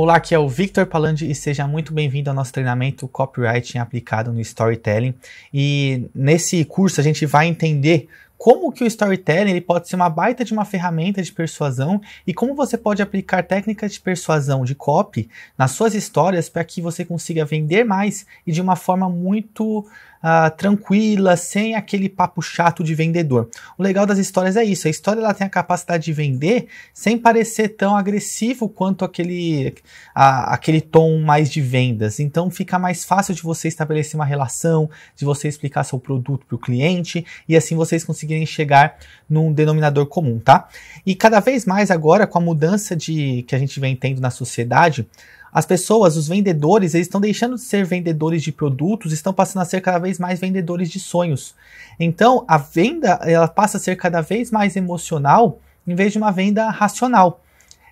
Olá, aqui é o Victor Palandi e seja muito bem-vindo ao nosso treinamento Copywriting aplicado no Storytelling. E nesse curso a gente vai entender como que o storytelling ele pode ser uma baita de uma ferramenta de persuasão e como você pode aplicar técnicas de persuasão de copy nas suas histórias para que você consiga vender mais e de uma forma muito uh, tranquila, sem aquele papo chato de vendedor. O legal das histórias é isso, a história ela tem a capacidade de vender sem parecer tão agressivo quanto aquele, a, aquele tom mais de vendas. Então fica mais fácil de você estabelecer uma relação, de você explicar seu produto para o cliente e assim vocês conseguem conseguirem chegar num denominador comum, tá? E cada vez mais agora, com a mudança de que a gente vem tendo na sociedade, as pessoas, os vendedores, eles estão deixando de ser vendedores de produtos, estão passando a ser cada vez mais vendedores de sonhos. Então, a venda, ela passa a ser cada vez mais emocional, em vez de uma venda racional.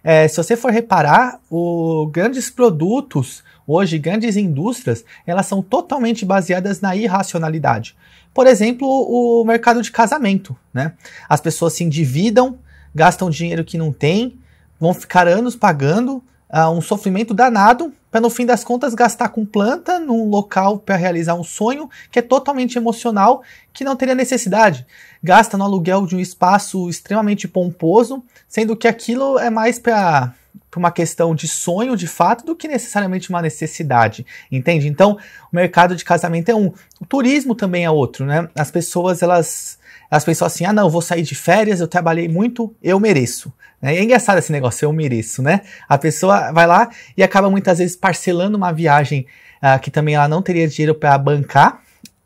É, se você for reparar, os grandes produtos Hoje, grandes indústrias, elas são totalmente baseadas na irracionalidade. Por exemplo, o mercado de casamento, né? As pessoas se endividam, gastam dinheiro que não tem vão ficar anos pagando, uh, um sofrimento danado, para no fim das contas gastar com planta num local para realizar um sonho que é totalmente emocional, que não teria necessidade. Gasta no aluguel de um espaço extremamente pomposo, sendo que aquilo é mais para por uma questão de sonho de fato do que necessariamente uma necessidade, entende? Então, o mercado de casamento é um, o turismo também é outro, né? As pessoas elas as pessoas assim, ah não, eu vou sair de férias, eu trabalhei muito, eu mereço. Né? É engraçado esse negócio, eu mereço, né? A pessoa vai lá e acaba muitas vezes parcelando uma viagem ah, que também ela não teria dinheiro para bancar,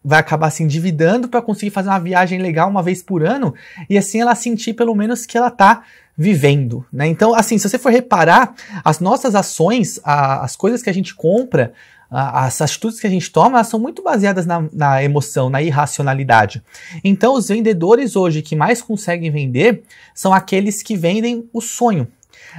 vai acabar se endividando para conseguir fazer uma viagem legal uma vez por ano e assim ela sentir pelo menos que ela tá vivendo, né? Então, assim, se você for reparar, as nossas ações, a, as coisas que a gente compra, a, as atitudes que a gente toma, são muito baseadas na, na, emoção, na irracionalidade. Então, os vendedores hoje que mais conseguem vender são aqueles que vendem o sonho.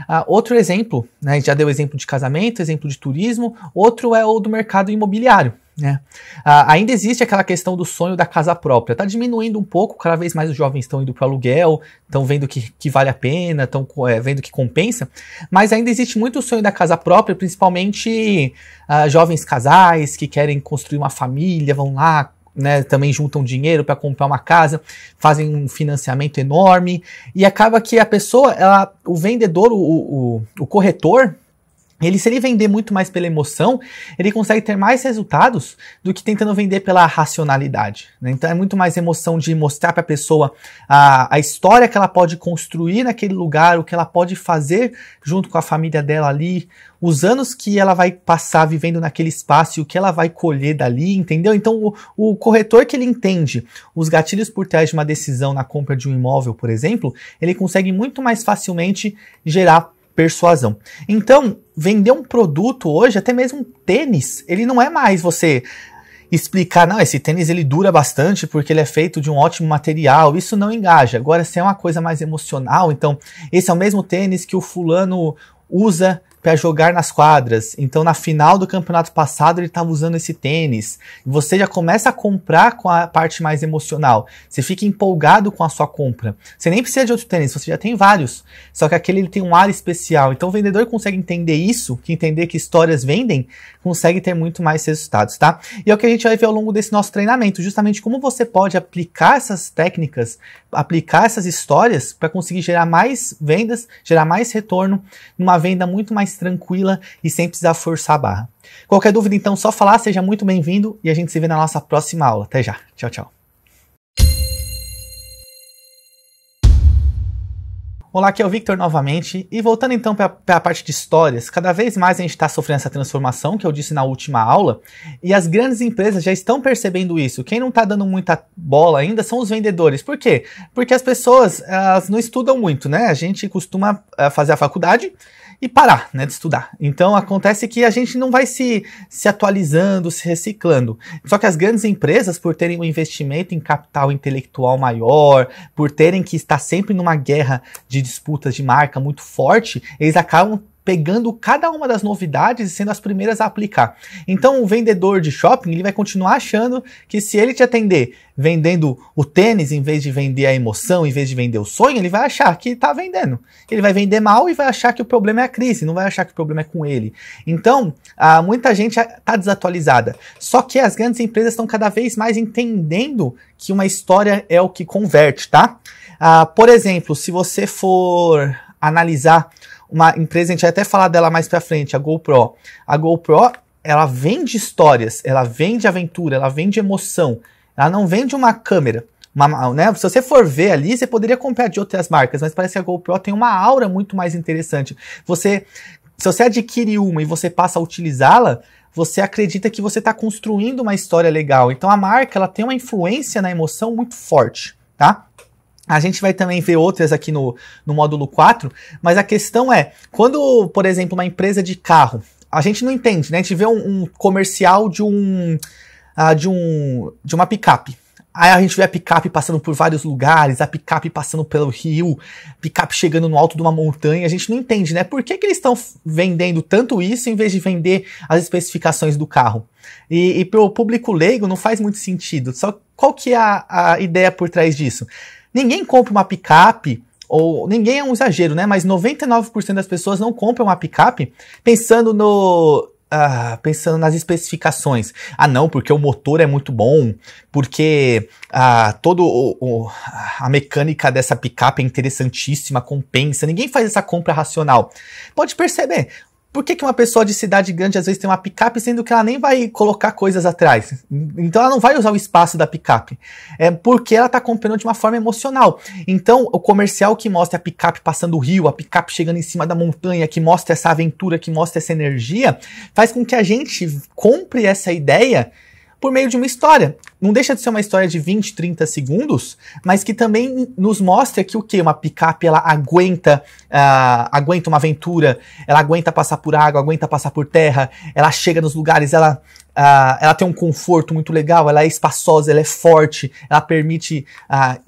Uh, outro exemplo, né, já deu exemplo de casamento, exemplo de turismo, outro é o do mercado imobiliário. Né? Ah, ainda existe aquela questão do sonho da casa própria. Está diminuindo um pouco, cada vez mais os jovens estão indo para aluguel, estão vendo que, que vale a pena, estão é, vendo que compensa, mas ainda existe muito o sonho da casa própria, principalmente ah, jovens casais que querem construir uma família, vão lá, né, também juntam dinheiro para comprar uma casa, fazem um financiamento enorme e acaba que a pessoa, ela, o vendedor, o, o, o corretor, ele, se ele vender muito mais pela emoção, ele consegue ter mais resultados do que tentando vender pela racionalidade. Né? Então é muito mais emoção de mostrar para a pessoa a história que ela pode construir naquele lugar, o que ela pode fazer junto com a família dela ali, os anos que ela vai passar vivendo naquele espaço e o que ela vai colher dali, entendeu? Então o, o corretor que ele entende os gatilhos por trás de uma decisão na compra de um imóvel, por exemplo, ele consegue muito mais facilmente gerar persuasão. Então, vender um produto hoje, até mesmo um tênis, ele não é mais você explicar, não, esse tênis ele dura bastante porque ele é feito de um ótimo material, isso não engaja. Agora, se é uma coisa mais emocional, então, esse é o mesmo tênis que o fulano usa para jogar nas quadras. Então, na final do campeonato passado, ele estava usando esse tênis. Você já começa a comprar com a parte mais emocional. Você fica empolgado com a sua compra. Você nem precisa de outro tênis, você já tem vários. Só que aquele ele tem um ar especial. Então, o vendedor consegue entender isso, que entender que histórias vendem, consegue ter muito mais resultados, tá? E é o que a gente vai ver ao longo desse nosso treinamento, justamente como você pode aplicar essas técnicas, aplicar essas histórias para conseguir gerar mais vendas, gerar mais retorno, numa venda muito mais mais tranquila e sem precisar forçar a barra. Qualquer dúvida, então, só falar, seja muito bem-vindo e a gente se vê na nossa próxima aula. Até já. Tchau, tchau. Olá, aqui é o Victor novamente. E voltando então para a parte de histórias, cada vez mais a gente está sofrendo essa transformação que eu disse na última aula, e as grandes empresas já estão percebendo isso. Quem não está dando muita bola ainda são os vendedores. Por quê? Porque as pessoas elas não estudam muito, né? A gente costuma eh, fazer a faculdade e parar né, de estudar. Então acontece que a gente não vai se, se atualizando, se reciclando. Só que as grandes empresas, por terem um investimento em capital intelectual maior, por terem que estar sempre numa guerra de disputas de marca muito forte, eles acabam pegando cada uma das novidades e sendo as primeiras a aplicar. Então, o vendedor de shopping ele vai continuar achando que se ele te atender vendendo o tênis em vez de vender a emoção, em vez de vender o sonho, ele vai achar que está vendendo. Ele vai vender mal e vai achar que o problema é a crise, não vai achar que o problema é com ele. Então, a muita gente está desatualizada. Só que as grandes empresas estão cada vez mais entendendo que uma história é o que converte, tá? Ah, por exemplo, se você for analisar uma empresa, a gente vai até falar dela mais para frente, a GoPro. A GoPro, ela vende histórias, ela vende aventura, ela vende emoção. Ela não vende uma câmera. Uma, né? Se você for ver ali, você poderia comprar de outras marcas, mas parece que a GoPro tem uma aura muito mais interessante. Você, se você adquire uma e você passa a utilizá-la, você acredita que você está construindo uma história legal. Então a marca ela tem uma influência na emoção muito forte, tá? A gente vai também ver outras aqui no, no módulo 4, mas a questão é, quando, por exemplo, uma empresa de carro, a gente não entende, né? A gente vê um, um comercial de um, uh, de um de uma picape. Aí a gente vê a picape passando por vários lugares, a picape passando pelo rio, picape chegando no alto de uma montanha. A gente não entende, né? Por que, que eles estão vendendo tanto isso em vez de vender as especificações do carro? E, e para o público leigo não faz muito sentido. Só qual que é a, a ideia por trás disso? Ninguém compra uma picape, ou ninguém é um exagero, né? Mas 99% das pessoas não compram uma picape pensando no. Ah, pensando nas especificações. Ah, não, porque o motor é muito bom, porque ah, toda a mecânica dessa picape é interessantíssima, compensa. Ninguém faz essa compra racional. Pode perceber, por que, que uma pessoa de cidade grande às vezes tem uma picape, sendo que ela nem vai colocar coisas atrás? Então ela não vai usar o espaço da picape. É porque ela está comprando de uma forma emocional. Então, o comercial que mostra a picape passando o rio, a picape chegando em cima da montanha, que mostra essa aventura, que mostra essa energia, faz com que a gente compre essa ideia por meio de uma história. Não deixa de ser uma história de 20, 30 segundos, mas que também nos mostra que o que uma picape ela aguenta, uh, aguenta uma aventura, ela aguenta passar por água, aguenta passar por terra, ela chega nos lugares, ela uh, ela tem um conforto muito legal, ela é espaçosa, ela é forte, ela permite uh,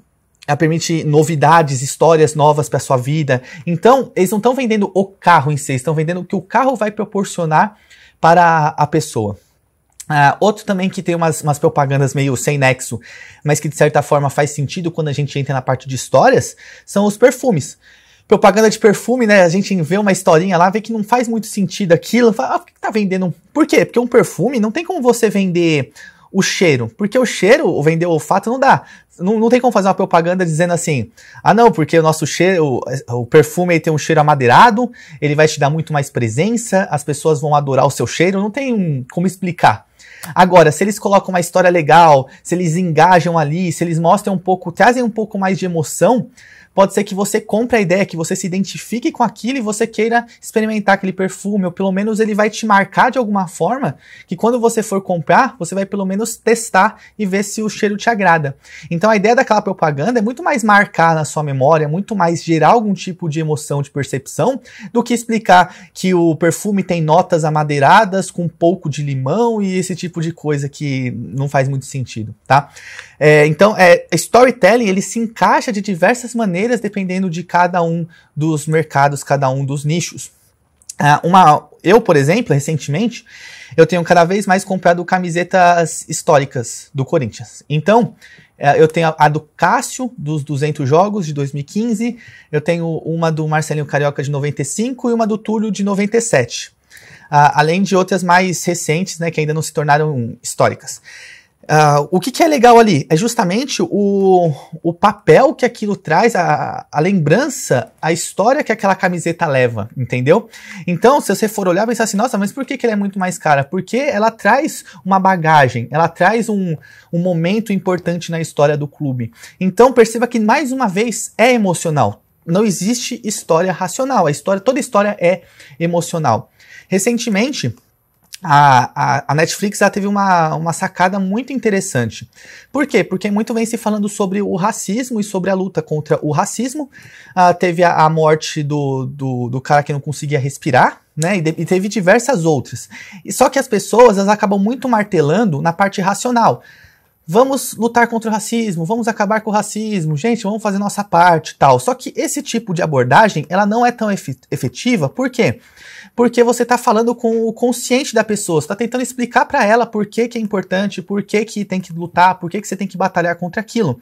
ela permite novidades, histórias novas para sua vida. Então, eles não estão vendendo o carro em si, estão vendendo o que o carro vai proporcionar para a pessoa. Uh, outro também que tem umas, umas, propagandas meio sem nexo, mas que de certa forma faz sentido quando a gente entra na parte de histórias, são os perfumes. Propaganda de perfume, né? A gente vê uma historinha lá, vê que não faz muito sentido aquilo. Fala, ah, por que, tá vendendo? Por quê? Porque um perfume não tem como você vender o cheiro. Porque o cheiro, vender o olfato, não dá. Não, não tem como fazer uma propaganda dizendo assim: ah, não, porque o nosso cheiro, o, o perfume tem um cheiro amadeirado, ele vai te dar muito mais presença, as pessoas vão adorar o seu cheiro. Não tem um, como explicar. Agora, se eles colocam uma história legal, se eles engajam ali, se eles mostram um pouco, trazem um pouco mais de emoção, pode ser que você compre a ideia, que você se identifique com aquilo e você queira experimentar aquele perfume, ou pelo menos ele vai te marcar de alguma forma, que quando você for comprar, você vai pelo menos testar e ver se o cheiro te agrada. Então a ideia daquela propaganda é muito mais marcar na sua memória, muito mais gerar algum tipo de emoção, de percepção, do que explicar que o perfume tem notas amadeiradas com um pouco de limão e esse tipo de coisa que não faz muito sentido, tá? É, então, é, storytelling ele se encaixa de diversas maneiras maneiras dependendo de cada um dos mercados, cada um dos nichos. Ah, uma, eu, por exemplo, recentemente, eu tenho cada vez mais comprado camisetas históricas do Corinthians. Então, eh, eu tenho a do Cássio, dos 200 jogos, de 2015. Eu tenho uma do Marcelinho Carioca, de 95. E uma do Túlio, de 97. Uh, ah, além de outras mais recentes, né, que ainda não se tornaram históricas. Uh, o que, que, é legal ali? É justamente o, o papel que aquilo traz, a, a lembrança, a história que aquela camiseta leva, entendeu? Então, se você for olhar e pensar assim, nossa, mas por que, que ela é muito mais cara? Porque ela traz uma bagagem, ela traz um, um momento importante na história do clube. Então, perceba que mais uma vez é emocional. Não existe história racional. A história, toda história é emocional. Recentemente, a, a, a, Netflix ela teve uma, uma sacada muito interessante. Por quê? Porque muito vem se falando sobre o racismo e sobre a luta contra o racismo. Ah, teve a, a morte do, do, do, cara que não conseguia respirar, né? E, de, e, teve diversas outras. E só que as pessoas elas acabam muito martelando na parte racional. Vamos lutar contra o racismo, vamos acabar com o racismo, gente, vamos fazer nossa parte tal. Só que esse tipo de abordagem ela não é tão efetiva, por quê? Porque porque você está falando com o consciente da pessoa, você está tentando explicar para ela por que, que é importante, por que, que tem que lutar, por que, que você tem que batalhar contra aquilo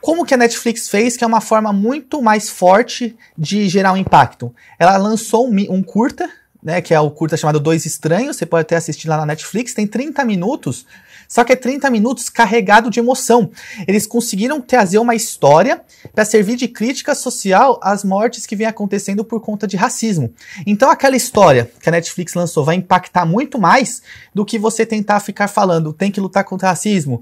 como que a Netflix fez, que é uma forma muito mais forte de gerar um impacto. Ela lançou um, um curta, né, que é o curta chamado Dois Estranhos, você pode até assistir lá na Netflix, tem 30 minutos só que é 30 minutos carregado de emoção. Eles conseguiram trazer uma história para servir de crítica social às mortes que vem acontecendo por conta de racismo. Então aquela história que a Netflix lançou vai impactar muito mais do que você tentar ficar falando tem que lutar contra racismo,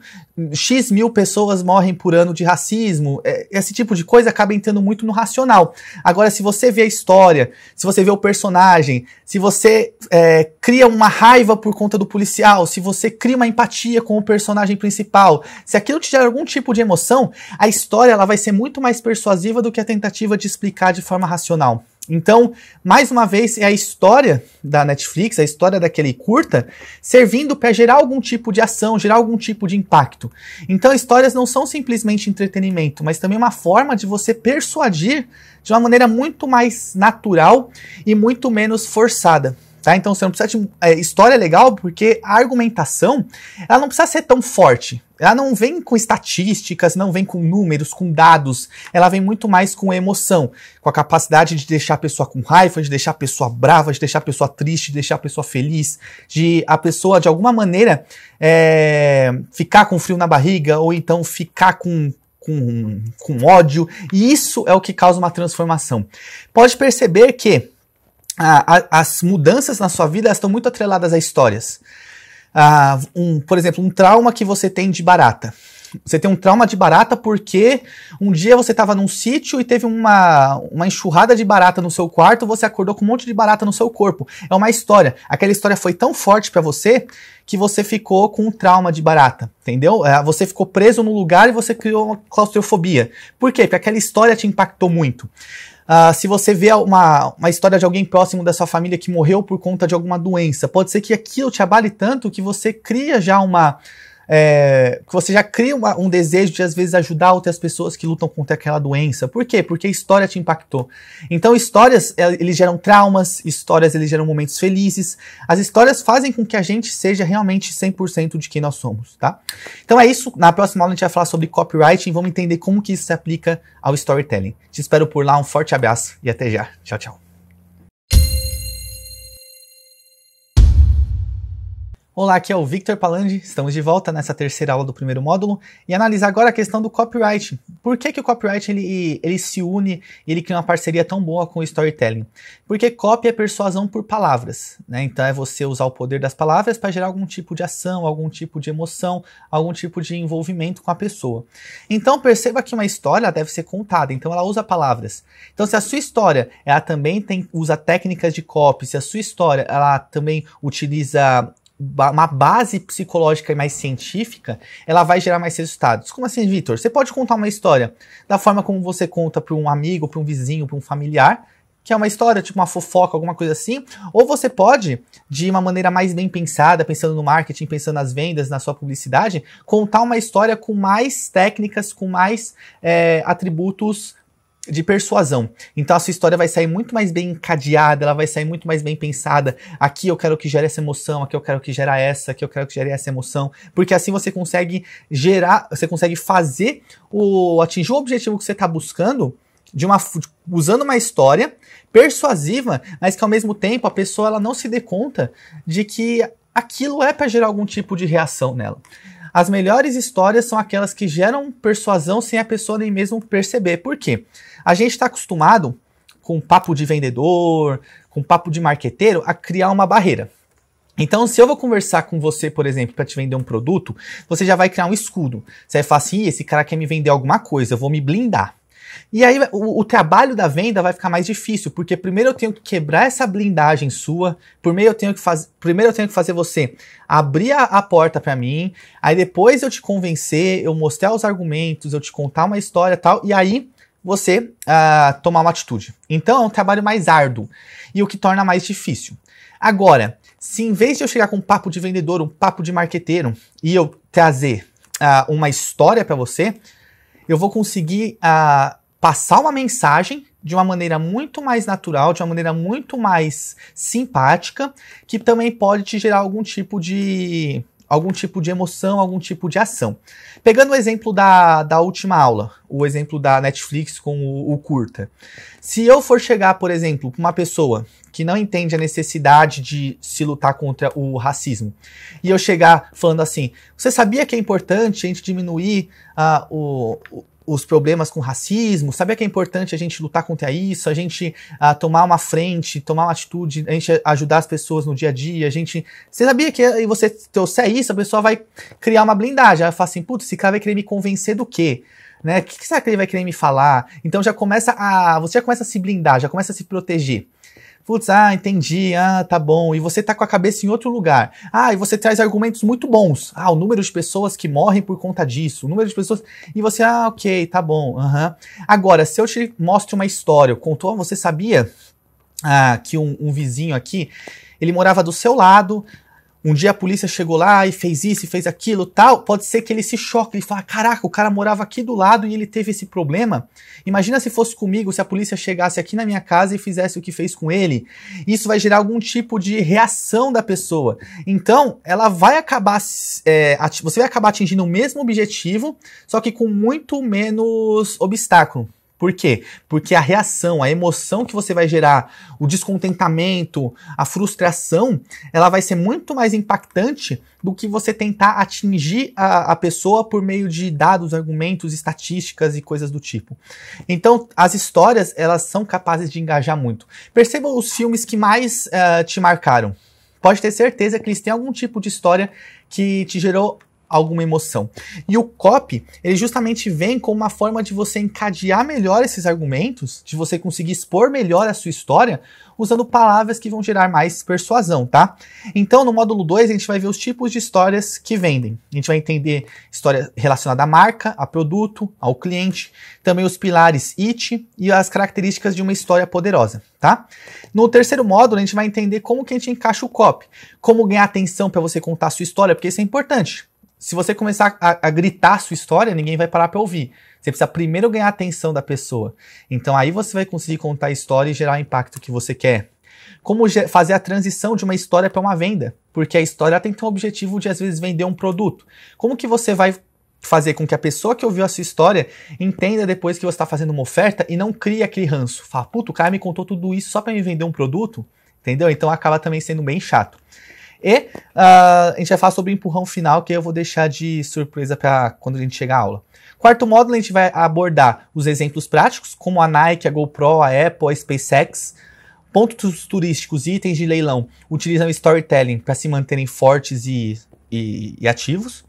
X mil pessoas morrem por ano de racismo, é, esse tipo de coisa acaba entrando muito no racional. Agora, se você vê a história, se você vê o personagem, se você é, cria uma raiva por conta do policial, se você cria uma empatia empatia com o personagem principal, se aquilo te gera algum tipo de emoção, a história ela vai ser muito mais persuasiva do que a tentativa de explicar de forma racional. Então, mais uma vez, é a história da Netflix, a história daquele curta, servindo para gerar algum tipo de ação, gerar algum tipo de impacto. Então, histórias não são simplesmente entretenimento, mas também uma forma de você persuadir de uma maneira muito mais natural e muito menos forçada. Tá? Então você não precisa de é, história é legal porque a argumentação ela não precisa ser tão forte. Ela não vem com estatísticas, não vem com números, com dados. Ela vem muito mais com emoção, com a capacidade de deixar a pessoa com raiva, de deixar a pessoa brava, de deixar a pessoa triste, de deixar a pessoa feliz, de a pessoa de alguma maneira é, ficar com frio na barriga ou então ficar com com, com ódio, e isso é o que causa uma transformação. Pode perceber que as mudanças na sua vida estão muito atreladas a histórias. Ah, um, por exemplo, um trauma que você tem de barata. Você tem um trauma de barata porque um dia você estava num sítio e teve uma, uma enxurrada de barata no seu quarto, você acordou com um monte de barata no seu corpo. É uma história. Aquela história foi tão forte para você que você ficou com um trauma de barata, entendeu? É, você ficou preso no lugar e você criou uma claustrofobia. Por quê? Porque aquela história te impactou muito. Uh, se você vê uma, uma história de alguém próximo da sua família que morreu por conta de alguma doença, pode ser que aquilo te abale tanto que você cria já uma é, que você já cria uma, um desejo de às vezes ajudar outras pessoas que lutam contra aquela doença. Por quê? Porque a história te impactou. Então histórias é, eles geram traumas, histórias eles geram momentos felizes. As histórias fazem com que a gente seja realmente 100% de quem nós somos, tá? Então é isso. Na próxima aula a gente vai falar sobre copywriting, vamos entender como que isso se aplica ao storytelling. Te espero por lá, um forte abraço e até já. Tchau, tchau. Olá, aqui é o Victor Palandi, estamos de volta nessa terceira aula do primeiro módulo e analisar agora a questão do copyright. Por que, que o copyright ele, ele se une e ele cria uma parceria tão boa com o storytelling? Porque copy é persuasão por palavras, né? Então é você usar o poder das palavras para gerar algum tipo de ação, algum tipo de emoção, algum tipo de envolvimento com a pessoa. Então perceba que uma história deve ser contada, então ela usa palavras. Então se a sua história ela também tem, usa técnicas de copy, se a sua história ela também utiliza uma base psicológica e mais científica, ela vai gerar mais resultados. Como assim, Vitor? Você pode contar uma história da forma como você conta para um amigo, para um vizinho, para um familiar, que é uma história, tipo uma fofoca, alguma coisa assim, ou você pode, de uma maneira mais bem pensada, pensando no marketing, pensando nas vendas, na sua publicidade, contar uma história com mais técnicas, com mais é, atributos de persuasão. Então a sua história vai sair muito mais bem encadeada, ela vai sair muito mais bem pensada. Aqui eu quero que gere essa emoção, aqui eu quero que gere essa, aqui eu quero que gere essa emoção, porque assim você consegue gerar, você consegue fazer o atingir o objetivo que você está buscando de uma usando uma história persuasiva, mas que ao mesmo tempo a pessoa ela não se dê conta de que aquilo é para gerar algum tipo de reação nela. As melhores histórias são aquelas que geram persuasão sem a pessoa nem mesmo perceber. Por quê? A gente está acostumado com papo de vendedor, com papo de marqueteiro, a criar uma barreira. Então, se eu vou conversar com você, por exemplo, para te vender um produto, você já vai criar um escudo. Você vai falar assim: esse cara quer me vender alguma coisa, eu vou me blindar. E aí o, o, trabalho da venda vai ficar mais difícil, porque primeiro eu tenho que quebrar essa blindagem sua, primeiro eu tenho que, faz, primeiro eu tenho que fazer você abrir a, a porta para mim, aí depois eu te convencer, eu mostrar os argumentos, eu te contar uma história tal, e aí você uh, ah, tomar uma atitude. Então é um trabalho mais árduo e o que torna mais difícil. Agora, se em vez de eu chegar com um papo de vendedor, um papo de marqueteiro e eu trazer uh, uma história para você, eu vou conseguir uh, passar uma mensagem de uma maneira muito mais natural, de uma maneira muito mais simpática, que também pode te gerar algum tipo de algum tipo de emoção, algum tipo de ação. Pegando o exemplo da, da última aula, o exemplo da Netflix com o, o curta. Se eu for chegar, por exemplo, para uma pessoa que não entende a necessidade de se lutar contra o racismo, e eu chegar falando assim: você sabia que é importante a gente diminuir uh, o, os problemas com racismo, sabe que é importante a gente lutar contra isso, a gente a ah, tomar uma frente, tomar uma atitude, a gente ajudar as pessoas no dia a dia, a gente. Você sabia que e você trouxer isso, a pessoa vai criar uma blindagem. Ela fala assim, putz, esse cara vai querer me convencer do quê? Né? O que, que será que ele vai querer me falar? Então já começa a. Você já começa a se blindar, já começa a se proteger. Putz, ah, entendi, ah, tá bom. E você tá com a cabeça em outro lugar. Ah, e você traz argumentos muito bons. Ah, o número de pessoas que morrem por conta disso, o número de pessoas. E você, ah, ok, tá bom, aham. Agora, se eu te mostro uma história, contou, você sabia ah, que um, um vizinho aqui, ele morava do seu lado, um dia a polícia chegou lá e fez isso e fez aquilo tal, pode ser que ele se choque, e fala, caraca, o cara morava aqui do lado e ele teve esse problema. Imagina se fosse comigo, se a polícia chegasse aqui na minha casa e fizesse o que fez com ele. Isso vai gerar algum tipo de reação da pessoa. Então, ela vai acabar, é, você vai acabar atingindo o mesmo objetivo, só que com muito menos obstáculo. Por quê? Porque a reação, a emoção que você vai gerar, o descontentamento, a frustração, ela vai ser muito mais impactante do que você tentar atingir a, a pessoa por meio de dados, argumentos, estatísticas e coisas do tipo. Então, as histórias, elas são capazes de engajar muito. Perceba os filmes que mais uh, te marcaram. Pode ter certeza que eles têm algum tipo de história que te gerou alguma emoção. E o copy, ele justamente vem como uma forma de você encadear melhor esses argumentos, de você conseguir expor melhor a sua história, usando palavras que vão gerar mais persuasão, tá? Então, no módulo 2, a gente vai ver os tipos de histórias que vendem. A gente vai entender história relacionada à marca, a produto, ao cliente, também os pilares IT e as características de uma história poderosa, tá? No terceiro módulo, a gente vai entender como que a gente encaixa o copy, como ganhar atenção para você contar a sua história, porque isso é importante se você começar a, a gritar a sua história, ninguém vai parar para ouvir. Você precisa primeiro ganhar a atenção da pessoa. Então aí você vai conseguir contar a história e gerar o impacto que você quer. Como fazer a transição de uma história para uma venda? Porque a história tem que ter um objetivo de às vezes vender um produto. Como que você vai fazer com que a pessoa que ouviu a sua história entenda depois que você está fazendo uma oferta e não crie aquele ranço. Fala, puto, o cara me contou tudo isso só para me vender um produto, entendeu? Então acaba também sendo bem chato. E uh, a gente vai falar sobre o empurrão final, que eu vou deixar de surpresa para quando a gente chegar à aula. Quarto módulo, a gente vai abordar os exemplos práticos, como a Nike, a GoPro, a Apple, a SpaceX. Pontos turísticos e itens de leilão utilizam storytelling para se manterem fortes e, e, e ativos.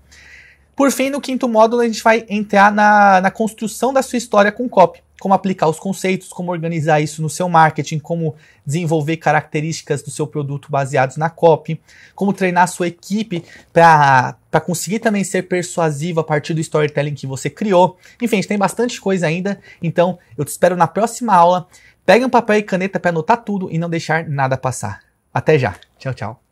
Por fim, no quinto módulo, a gente vai entrar na, na construção da sua história com copy como aplicar os conceitos, como organizar isso no seu marketing, como desenvolver características do seu produto baseados na copy, como treinar a sua equipe para conseguir também ser persuasivo a partir do storytelling que você criou. Enfim, tem bastante coisa ainda, então eu te espero na próxima aula. Pega um papel e caneta para anotar tudo e não deixar nada passar. Até já. Tchau, tchau.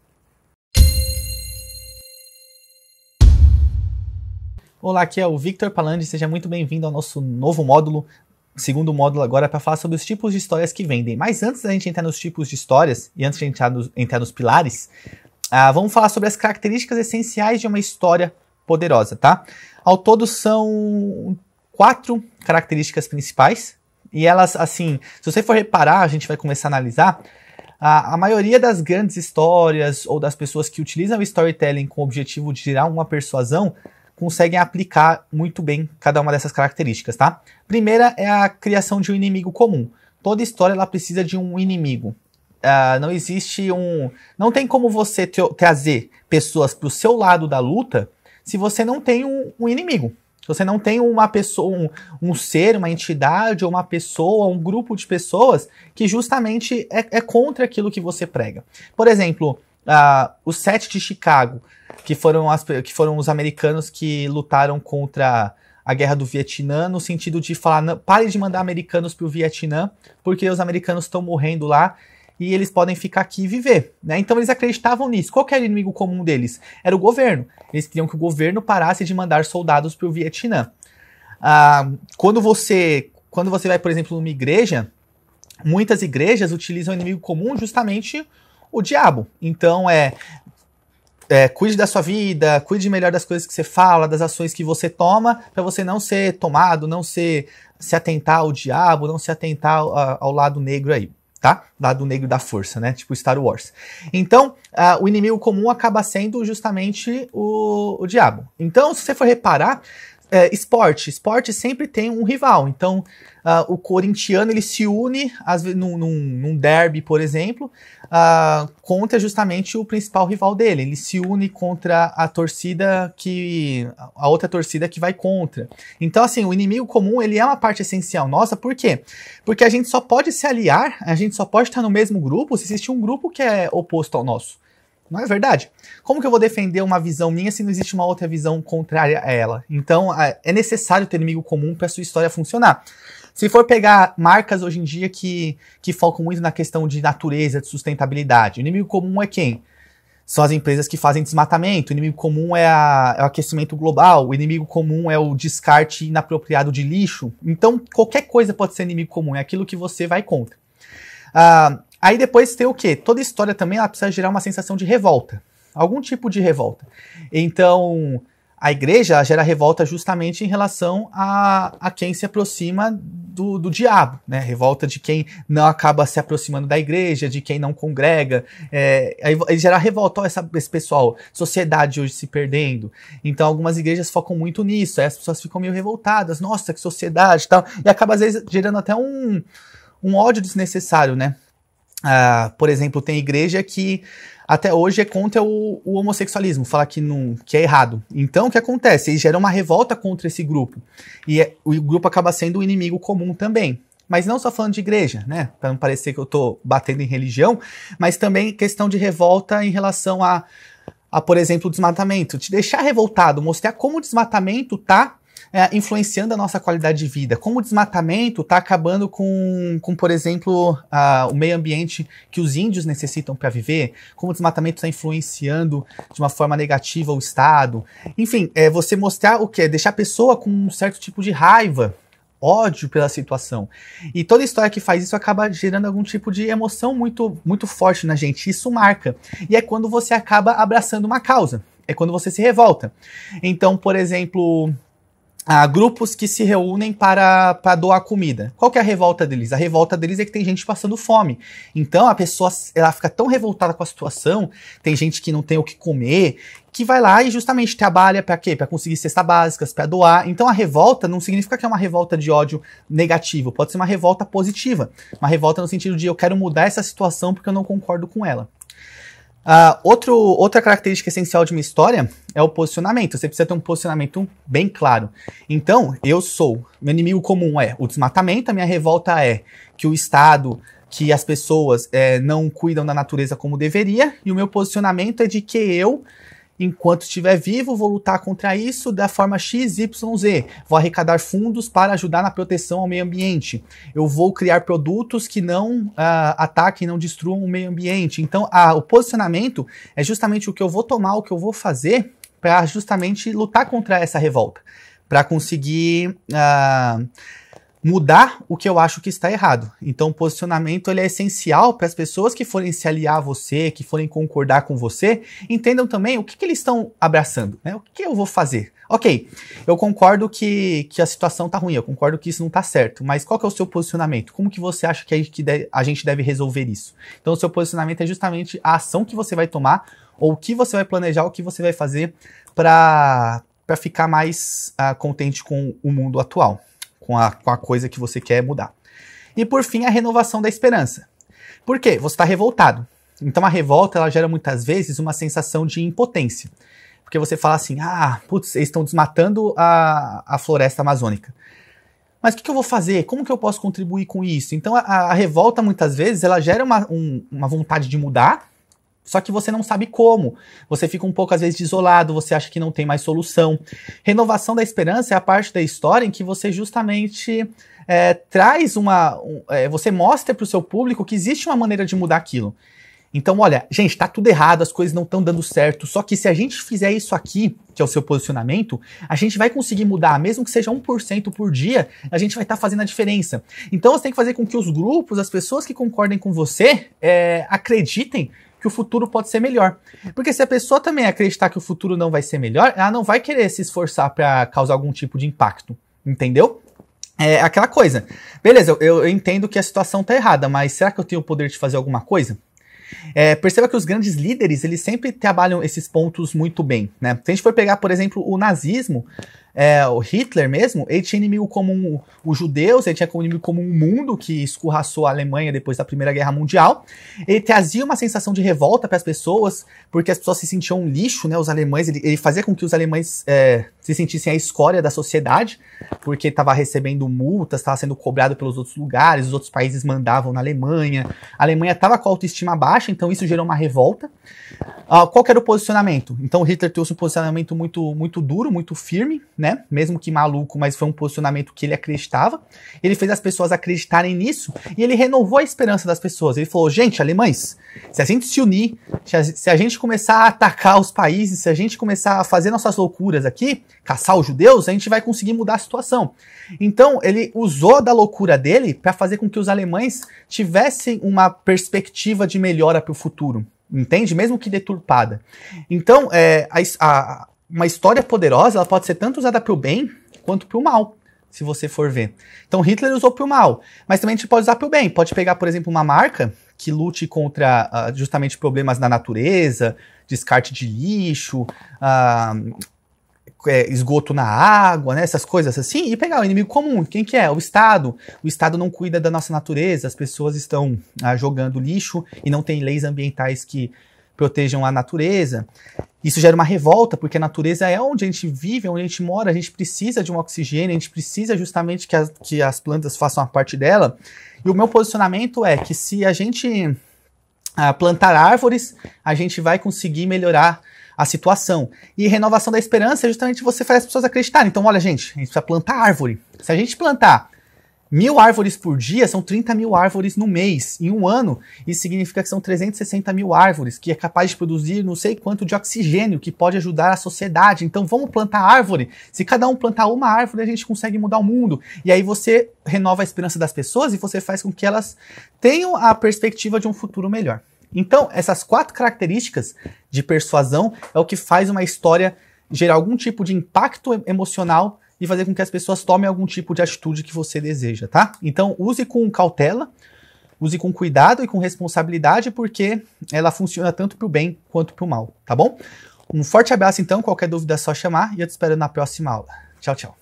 Olá, aqui é o Victor Palandi, seja muito bem-vindo ao nosso novo módulo segundo módulo agora é para falar sobre os tipos de histórias que vendem. Mas antes da gente entrar nos tipos de histórias e antes da gente entrar nos, entrar nos pilares, ah, vamos falar sobre as características essenciais de uma história poderosa, tá? Ao todo são quatro características principais e elas, assim, se você for reparar, a gente vai começar a analisar. A, a maioria das grandes histórias ou das pessoas que utilizam o storytelling com o objetivo de gerar uma persuasão conseguem aplicar muito bem cada uma dessas características, tá? Primeira é a criação de um inimigo comum. Toda história ela precisa de um inimigo. Uh, não existe um. Não tem como você te, trazer pessoas para o seu lado da luta se você não tem um, um inimigo. Se você não tem uma pessoa, um, um, ser, uma entidade, ou uma pessoa, um grupo de pessoas que justamente é, é contra aquilo que você prega. Por exemplo, uh, ah, o set de Chicago que foram, as, que foram os americanos que lutaram contra a guerra do Vietnã, no sentido de falar, não, pare de mandar americanos para o Vietnã, porque os americanos estão morrendo lá e eles podem ficar aqui e viver. Né? Então eles acreditavam nisso. Qual era o inimigo comum deles? Era o governo. Eles queriam que o governo parasse de mandar soldados para o Vietnã. Ah, quando você quando você vai, por exemplo, numa igreja, muitas igrejas utilizam o inimigo comum justamente o diabo. Então é é, cuide da sua vida, cuide melhor das coisas que você fala, das ações que você toma, para você não ser tomado, não ser se atentar ao diabo, não se atentar ao, ao lado negro aí, tá? Lado negro da força, né? Tipo Star Wars. Então, uh, o inimigo comum acaba sendo justamente o, o diabo. Então, se você for reparar, é, esporte. Esporte sempre tem um rival. Então, uh, o corintiano ele se une às vezes, num, num, num derby, por exemplo, uh, contra justamente o principal rival dele. Ele se une contra a torcida que. a outra torcida que vai contra. Então, assim, o inimigo comum ele é uma parte essencial nossa. Por quê? Porque a gente só pode se aliar, a gente só pode estar no mesmo grupo se existe um grupo que é oposto ao nosso. Não é verdade? Como que eu vou defender uma visão minha se não existe uma outra visão contrária a ela? Então, é necessário ter inimigo comum para sua história funcionar. Se for pegar marcas hoje em dia que, que focam muito na questão de natureza, de sustentabilidade, o inimigo comum é quem? São as empresas que fazem desmatamento, o inimigo comum é, a, é o aquecimento global, o inimigo comum é o descarte inapropriado de lixo. Então, qualquer coisa pode ser inimigo comum, é aquilo que você vai contra. Ah, Aí depois tem o quê? Toda história também ela precisa gerar uma sensação de revolta. Algum tipo de revolta. Então, a igreja gera revolta justamente em relação a, a quem se aproxima do, do diabo, né? Revolta de quem não acaba se aproximando da igreja, de quem não congrega. É, aí, aí gera revolta, olha essa, esse pessoal, sociedade hoje se perdendo. Então algumas igrejas focam muito nisso, aí as pessoas ficam meio revoltadas, nossa, que sociedade e tal. E acaba às vezes gerando até um, um ódio desnecessário, né? Uh, por exemplo, tem igreja que até hoje é contra o, o homossexualismo, fala que, não, que é errado. Então, o que acontece? Ele gera uma revolta contra esse grupo. E é, o grupo acaba sendo o inimigo comum também. Mas não só falando de igreja, né? Para não parecer que eu estou batendo em religião, mas também questão de revolta em relação a, a por exemplo, o desmatamento. Te deixar revoltado, mostrar como o desmatamento tá é, influenciando a nossa qualidade de vida. Como o desmatamento está acabando com, com, por exemplo, a, o meio ambiente que os índios necessitam para viver, como o desmatamento está influenciando de uma forma negativa o Estado. Enfim, é você mostrar o que? Deixar a pessoa com um certo tipo de raiva ódio pela situação. E toda história que faz isso acaba gerando algum tipo de emoção muito, muito forte na gente. Isso marca. E é quando você acaba abraçando uma causa. É quando você se revolta. Então, por exemplo, a ah, grupos que se reúnem para, para doar comida. Qual que é a revolta deles? A revolta deles é que tem gente passando fome. Então a pessoa ela fica tão revoltada com a situação, tem gente que não tem o que comer, que vai lá e justamente trabalha para quê? Para conseguir cesta básicas, para doar. Então a revolta não significa que é uma revolta de ódio negativo, pode ser uma revolta positiva. Uma revolta no sentido de eu quero mudar essa situação porque eu não concordo com ela. Uh, outro, outra característica essencial de uma história é o posicionamento. Você precisa ter um posicionamento bem claro. Então, eu sou. Meu inimigo comum é o desmatamento, a minha revolta é que o Estado, que as pessoas é, não cuidam da natureza como deveria, e o meu posicionamento é de que eu Enquanto estiver vivo, vou lutar contra isso da forma XYZ. Vou arrecadar fundos para ajudar na proteção ao meio ambiente. Eu vou criar produtos que não uh, ataquem, não destruam o meio ambiente. Então, a, o posicionamento é justamente o que eu vou tomar, o que eu vou fazer para justamente lutar contra essa revolta. Para conseguir. Uh, mudar o que eu acho que está errado. Então, o posicionamento ele é essencial para as pessoas que forem se aliar a você, que forem concordar com você, entendam também o que, que eles estão abraçando, né? O que, que, eu vou fazer? Ok, eu concordo que, que a situação está ruim, eu concordo que isso não está certo, mas qual que é o seu posicionamento? Como que você acha que a gente deve, a gente deve resolver isso? Então, o seu posicionamento é justamente a ação que você vai tomar ou o que você vai planejar, o que você vai fazer para ficar mais uh, contente com o mundo atual com a, com a coisa que você quer mudar. E por fim, a renovação da esperança. Por quê? Você está revoltado. Então a revolta ela gera muitas vezes uma sensação de impotência. Porque você fala assim: ah, putz, eles estão desmatando a, a floresta amazônica. Mas o que, que, eu vou fazer? Como que eu posso contribuir com isso? Então a, a revolta muitas vezes ela gera uma, um, uma vontade de mudar só que você não sabe como. Você fica um pouco, às vezes, isolado, você acha que não tem mais solução. Renovação da esperança é a parte da história em que você justamente é, traz uma. Um, é, você mostra para o seu público que existe uma maneira de mudar aquilo. Então, olha, gente, está tudo errado, as coisas não estão dando certo. Só que se a gente fizer isso aqui, que é o seu posicionamento, a gente vai conseguir mudar, mesmo que seja 1% por dia, a gente vai estar tá fazendo a diferença. Então você tem que fazer com que os grupos, as pessoas que concordem com você, é, acreditem que o futuro pode ser melhor. Porque se a pessoa também acreditar que o futuro não vai ser melhor, ela não vai querer se esforçar para causar algum tipo de impacto, entendeu? É aquela coisa. Beleza, eu, eu entendo que a situação tá errada, mas será que eu tenho o poder de fazer alguma coisa? É, perceba que os grandes líderes, eles sempre trabalham esses pontos muito bem, né? Se a gente for pegar, por exemplo, o nazismo, é, o Hitler mesmo, ele tinha inimigo comum os judeus, ele tinha inimigo comum o mundo que escorraçou a Alemanha depois da Primeira Guerra Mundial. Ele trazia uma sensação de revolta para as pessoas, porque as pessoas se sentiam um lixo, né? Os alemães, ele, ele fazia com que os alemães é, se sentissem a escória da sociedade, porque estava recebendo multas, estava sendo cobrado pelos outros lugares, os outros países mandavam na Alemanha. A Alemanha estava com a autoestima baixa, então isso gerou uma revolta. Uh, qual era o posicionamento? Então Hitler trouxe um posicionamento muito, muito duro, muito firme, né? né? Mesmo que maluco, mas foi um posicionamento que ele acreditava. Ele fez as pessoas acreditarem nisso e ele renovou a esperança das pessoas. Ele falou: gente, alemães, se a gente se unir, se a, gente começar a atacar os países, se a gente começar a fazer nossas loucuras aqui, caçar os judeus, a gente vai conseguir mudar a situação. Então, ele usou da loucura dele para fazer com que os alemães tivessem uma perspectiva de melhora para o futuro entende? Mesmo que deturpada. Então, é, a, a, uma história poderosa ela pode ser tanto usada para o bem quanto para o mal, se você for ver. Então Hitler usou para o mal, mas também a gente pode usar para o bem. Pode pegar, por exemplo, uma marca que lute contra uh, justamente problemas na natureza, descarte de lixo, uh, esgoto na água, né, essas coisas assim, e pegar o inimigo comum, quem que é? O Estado. O Estado não cuida da nossa natureza, as pessoas estão uh, jogando lixo e não tem leis ambientais que protejam a natureza. Isso gera uma revolta, porque a natureza é onde a gente vive, é onde a gente mora, a gente precisa de um oxigênio, a gente precisa justamente que as, que as plantas façam a parte dela. E o meu posicionamento é que se a gente ah, plantar árvores, a gente vai conseguir melhorar a situação. E renovação da esperança é justamente você faz as pessoas acreditarem. Então, olha, gente, a gente precisa plantar árvore. Se a gente plantar Mil árvores por dia são 30 mil árvores no mês. Em um ano, isso significa que são 360 mil árvores, que é capaz de produzir não sei quanto de oxigênio, que pode ajudar a sociedade. Então vamos plantar árvore. Se cada um plantar uma árvore, a gente consegue mudar o mundo. E aí você renova a esperança das pessoas e você faz com que elas tenham a perspectiva de um futuro melhor. Então, essas quatro características de persuasão é o que faz uma história gerar algum tipo de impacto emocional e fazer com que as pessoas tomem algum tipo de atitude que você deseja, tá? Então use com cautela, use com cuidado e com responsabilidade, porque ela funciona tanto para o bem quanto para o mal, tá bom? Um forte abraço então, qualquer dúvida é só chamar e eu te espero na próxima aula. Tchau, tchau.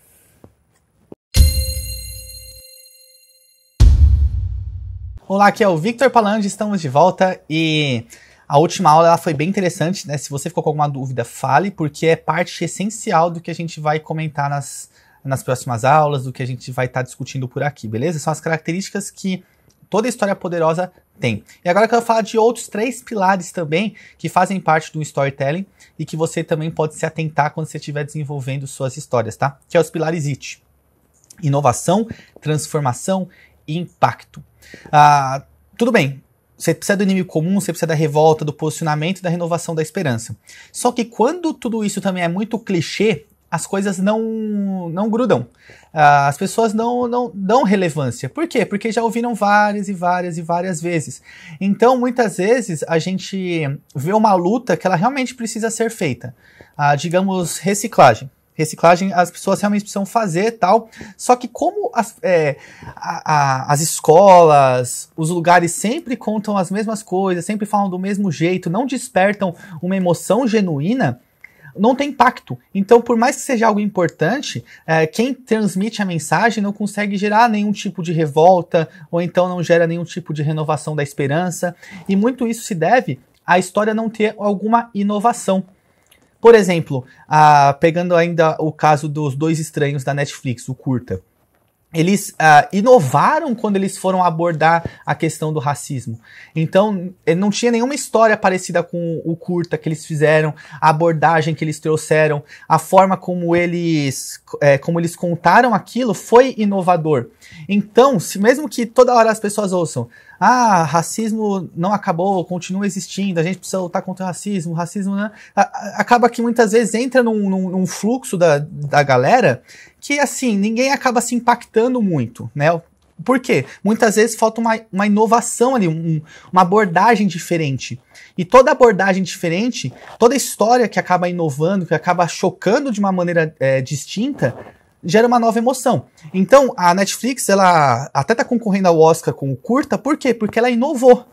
Olá, aqui é o Victor Palandi, estamos de volta e a última aula ela foi bem interessante, né? Se você ficou com alguma dúvida, fale, porque é parte essencial do que a gente vai comentar nas, nas próximas aulas, do que a gente vai estar tá discutindo por aqui, beleza? São as características que toda história poderosa tem. E agora eu quero falar de outros três pilares também que fazem parte do storytelling e que você também pode se atentar quando você estiver desenvolvendo suas histórias, tá? Que é os pilares IT. Inovação, transformação e impacto. Ah, tudo bem, você precisa do inimigo comum, você precisa da revolta, do posicionamento e da renovação da esperança. Só que quando tudo isso também é muito clichê, as coisas não, não grudam. Ah, as pessoas não, não dão relevância. Por quê? Porque já ouviram várias e várias e várias vezes. Então, muitas vezes, a gente vê uma luta que ela realmente precisa ser feita. Ah, digamos, reciclagem reciclagem as pessoas realmente precisam fazer tal. Só que como as, é, a, a, as escolas, os lugares sempre contam as mesmas coisas, sempre falam do mesmo jeito, não despertam uma emoção genuína, não tem impacto. Então, por mais que seja algo importante, é, quem transmite a mensagem não consegue gerar nenhum tipo de revolta, ou então não gera nenhum tipo de renovação da esperança. E muito isso se deve à história não ter alguma inovação. Por exemplo, pegando ainda o caso dos dois estranhos da Netflix, o curta. Eles ah, inovaram quando eles foram abordar a questão do racismo. Então, eh, não tinha nenhuma história parecida com o curta que eles fizeram, a abordagem que eles trouxeram, a forma como eles, é, como eles contaram aquilo foi inovador. Então, se mesmo que toda hora as pessoas ouçam, ah, racismo não acabou, continua existindo, a gente precisa lutar contra o racismo, racismo, né? Acaba que muitas vezes entra num, num, num fluxo da, da galera que, assim, ninguém acaba se impactando muito, né? Por quê? Muitas vezes falta uma, uma inovação ali, um, uma abordagem diferente. E toda abordagem diferente, toda história que acaba inovando, que acaba chocando de uma maneira é, distinta, gera uma nova emoção. Então, a Netflix, ela até tá concorrendo ao Oscar com o Curta, por quê? Porque ela inovou.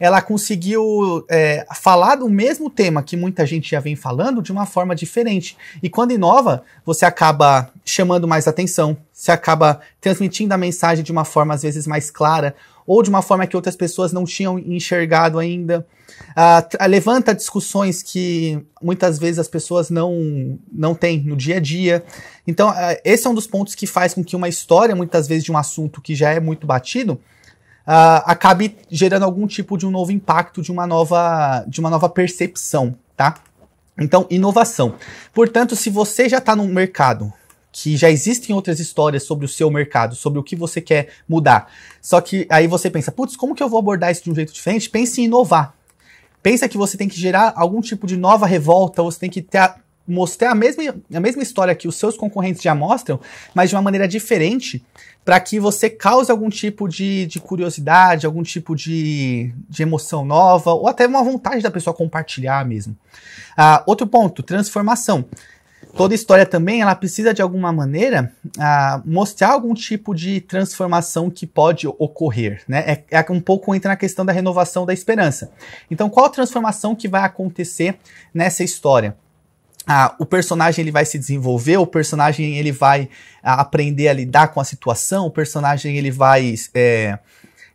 Ela conseguiu é, falar do mesmo tema que muita gente já vem falando de uma forma diferente. E quando inova, você acaba chamando mais atenção, você acaba transmitindo a mensagem de uma forma às vezes mais clara, ou de uma forma que outras pessoas não tinham enxergado ainda. Uh, levanta discussões que muitas vezes as pessoas não, não têm no dia a dia. Então, uh, esse é um dos pontos que faz com que uma história, muitas vezes, de um assunto que já é muito batido, uh, acabe gerando algum tipo de um novo impacto, de uma nova, de uma nova percepção, tá? Então, inovação. Portanto, se você já está no mercado, que já existem outras histórias sobre o seu mercado, sobre o que você quer mudar. Só que aí você pensa, putz, como que eu vou abordar isso de um jeito diferente? Pense em inovar pensa que você tem que gerar algum tipo de nova revolta, você tem que ter a, mostrar a mesma, a mesma história que os seus concorrentes já mostram, mas de uma maneira diferente, para que você cause algum tipo de, de curiosidade, algum tipo de, de emoção nova, ou até uma vontade da pessoa compartilhar mesmo. Ah, outro ponto, transformação toda história também ela precisa de alguma maneira ah, mostrar algum tipo de transformação que pode ocorrer, né? É, é, um pouco entra na questão da renovação da esperança. Então, qual a transformação que vai acontecer nessa história? Ah, o personagem ele vai se desenvolver, o personagem ele vai ah, aprender a lidar com a situação, o personagem ele vai eh,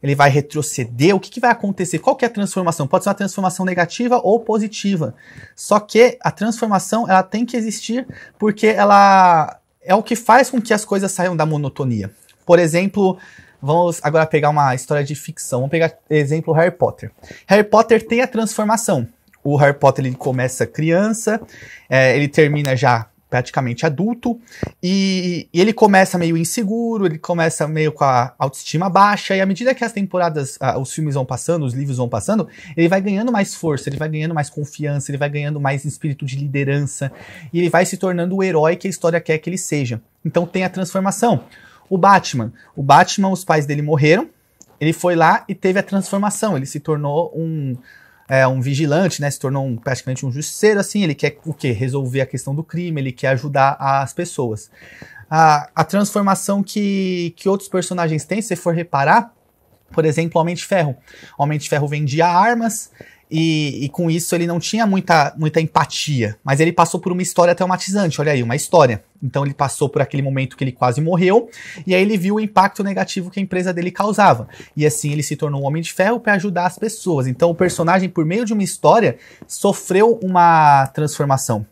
ele vai retroceder, o que, que vai acontecer? Qual que é a transformação? Pode ser uma transformação negativa ou positiva. Só que a transformação ela tem que existir porque ela é o que faz com que as coisas saiam da monotonia. Por exemplo, vamos agora pegar uma história de ficção. Vamos pegar exemplo Harry Potter. Harry Potter tem a transformação. O Harry Potter ele começa criança, é, ele termina já praticamente adulto, e, e, ele começa meio inseguro, ele começa meio com a autoestima baixa, e à medida que as temporadas, ah, os filmes vão passando, os livros vão passando, ele vai ganhando mais força, ele vai ganhando mais confiança, ele vai ganhando mais espírito de liderança, e ele vai se tornando o herói que a história quer que ele seja. Então tem a transformação. O Batman. O Batman, os pais dele morreram, ele foi lá e teve a transformação, ele se tornou um é, um vigilante, né? Se tornou um, praticamente um justiceiro, assim. Ele quer o quê? Resolver a questão do crime, ele quer ajudar as pessoas. A, a transformação que, que outros personagens têm, se for reparar, por exemplo, Homem de Ferro. Homem de Ferro vendia armas, e, e, com isso ele não tinha muita, muita empatia, mas ele passou por uma história traumatizante, olha aí, uma história. Então ele passou por aquele momento que ele quase morreu, e aí ele viu o impacto negativo que a empresa dele causava. E assim ele se tornou um homem de ferro para ajudar as pessoas. Então o personagem, por meio de uma história, sofreu uma transformação.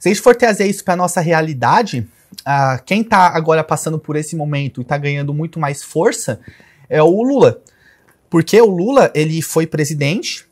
Se a gente for trazer isso para nossa realidade, ah, quem está agora passando por esse momento e está ganhando muito mais força é o Lula. Porque o Lula, ele foi presidente,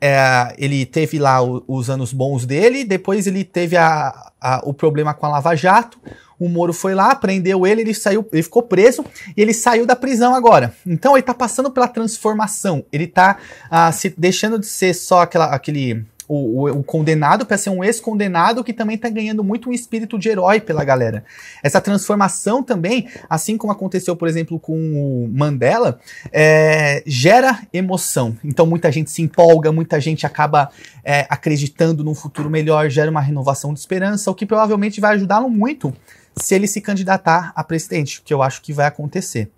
é, ele teve lá o, os anos bons dele, depois ele teve a, a, o problema com a Lava Jato, o Moro foi lá, prendeu ele, ele saiu, ele ficou preso e ele saiu da prisão agora. Então ele tá passando pela transformação, ele tá ah, se deixando de ser só aquela, aquele o, o, o condenado para ser um ex-condenado que também está ganhando muito um espírito de herói pela galera. Essa transformação também, assim como aconteceu, por exemplo, com o Mandela, é, gera emoção. Então muita gente se empolga, muita gente acaba é, acreditando num futuro melhor, gera uma renovação de esperança, o que provavelmente vai ajudá-lo muito se ele se candidatar a presidente, que eu acho que vai acontecer.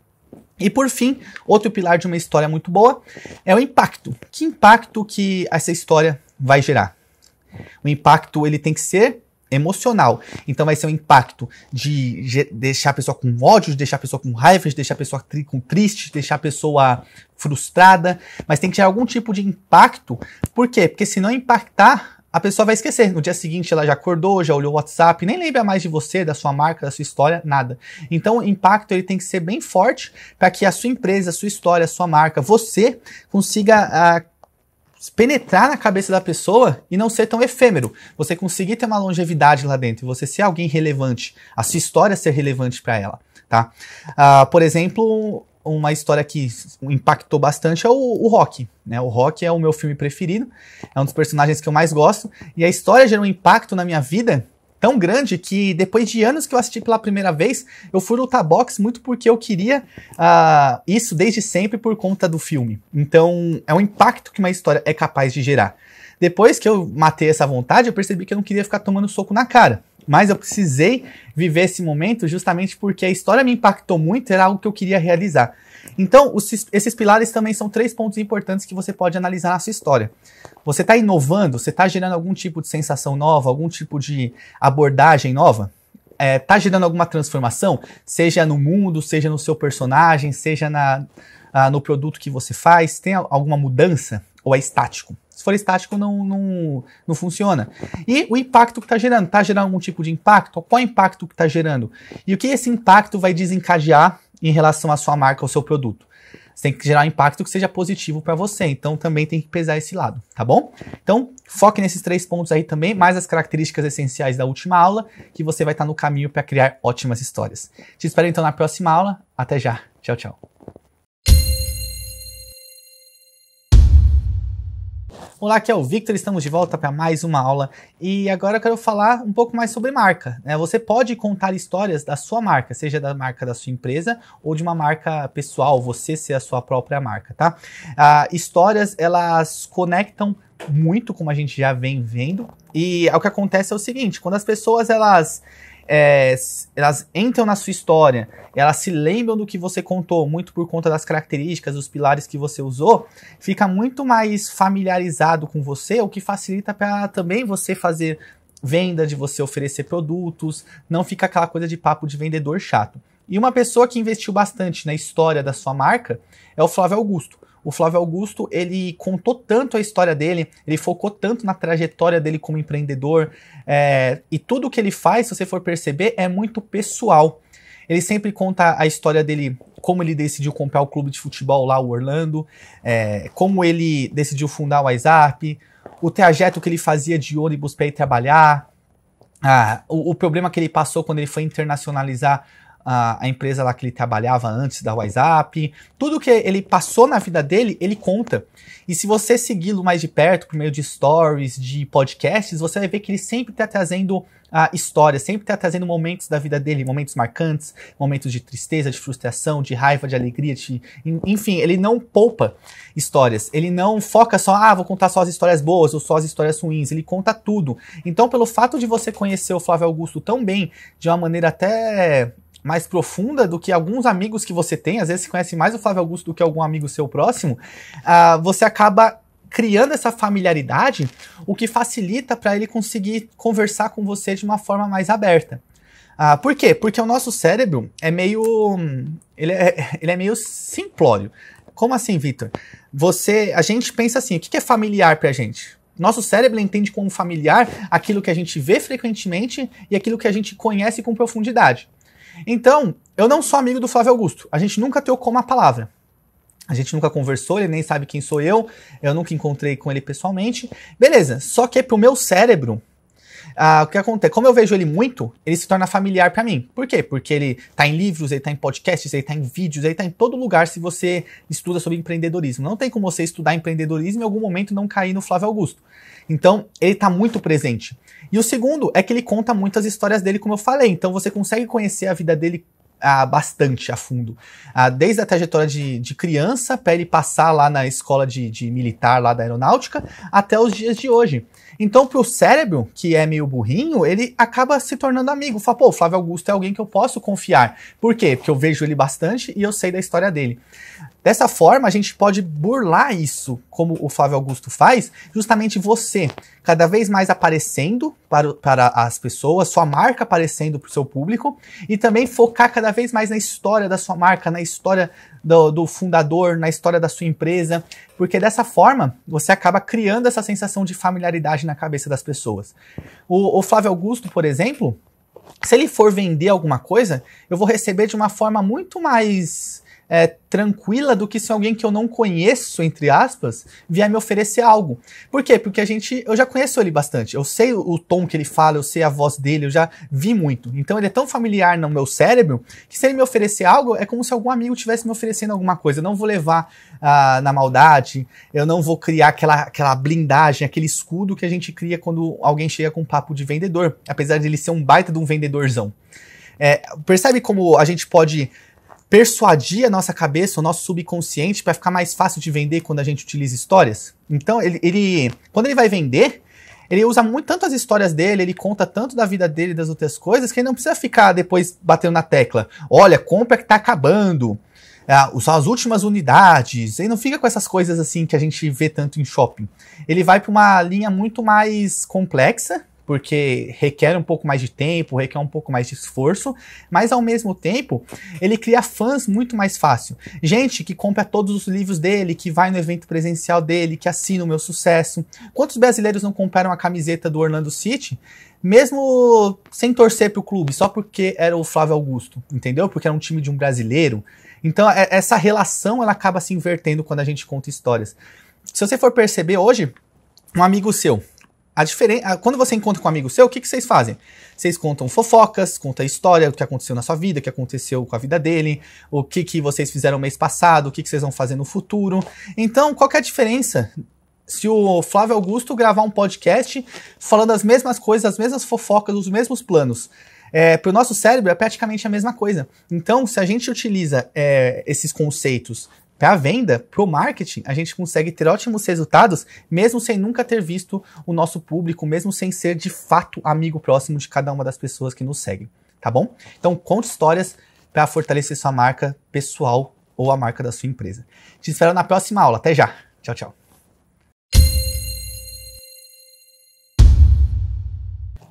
E por fim, outro pilar de uma história muito boa é o impacto. Que impacto que essa história vai gerar. O impacto ele tem que ser emocional. Então vai ser um impacto de deixar a pessoa com ódio, de deixar a pessoa com raiva, de deixar a pessoa tri com triste, de deixar a pessoa frustrada, mas tem que ter algum tipo de impacto. Por quê? Porque se não impactar, a pessoa vai esquecer. No dia seguinte ela já acordou, já olhou o WhatsApp, nem lembra mais de você, da sua marca, da sua história, nada. Então o impacto ele tem que ser bem forte para que a sua empresa, a sua história, a sua marca, você consiga ah, penetrar na cabeça da pessoa e não ser tão efêmero. Você conseguir ter uma longevidade lá dentro, você ser alguém relevante, a sua história ser relevante para ela, tá? Uh, por exemplo, uma história que impactou bastante é o, o Rock. Né? O Rock é o meu filme preferido, é um dos personagens que eu mais gosto, e a história gerou um impacto na minha vida tão grande que depois de anos que eu assisti pela primeira vez, eu fui lutar boxe muito porque eu queria uh, isso desde sempre por conta do filme. Então, é um impacto que uma história é capaz de gerar. Depois que eu matei essa vontade, eu percebi que eu não queria ficar tomando soco na cara. Mas eu precisei viver esse momento justamente porque a história me impactou muito, era algo que eu queria realizar. Então, os, esses pilares também são três pontos importantes que você pode analisar na sua história. Você está inovando? Você está gerando algum tipo de sensação nova, algum tipo de abordagem nova? Está é, tá gerando alguma transformação? Seja no mundo, seja no seu personagem, seja na, a, ah, no produto que você faz? Tem alguma mudança? Ou é estático? Se for estático, não, não, não funciona. E o impacto que está gerando? Está gerando algum tipo de impacto? Qual é o impacto que está gerando? E o que esse impacto vai desencadear em relação à sua marca, ou seu produto. Você tem que gerar um impacto que seja positivo para você. Então também tem que pesar esse lado, tá bom? Então foque nesses três pontos aí também, mais as características essenciais da última aula, que você vai estar tá no caminho para criar ótimas histórias. Te espero então na próxima aula. Até já. Tchau, tchau. Olá, aqui é o Victor, estamos de volta para mais uma aula e agora eu quero falar um pouco mais sobre marca. Né? Você pode contar histórias da sua marca, seja da marca da sua empresa ou de uma marca pessoal, você ser a sua própria marca, tá? Ah, histórias, elas conectam muito, como a gente já vem vendo, e é o que acontece é o seguinte, quando as pessoas, elas é, elas entram na sua história, elas se lembram do que você contou, muito por conta das características, dos pilares que você usou, fica muito mais familiarizado com você, o que facilita para também você fazer venda, de você oferecer produtos, não fica aquela coisa de papo de vendedor chato. E uma pessoa que investiu bastante na história da sua marca é o Flávio Augusto o Flávio Augusto, ele contou tanto a história dele, ele focou tanto na trajetória dele como empreendedor, é, e tudo que ele faz, se você for perceber, é muito pessoal. Ele sempre conta a história dele, como ele decidiu comprar o clube de futebol lá, o Orlando, é, como ele decidiu fundar o WhatsApp, o trajeto que ele fazia de ônibus para ir trabalhar, ah, o, o, problema que ele passou quando ele foi internacionalizar a, a empresa lá que ele trabalhava antes da WhatsApp, tudo que ele passou na vida dele, ele conta. E se você segui-lo mais de perto, por meio de stories, de podcasts, você vai ver que ele sempre está trazendo a ah, história, sempre está trazendo momentos da vida dele, momentos marcantes, momentos de tristeza, de frustração, de raiva, de alegria, de... enfim, ele não poupa histórias, ele não foca só, ah, vou contar só as histórias boas ou só as histórias ruins, ele conta tudo. Então, pelo fato de você conhecer o Flávio Augusto tão bem, de uma maneira até mais profunda do que alguns amigos que você tem, às vezes você conhece mais o Flávio Augusto do que algum amigo seu próximo, uh, você acaba criando essa familiaridade, o que facilita para ele conseguir conversar com você de uma forma mais aberta. Ah, por quê? Porque o nosso cérebro é meio. Hum, ele é, ele é meio simplório. Como assim, Victor? Você. A gente pensa assim: o que é familiar para a gente? Nosso cérebro entende como familiar aquilo que a gente vê frequentemente e aquilo que a gente conhece com profundidade. Então, eu não sou amigo do Flávio Augusto. A gente nunca como a palavra. A gente nunca conversou, ele nem sabe quem sou eu. Eu nunca encontrei com ele pessoalmente. Beleza, só que pro meu cérebro, ah, o que acontece? Como eu vejo ele muito, ele se torna familiar para mim. Por quê? Porque ele tá em livros, ele tá em podcasts, ele tá em vídeos, ele tá em todo lugar se você estuda sobre empreendedorismo. Não tem como você estudar empreendedorismo e em algum momento não cair no Flávio Augusto. Então, ele está muito presente. E o segundo é que ele conta muitas histórias dele, como eu falei. Então, você consegue conhecer a vida dele ah, bastante a fundo. Ah, desde a trajetória de, de criança, para ele passar lá na escola de, de, militar lá da aeronáutica, até os dias de hoje. Então, para o cérebro, que é meio burrinho, ele acaba se tornando amigo. Fala, pô, Flávio Augusto é alguém que eu posso confiar. Por quê? Porque eu vejo ele bastante e eu sei da história dele. Dessa forma, a gente pode burlar isso, como o Flávio Augusto faz, justamente você, cada vez mais aparecendo para, para as pessoas, sua marca aparecendo para o seu público, e também focar cada vez mais na história da sua marca, na história do, do fundador, na história da sua empresa, porque dessa forma você acaba criando essa sensação de familiaridade na cabeça das pessoas. o, o Flávio Augusto, por exemplo, se ele for vender alguma coisa, eu vou receber de uma forma muito mais é, tranquila do que se alguém que eu não conheço, entre aspas, vier me oferecer algo. Por quê? Porque a gente, eu já conheço ele bastante, eu sei o, tom que ele fala, eu sei a voz dele, eu já vi muito. Então ele é tão familiar no meu cérebro que se ele me oferecer algo, é como se algum amigo tivesse me oferecendo alguma coisa. Eu não vou levar ah, na maldade, eu não vou criar aquela, aquela blindagem, aquele escudo que a gente cria quando alguém chega com um papo de vendedor, apesar de ele ser um baita de um vendedorzão. É, percebe como a gente pode persuadir a nossa cabeça, o nosso subconsciente, para ficar mais fácil de vender quando a gente utiliza histórias. Então, ele, ele quando ele vai vender, ele usa muito tanto as histórias dele, ele conta tanto da vida dele e das outras coisas, que ele não precisa ficar depois batendo na tecla. Olha, compra que tá acabando. É, são as últimas unidades. Ele não fica com essas coisas assim que a gente vê tanto em shopping. Ele vai para uma linha muito mais complexa porque requer um pouco mais de tempo, requer um pouco mais de esforço, mas ao mesmo tempo ele cria fãs muito mais fácil. Gente que compra todos os livros dele, que vai no evento presencial dele, que assina o meu sucesso. Quantos brasileiros não compraram a camiseta do Orlando City? Mesmo sem torcer pro clube, só porque era o Flávio Augusto, entendeu? Porque era um time de um brasileiro. Então, é, essa relação ela acaba se invertendo quando a gente conta histórias. Se você for perceber hoje, um amigo seu, a diferença, quando você encontra com um amigo seu, o que, que vocês fazem? Vocês contam fofocas, conta a história do que aconteceu na sua vida, o que aconteceu com a vida dele, o que, que vocês fizeram mês passado, o que, que vocês vão fazer no futuro. Então, qual que é a diferença se o Flávio Augusto gravar um podcast falando as mesmas coisas, as mesmas fofocas, os mesmos planos. É, para o nosso cérebro é praticamente a mesma coisa. Então, se a gente utiliza é, esses conceitos para a venda, para o marketing, a gente consegue ter ótimos resultados, mesmo sem nunca ter visto o nosso público, mesmo sem ser de fato amigo próximo de cada uma das pessoas que nos seguem, tá bom? Então, conte histórias para fortalecer sua marca pessoal ou a marca da sua empresa. Te espero na próxima aula. Até já. Tchau, tchau.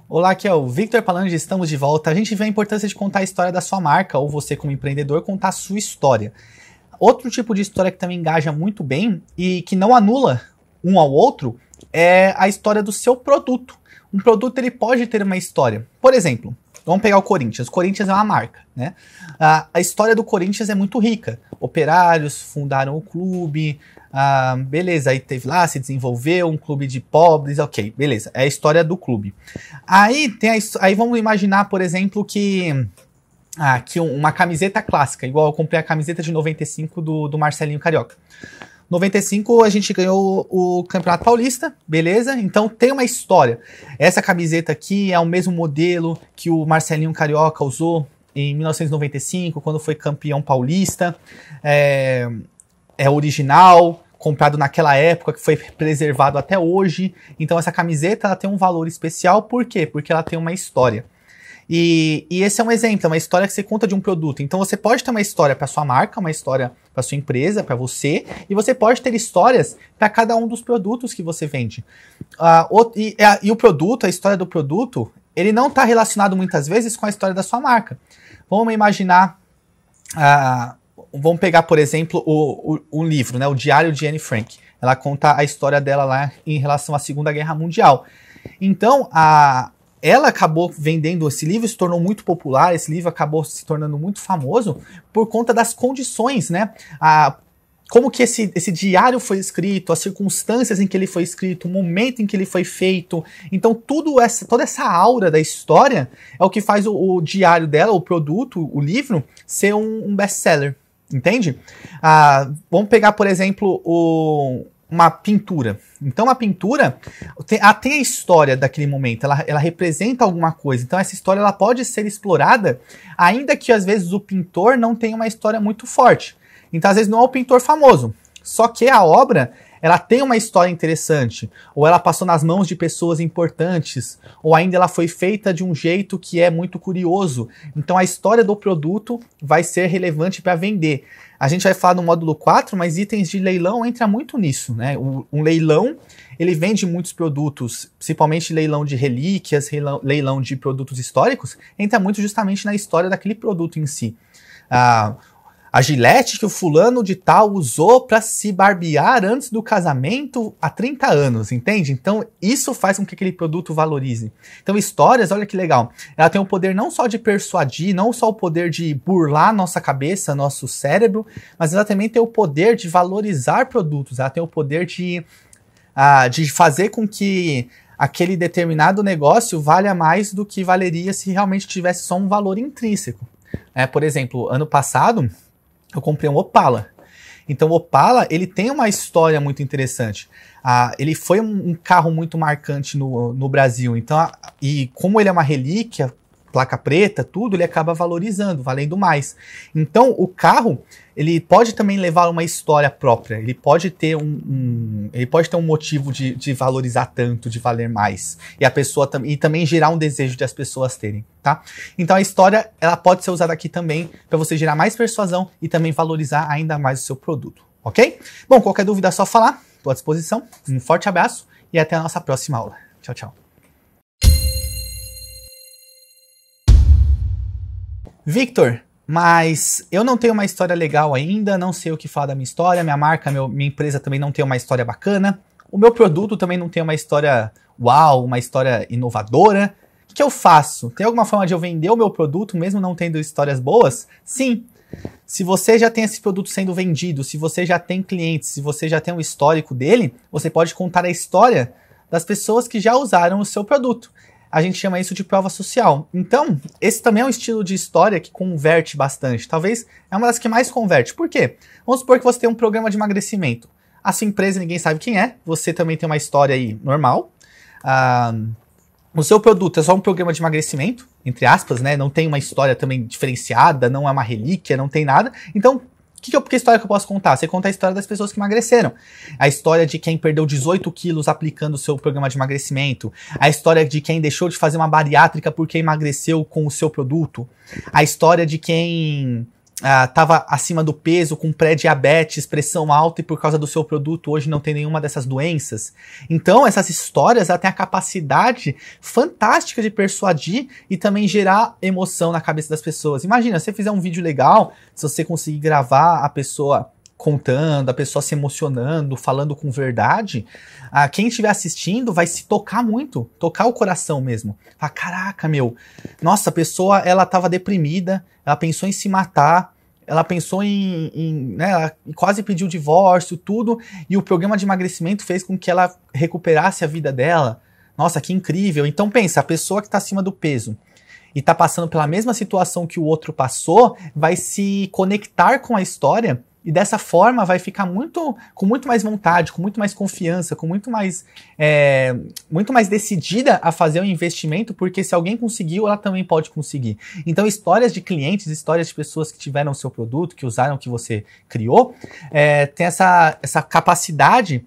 Olá, aqui é o Victor Palange, estamos de volta. A gente vê a importância de contar a história da sua marca ou você como empreendedor contar a sua história. Outro tipo de história que também engaja muito bem e que não anula um ao outro é a história do seu produto. Um produto ele pode ter uma história. Por exemplo, vamos pegar o Corinthians. O Corinthians é uma marca, né? A, a história do Corinthians é muito rica. Operários fundaram o clube, beleza, aí teve lá, se desenvolveu, um clube de pobres, ok, beleza. É a história do clube. Aí tem a, aí vamos imaginar, por exemplo, que ah, aqui uma camiseta clássica, igual eu comprei a camiseta de 95 do, do Marcelinho Carioca. 95 a gente ganhou o Campeonato Paulista, beleza? Então tem uma história. Essa camiseta aqui é o mesmo modelo que o Marcelinho Carioca usou em 1995, quando foi campeão paulista. É, é original, comprado naquela época, que foi preservado até hoje. Então essa camiseta ela tem um valor especial, por quê? Porque ela tem uma história. E, e, esse é um exemplo, é uma história que você conta de um produto. Então você pode ter uma história para sua marca, uma história para sua empresa, para você, e você pode ter histórias para cada um dos produtos que você vende. Ah, o, e, a, e, o produto, a história do produto, ele não está relacionado muitas vezes com a história da sua marca. Vamos imaginar, ah, vamos pegar por exemplo o, o, o livro, né, o Diário de Anne Frank. Ela conta a história dela lá em relação à Segunda Guerra Mundial. Então a ela acabou vendendo esse livro, se tornou muito popular, esse livro acabou se tornando muito famoso por conta das condições, né? A, como que esse, esse diário foi escrito, as circunstâncias em que ele foi escrito, o momento em que ele foi feito. Então, tudo essa, toda essa aura da história é o que faz o, o diário dela, o produto, o livro, ser um, um best-seller. Entende? Ah, vamos pegar, por exemplo, o, uma pintura. Então a pintura tem, ela tem a história daquele momento, ela, ela representa alguma coisa. Então essa história ela pode ser explorada, ainda que às vezes o pintor não tenha uma história muito forte. Então às vezes não é o pintor famoso. Só que a obra ela tem uma história interessante, ou ela passou nas mãos de pessoas importantes, ou ainda ela foi feita de um jeito que é muito curioso. Então a história do produto vai ser relevante para vender. A gente vai falar no módulo 4, mas itens de leilão entra muito nisso, né? Um leilão, ele vende muitos produtos, principalmente leilão de relíquias, leilão de produtos históricos, entra muito justamente na história daquele produto em si. Ah, a gilete que o fulano de tal usou para se barbear antes do casamento há 30 anos, entende? Então, isso faz com que aquele produto valorize. Então, histórias, olha que legal. Ela tem o poder não só de persuadir, não só o poder de burlar nossa cabeça, nosso cérebro, mas ela também tem o poder de valorizar produtos. Ela tem o poder de, uh, de fazer com que aquele determinado negócio valha mais do que valeria se realmente tivesse só um valor intrínseco. É, por exemplo, ano passado, eu comprei um Opala. Então o Opala, ele tem uma história muito interessante. Ah, ele foi um, carro muito marcante no, no Brasil. Então, a, e como ele é uma relíquia, placa preta, tudo, ele acaba valorizando, valendo mais. Então, o carro, ele pode também levar uma história própria, ele pode ter um, um ele pode ter um motivo de, de, valorizar tanto, de valer mais. E a pessoa também e também gerar um desejo de as pessoas terem, tá? Então a história, ela pode ser usada aqui também para você gerar mais persuasão e também valorizar ainda mais o seu produto, OK? Bom, qualquer dúvida é só falar. tô à disposição. Um forte abraço e até a nossa próxima aula. Tchau, tchau. Victor, mas eu não tenho uma história legal ainda, não sei o que falar da minha história, minha marca, meu, minha empresa também não tem uma história bacana, o meu produto também não tem uma história uau, uma história inovadora. O que eu faço? Tem alguma forma de eu vender o meu produto, mesmo não tendo histórias boas? Sim. Se você já tem esse produto sendo vendido, se você já tem clientes, se você já tem um histórico dele, você pode contar a história das pessoas que já usaram o seu produto a gente chama isso de prova social. Então, esse também é um estilo de história que converte bastante. Talvez é uma das que mais converte. Por quê? Vamos supor que você tem um programa de emagrecimento. A sua empresa ninguém sabe quem é, você também tem uma história aí normal. Ah, o seu produto é só um programa de emagrecimento, entre aspas, né? Não tem uma história também diferenciada, não é uma relíquia, não tem nada. Então, que, que, eu, é, que história que eu posso contar? Você conta a história das pessoas que emagreceram. A história de quem perdeu 18 quilos aplicando o seu programa de emagrecimento. A história de quem deixou de fazer uma bariátrica porque emagreceu com o seu produto. A história de quem estava ah, acima do peso, com pré-diabetes, pressão alta e por causa do seu produto hoje não tem nenhuma dessas doenças. Então, essas histórias têm a capacidade fantástica de persuadir e também gerar emoção na cabeça das pessoas. Imagina, se você fizer um vídeo legal, se você conseguir gravar a pessoa contando, a pessoa se emocionando, falando com verdade, ah, quem estiver assistindo vai se tocar muito, tocar o coração mesmo. Ah, caraca, meu, nossa, a pessoa, ela tava deprimida, ela pensou em se matar, ela pensou em, em né, ela quase pediu divórcio, tudo, e o programa de emagrecimento fez com que ela recuperasse a vida dela. Nossa, que incrível. Então pensa, a pessoa que está acima do peso, e está passando pela mesma situação que o outro passou, vai se conectar com a história e dessa forma vai ficar muito com muito mais vontade, com muito mais confiança, com muito mais é, muito mais decidida a fazer um investimento, porque se alguém conseguiu, ela também pode conseguir. Então histórias de clientes, histórias de pessoas que tiveram o seu produto, que usaram o que você criou, é, tem essa, essa capacidade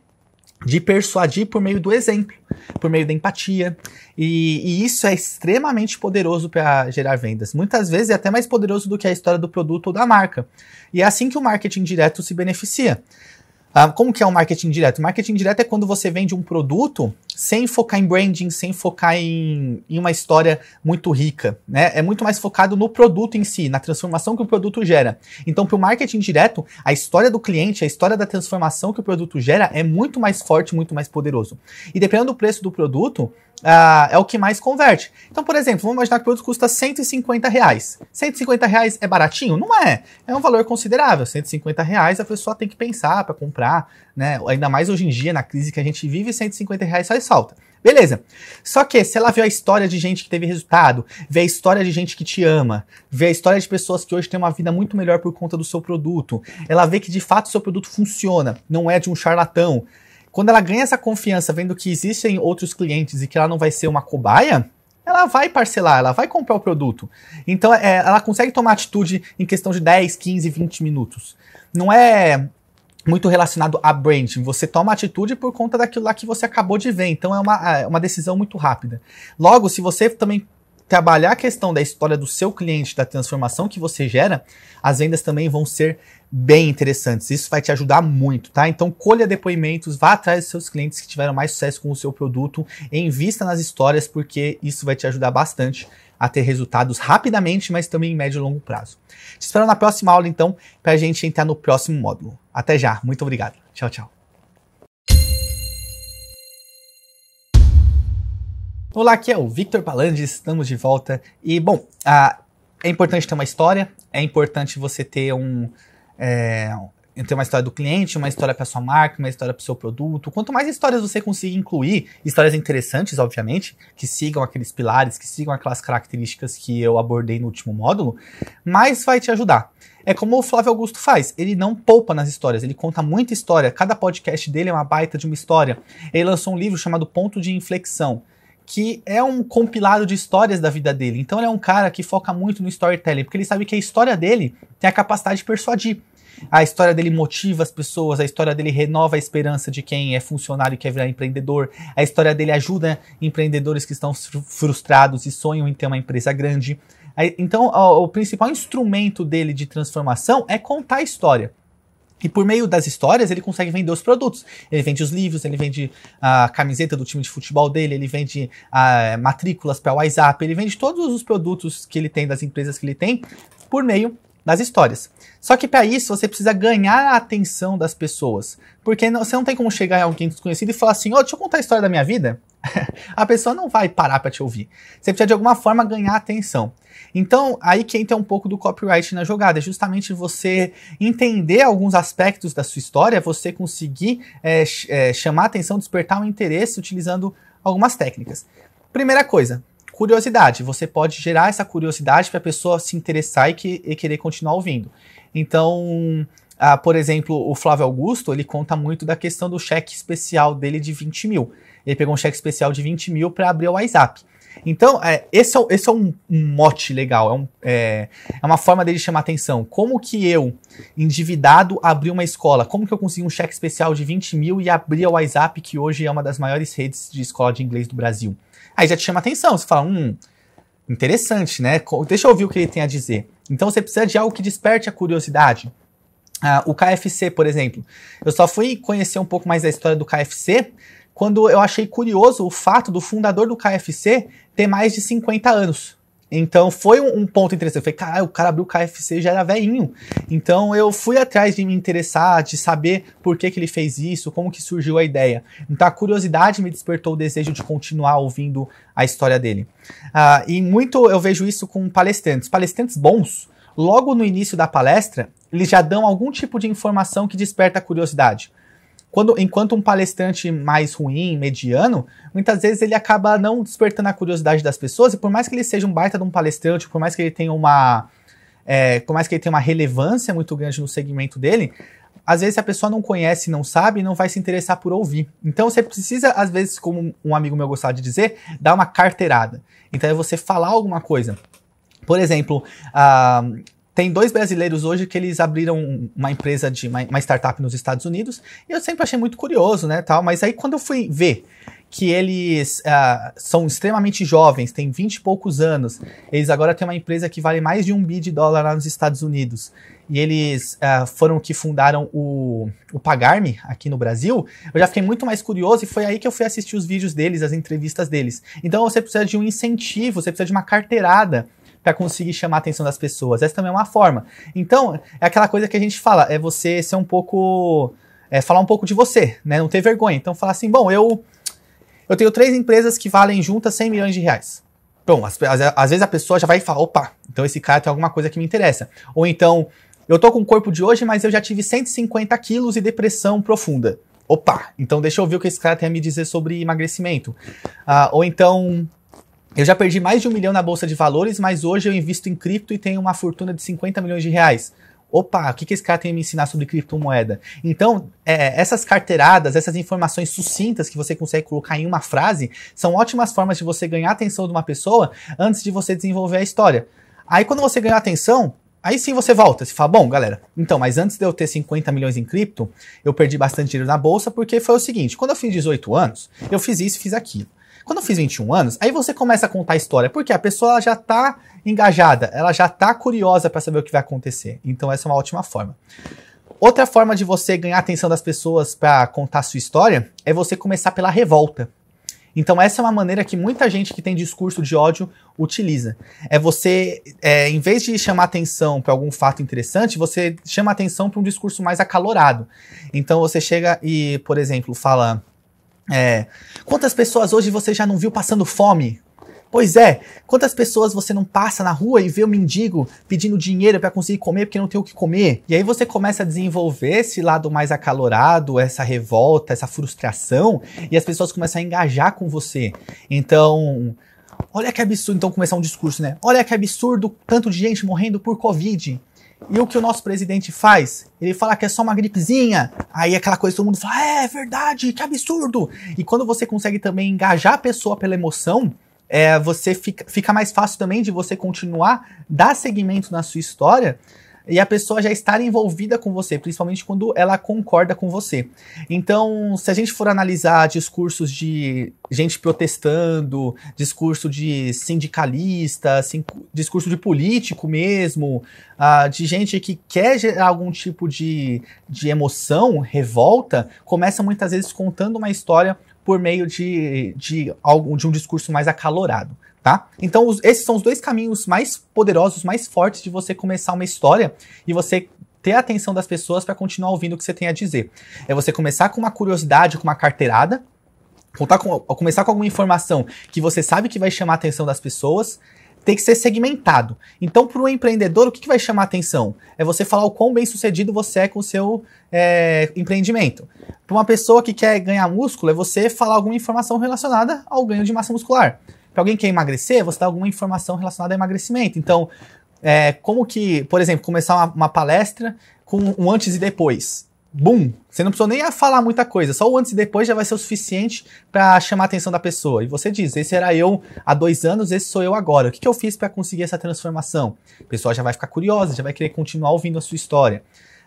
de persuadir por meio do exemplo, por meio da empatia. E, e isso é extremamente poderoso para gerar vendas. Muitas vezes é até mais poderoso do que a história do produto ou da marca. E é assim que o marketing direto se beneficia. Ah, como que é o marketing direto? marketing direto é quando você vende um produto sem focar em branding, sem focar em, em uma história muito rica, né? É muito mais focado no produto em si, na transformação que o produto gera. Então, para o marketing direto, a história do cliente, a história da transformação que o produto gera é muito mais forte, muito mais poderoso. E dependendo do preço do produto, ah, é o que mais converte. Então, por exemplo, vamos imaginar que o produto custa 150 reais. 150 reais é baratinho? Não é. É um valor considerável. 150 reais a pessoa tem que pensar para comprar, né? Ainda mais hoje em dia, na crise que a gente vive, 150 reais faz falta. Beleza. Só que se ela vê a história de gente que teve resultado, vê a história de gente que te ama, vê a história de pessoas que hoje têm uma vida muito melhor por conta do seu produto, ela vê que de fato o seu produto funciona, não é de um charlatão quando ela ganha essa confiança, vendo que existem outros clientes e que ela não vai ser uma cobaia, ela vai parcelar, ela vai comprar o produto. Então é, ela consegue tomar atitude em questão de 10, 15, 20 minutos. Não é muito relacionado a branding. Você toma atitude por conta daquilo lá que você acabou de ver. Então é uma, é uma decisão muito rápida. Logo, se você também trabalhar a questão da história do seu cliente, da transformação que você gera, as vendas também vão ser bem interessantes. Isso vai te ajudar muito, tá? Então colha depoimentos, vá atrás dos seus clientes que tiveram mais sucesso com o seu produto, invista nas histórias, porque isso vai te ajudar bastante a ter resultados rapidamente, mas também em médio e longo prazo. Te espero na próxima aula, então, para a gente entrar no próximo módulo. Até já, muito obrigado. Tchau, tchau. Olá, aqui é o Victor Palandes, estamos de volta. E, bom, a, é importante ter uma história, é importante você ter um. É, ter uma história do cliente, uma história para sua marca, uma história para o seu produto. Quanto mais histórias você conseguir incluir, histórias interessantes, obviamente, que sigam aqueles pilares, que sigam aquelas características que eu abordei no último módulo, mais vai te ajudar. É como o Flávio Augusto faz, ele não poupa nas histórias, ele conta muita história, cada podcast dele é uma baita de uma história. Ele lançou um livro chamado Ponto de Inflexão, que é um compilado de histórias da vida dele. Então ele é um cara que foca muito no storytelling, porque ele sabe que a história dele tem a capacidade de persuadir. A história dele motiva as pessoas, a história dele renova a esperança de quem é funcionário e quer virar empreendedor, a história dele ajuda empreendedores que estão frustrados e sonham em ter uma empresa grande. Então, o principal instrumento dele de transformação é contar a história. E por meio das histórias, ele consegue vender os produtos. Ele vende os livros, ele vende a camiseta do time de futebol dele, ele vende a, matrículas para o WhatsApp, ele vende todos os produtos que ele tem, das empresas que ele tem, por meio das histórias. Só que para isso você precisa ganhar a atenção das pessoas, porque não, você não tem como chegar em alguém desconhecido e falar assim: "Ó, oh, deixa eu contar a história da minha vida". a pessoa não vai parar para te ouvir. Você precisa de alguma forma ganhar atenção. Então, aí que entra um pouco do copyright na jogada, é justamente você entender alguns aspectos da sua história, você conseguir é, é, chamar a atenção, despertar um interesse utilizando algumas técnicas. Primeira coisa, curiosidade. Você pode gerar essa curiosidade para a pessoa se interessar e, que, e querer continuar ouvindo. Então, ah, por exemplo, o Flávio Augusto, ele conta muito da questão do cheque especial dele de 20 mil. Ele pegou um cheque especial de 20 mil para abrir o WhatsApp. Então, é, esse, é, esse é um, um mote legal, é, um, é, é, uma forma dele chamar atenção. Como que eu, endividado, abri uma escola? Como que eu consegui um cheque especial de 20 mil e abri o WhatsApp, que hoje é uma das maiores redes de escola de inglês do Brasil? Aí já te chama atenção, você fala, hum, interessante, né? Deixa eu ouvir o que ele tem a dizer. Então você precisa de algo que desperte a curiosidade. Ah, o KFC, por exemplo. Eu só fui conhecer um pouco mais da história do KFC quando eu achei curioso o fato do fundador do KFC ter mais de 50 anos. Então foi um, um ponto interessante. Eu falei, caralho, o cara abriu o KFC e já era velhinho. Então eu fui atrás de me interessar, de saber por que, que ele fez isso, como que surgiu a ideia. Então a curiosidade me despertou o desejo de continuar ouvindo a história dele. Ah, e muito eu vejo isso com palestrantes. Palestrantes bons, logo no início da palestra, eles já dão algum tipo de informação que desperta a curiosidade. Quando, enquanto um palestrante mais ruim, mediano, muitas vezes ele acaba não despertando a curiosidade das pessoas, e por mais que ele seja um baita de um palestrante, por mais que ele tenha uma. É, por mais que ele tenha uma relevância muito grande no segmento dele, às vezes a pessoa não conhece, não sabe, não vai se interessar por ouvir. Então você precisa, às vezes, como um amigo meu gostava de dizer, dar uma carteirada. Então é você falar alguma coisa. Por exemplo, uh, tem dois brasileiros hoje que eles abriram uma empresa de uma, uma startup nos Estados Unidos. E eu sempre achei muito curioso, né, tal. Mas aí quando eu fui ver que eles uh, são extremamente jovens, têm vinte e poucos anos. Eles agora têm uma empresa que vale mais de um bi de dólar lá nos Estados Unidos. E eles uh, foram que fundaram o, o Pagarme aqui no Brasil. Eu já fiquei muito mais curioso e foi aí que eu fui assistir os vídeos deles, as entrevistas deles. Então você precisa de um incentivo, você precisa de uma carteirada para conseguir chamar a atenção das pessoas. Essa também é uma forma. Então, é aquela coisa que a gente fala, é você ser um pouco. É, falar um pouco de você, né? Não ter vergonha. Então, falar assim, bom, eu. Eu tenho três empresas que valem juntas 100 milhões de reais. Bom, às, às vezes a pessoa já vai falar, opa, então esse cara tem alguma coisa que me interessa. Ou então, eu tô com o corpo de hoje, mas eu já tive 150 quilos e depressão profunda. Opa, então deixa eu ver o que esse cara tem a me dizer sobre emagrecimento. Ah, ou então, eu já perdi mais de um milhão na bolsa de valores, mas hoje eu invisto em cripto e tenho uma fortuna de 50 milhões de reais. Opa, o que, que esse cara tem a me ensinar sobre criptomoeda? Então, é, essas carteiradas, essas informações sucintas que você consegue colocar em uma frase, são ótimas formas de você ganhar a atenção de uma pessoa antes de você desenvolver a história. Aí, quando você ganhar atenção, Aí sim você volta, você fala, bom, galera, então, mas antes de eu ter 50 milhões em cripto, eu perdi bastante dinheiro na bolsa, porque foi o seguinte, quando eu fiz 18 anos, eu fiz isso, fiz aquilo. Quando eu fiz 21 anos, aí você começa a contar a história, porque a pessoa já tá engajada, ela já tá curiosa para saber o que vai acontecer. Então essa é uma ótima forma. Outra forma de você ganhar a atenção das pessoas para contar sua história é você começar pela revolta. Então essa é uma maneira que muita gente que tem discurso de ódio utiliza. É você, é, em vez de chamar atenção para algum fato interessante, você chama atenção para um discurso mais acalorado. Então você chega e, por exemplo, fala: é, quantas pessoas hoje você já não viu passando fome? Pois é, quantas pessoas você não passa na rua e vê o um mendigo pedindo dinheiro para conseguir comer porque não tem o que comer? E aí você começa a desenvolver esse lado mais acalorado, essa revolta, essa frustração, e as pessoas começam a engajar com você. Então, olha que absurdo, então começar um discurso, né? Olha que absurdo, tanto de gente morrendo por Covid. E o que o nosso presidente faz? Ele fala que é só uma gripezinha. Aí aquela coisa todo mundo fala: é, é verdade, que absurdo. E quando você consegue também engajar a pessoa pela emoção, é, você fica, fica mais fácil também de você continuar, dar seguimento na sua história e a pessoa já estar envolvida com você, principalmente quando ela concorda com você. Então, se a gente for analisar discursos de gente protestando, discurso de sindicalista, discurso de político mesmo, uh, de gente que quer gerar algum tipo de, de emoção, revolta, começa muitas vezes contando uma história por meio de, de, algum, de um discurso mais acalorado tá? Então, os, esses são os dois caminhos mais poderosos, mais fortes de você começar uma história e você ter a atenção das pessoas para continuar ouvindo o que você tem a dizer. É você começar com uma curiosidade, com uma carteirada, contar com, começar com alguma informação que você sabe que vai chamar a atenção das pessoas, tem que ser segmentado. Então, para o empreendedor, o que, que, vai chamar a atenção? É você falar o quão bem sucedido você é com o seu é, empreendimento. Para uma pessoa que quer ganhar músculo, é você falar alguma informação relacionada ao ganho de massa muscular alguém quer emagrecer, você dá alguma informação relacionada a emagrecimento. Então, é, como que, por exemplo, começar uma, uma palestra com um antes e depois. Bum! Você não precisa nem falar muita coisa, só o antes e depois já vai ser o suficiente para chamar a atenção da pessoa. E você diz: esse era eu há dois anos, esse sou eu agora. O que, que eu fiz para conseguir essa transformação? O pessoal já vai ficar curiosa, já vai querer continuar ouvindo a sua história.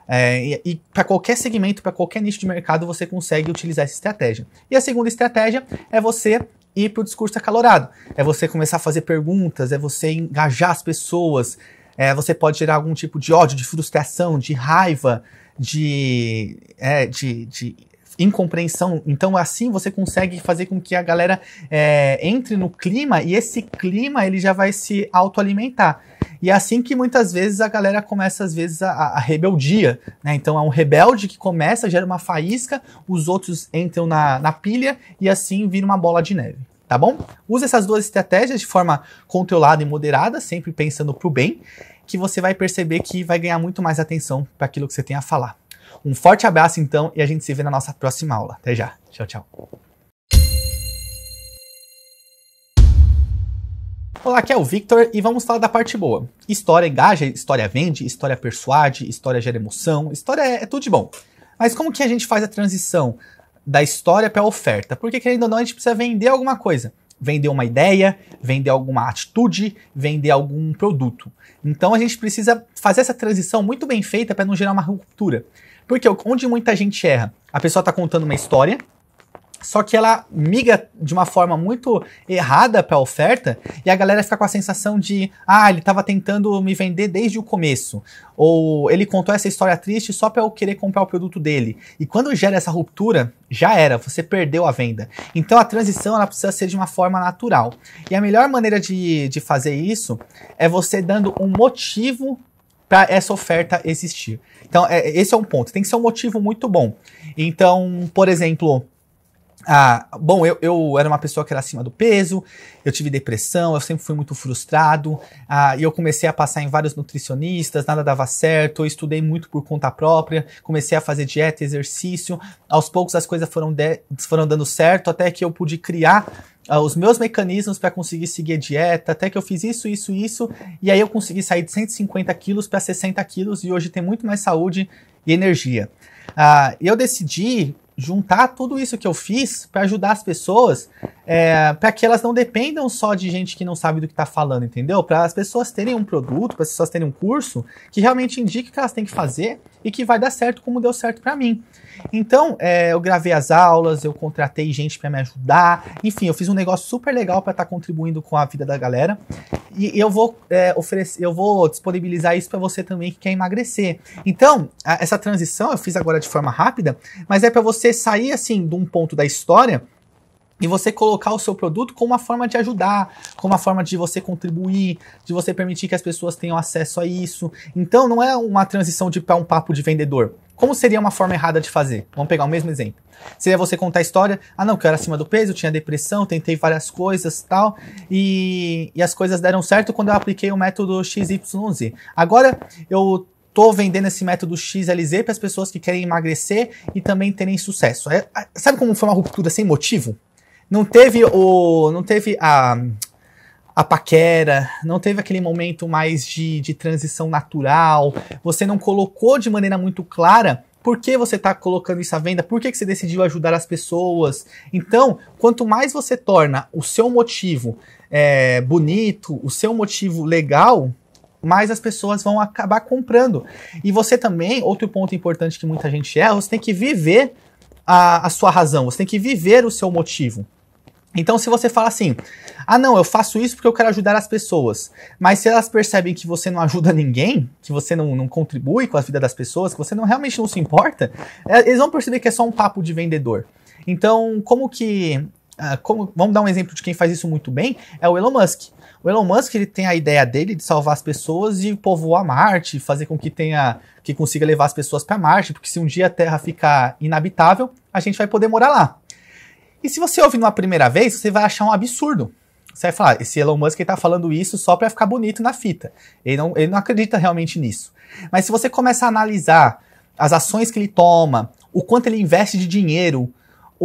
É, e, e para qualquer segmento, para qualquer nicho de mercado, você consegue utilizar essa estratégia. E a segunda estratégia é você ir para o discurso acalorado. É você começar a fazer perguntas, é você engajar as pessoas, é, você pode gerar algum tipo de ódio, de frustração, de raiva, de, é, de, de incompreensão. Então, assim você consegue fazer com que a galera é, entre no clima e esse clima ele já vai se autoalimentar. E é assim que muitas vezes a galera começa, às vezes, a, a rebeldia, né? Então é um rebelde que começa, gera uma faísca, os outros entram na, na pilha e assim vira uma bola de neve tá bom? Use essas duas estratégias de forma controlada e moderada, sempre pensando pro bem, que você vai perceber que vai ganhar muito mais atenção para aquilo que você tem a falar. Um forte abraço então e a gente se vê na nossa próxima aula. Até já. Tchau, tchau. Olá, aqui é o Victor e vamos falar da parte boa. História engaja, história vende, história persuade, história gera emoção, história é, é tudo de bom. Mas como que a gente faz a transição da história para a oferta? Porque querendo ou não, a gente precisa vender alguma coisa vender uma ideia, vender alguma atitude, vender algum produto. Então a gente precisa fazer essa transição muito bem feita para não gerar uma ruptura. Porque onde muita gente erra, a pessoa está contando uma história só que ela miga de uma forma muito errada para a oferta e a galera fica com a sensação de, ah, ele estava tentando me vender desde o começo, ou ele contou essa história triste só para eu querer comprar o produto dele. E quando gera essa ruptura, já era, você perdeu a venda. Então a transição ela precisa ser de uma forma natural. E a melhor maneira de, de fazer isso é você dando um motivo para essa oferta existir. Então, é, esse é um ponto. Tem que ser um motivo muito bom. Então, por exemplo, ah, bom, eu, eu era uma pessoa que era acima do peso, eu tive depressão, eu sempre fui muito frustrado, ah, e eu comecei a passar em vários nutricionistas, nada dava certo, eu estudei muito por conta própria, comecei a fazer dieta, exercício, aos poucos as coisas foram, de, foram dando certo, até que eu pude criar ah, os meus mecanismos para conseguir seguir a dieta, até que eu fiz isso, isso, isso, e aí eu consegui sair de 150 quilos para 60 quilos, e hoje tem muito mais saúde e energia. Ah, eu decidi juntar tudo isso que eu fiz para ajudar as pessoas, é, para que elas não dependam só de gente que não sabe do que está falando, entendeu? Para as pessoas terem um produto, para as pessoas terem um curso que realmente indique o que elas têm que fazer e que vai dar certo como deu certo para mim. Então, é, eu gravei as aulas, eu contratei gente para me ajudar, enfim, eu fiz um negócio super legal para estar tá contribuindo com a vida da galera. E eu vou é, oferecer, eu vou disponibilizar isso para você também que quer emagrecer. Então, a, essa transição eu fiz agora de forma rápida, mas é para você você sair assim de um ponto da história e você colocar o seu produto como uma forma de ajudar, como uma forma de você contribuir, de você permitir que as pessoas tenham acesso a isso. Então não é uma transição de para um papo de vendedor. Como seria uma forma errada de fazer? Vamos pegar o mesmo exemplo. Seria você contar a história, ah não, que eu era acima do peso, eu tinha depressão, tentei várias coisas tal, e, e as coisas deram certo quando eu apliquei o método XYZ. Agora eu tô vendendo esse método XLZ para as pessoas que querem emagrecer e também terem sucesso. É, sabe como foi uma ruptura sem motivo? Não teve o. Não teve a. A paquera, não teve aquele momento mais de, de transição natural, você não colocou de maneira muito clara por que você está colocando isso à venda, por que, que você decidiu ajudar as pessoas. Então, quanto mais você torna o seu motivo é, bonito, o seu motivo legal, mais as pessoas vão acabar comprando. E você também, outro ponto importante que muita gente erra, você tem que viver a, a sua razão, você tem que viver o seu motivo. Então, se você fala assim, ah, não, eu faço isso porque eu quero ajudar as pessoas, mas se elas percebem que você não ajuda ninguém, que você não, não contribui com a vida das pessoas, que você não realmente não se importa, é, eles vão perceber que é só um papo de vendedor. Então, como que. Ah, como, vamos dar um exemplo de quem faz isso muito bem: é o Elon Musk. O Elon Musk ele tem a ideia dele de salvar as pessoas e povoar Marte, fazer com que tenha que consiga levar as pessoas para Marte, porque se um dia a Terra ficar inabitável, a gente vai poder morar lá. E se você ouvir numa primeira vez, você vai achar um absurdo. Você vai falar, esse Elon Musk está falando isso só para ficar bonito na fita. Ele não, ele não acredita realmente nisso. Mas se você começa a analisar as ações que ele toma, o quanto ele investe de dinheiro,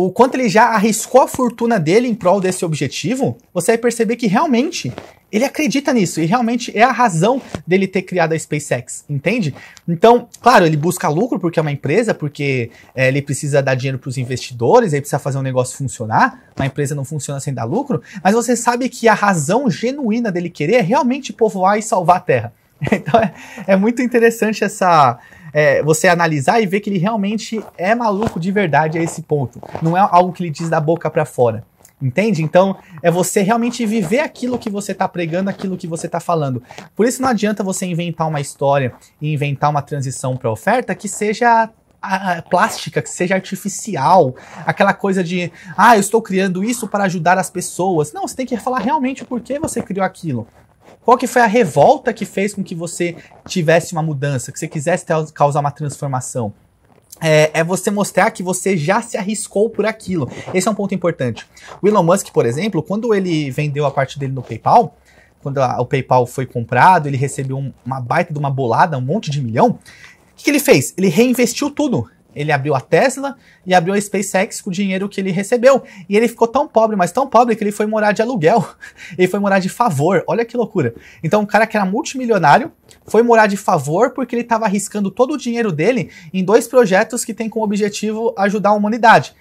o quanto ele já arriscou a fortuna dele em prol desse objetivo, você vai perceber que realmente ele acredita nisso e realmente é a razão dele ter criado a SpaceX, entende? Então, claro, ele busca lucro porque é uma empresa, porque é, ele precisa dar dinheiro para os investidores, ele precisa fazer um negócio funcionar. Uma empresa não funciona sem dar lucro, mas você sabe que a razão genuína dele querer é realmente povoar e salvar a Terra. Então é, é muito interessante essa é, você analisar e ver que ele realmente é maluco de verdade a esse ponto. Não é algo que ele diz da boca para fora. Entende? Então, é você realmente viver aquilo que você está pregando, aquilo que você está falando. Por isso, não adianta você inventar uma história e inventar uma transição para oferta que seja a plástica, que seja artificial, aquela coisa de, ah, eu estou criando isso para ajudar as pessoas. Não, você tem que falar realmente por que você criou aquilo. Qual que foi a revolta que fez com que você tivesse uma mudança, que você quisesse causar uma transformação? É, é, você mostrar que você já se arriscou por aquilo. Esse é um ponto importante. O Elon Musk, por exemplo, quando ele vendeu a parte dele no PayPal, quando a, o PayPal foi comprado, ele recebeu um, uma baita de uma bolada, um monte de milhão. O que, que ele fez? Ele reinvestiu tudo ele abriu a Tesla e abriu a SpaceX com o dinheiro que ele recebeu. E ele ficou tão pobre, mas tão pobre, que ele foi morar de aluguel. Ele foi morar de favor. Olha que loucura. Então, um cara que era multimilionário foi morar de favor porque ele estava arriscando todo o dinheiro dele em dois projetos que têm como objetivo ajudar a humanidade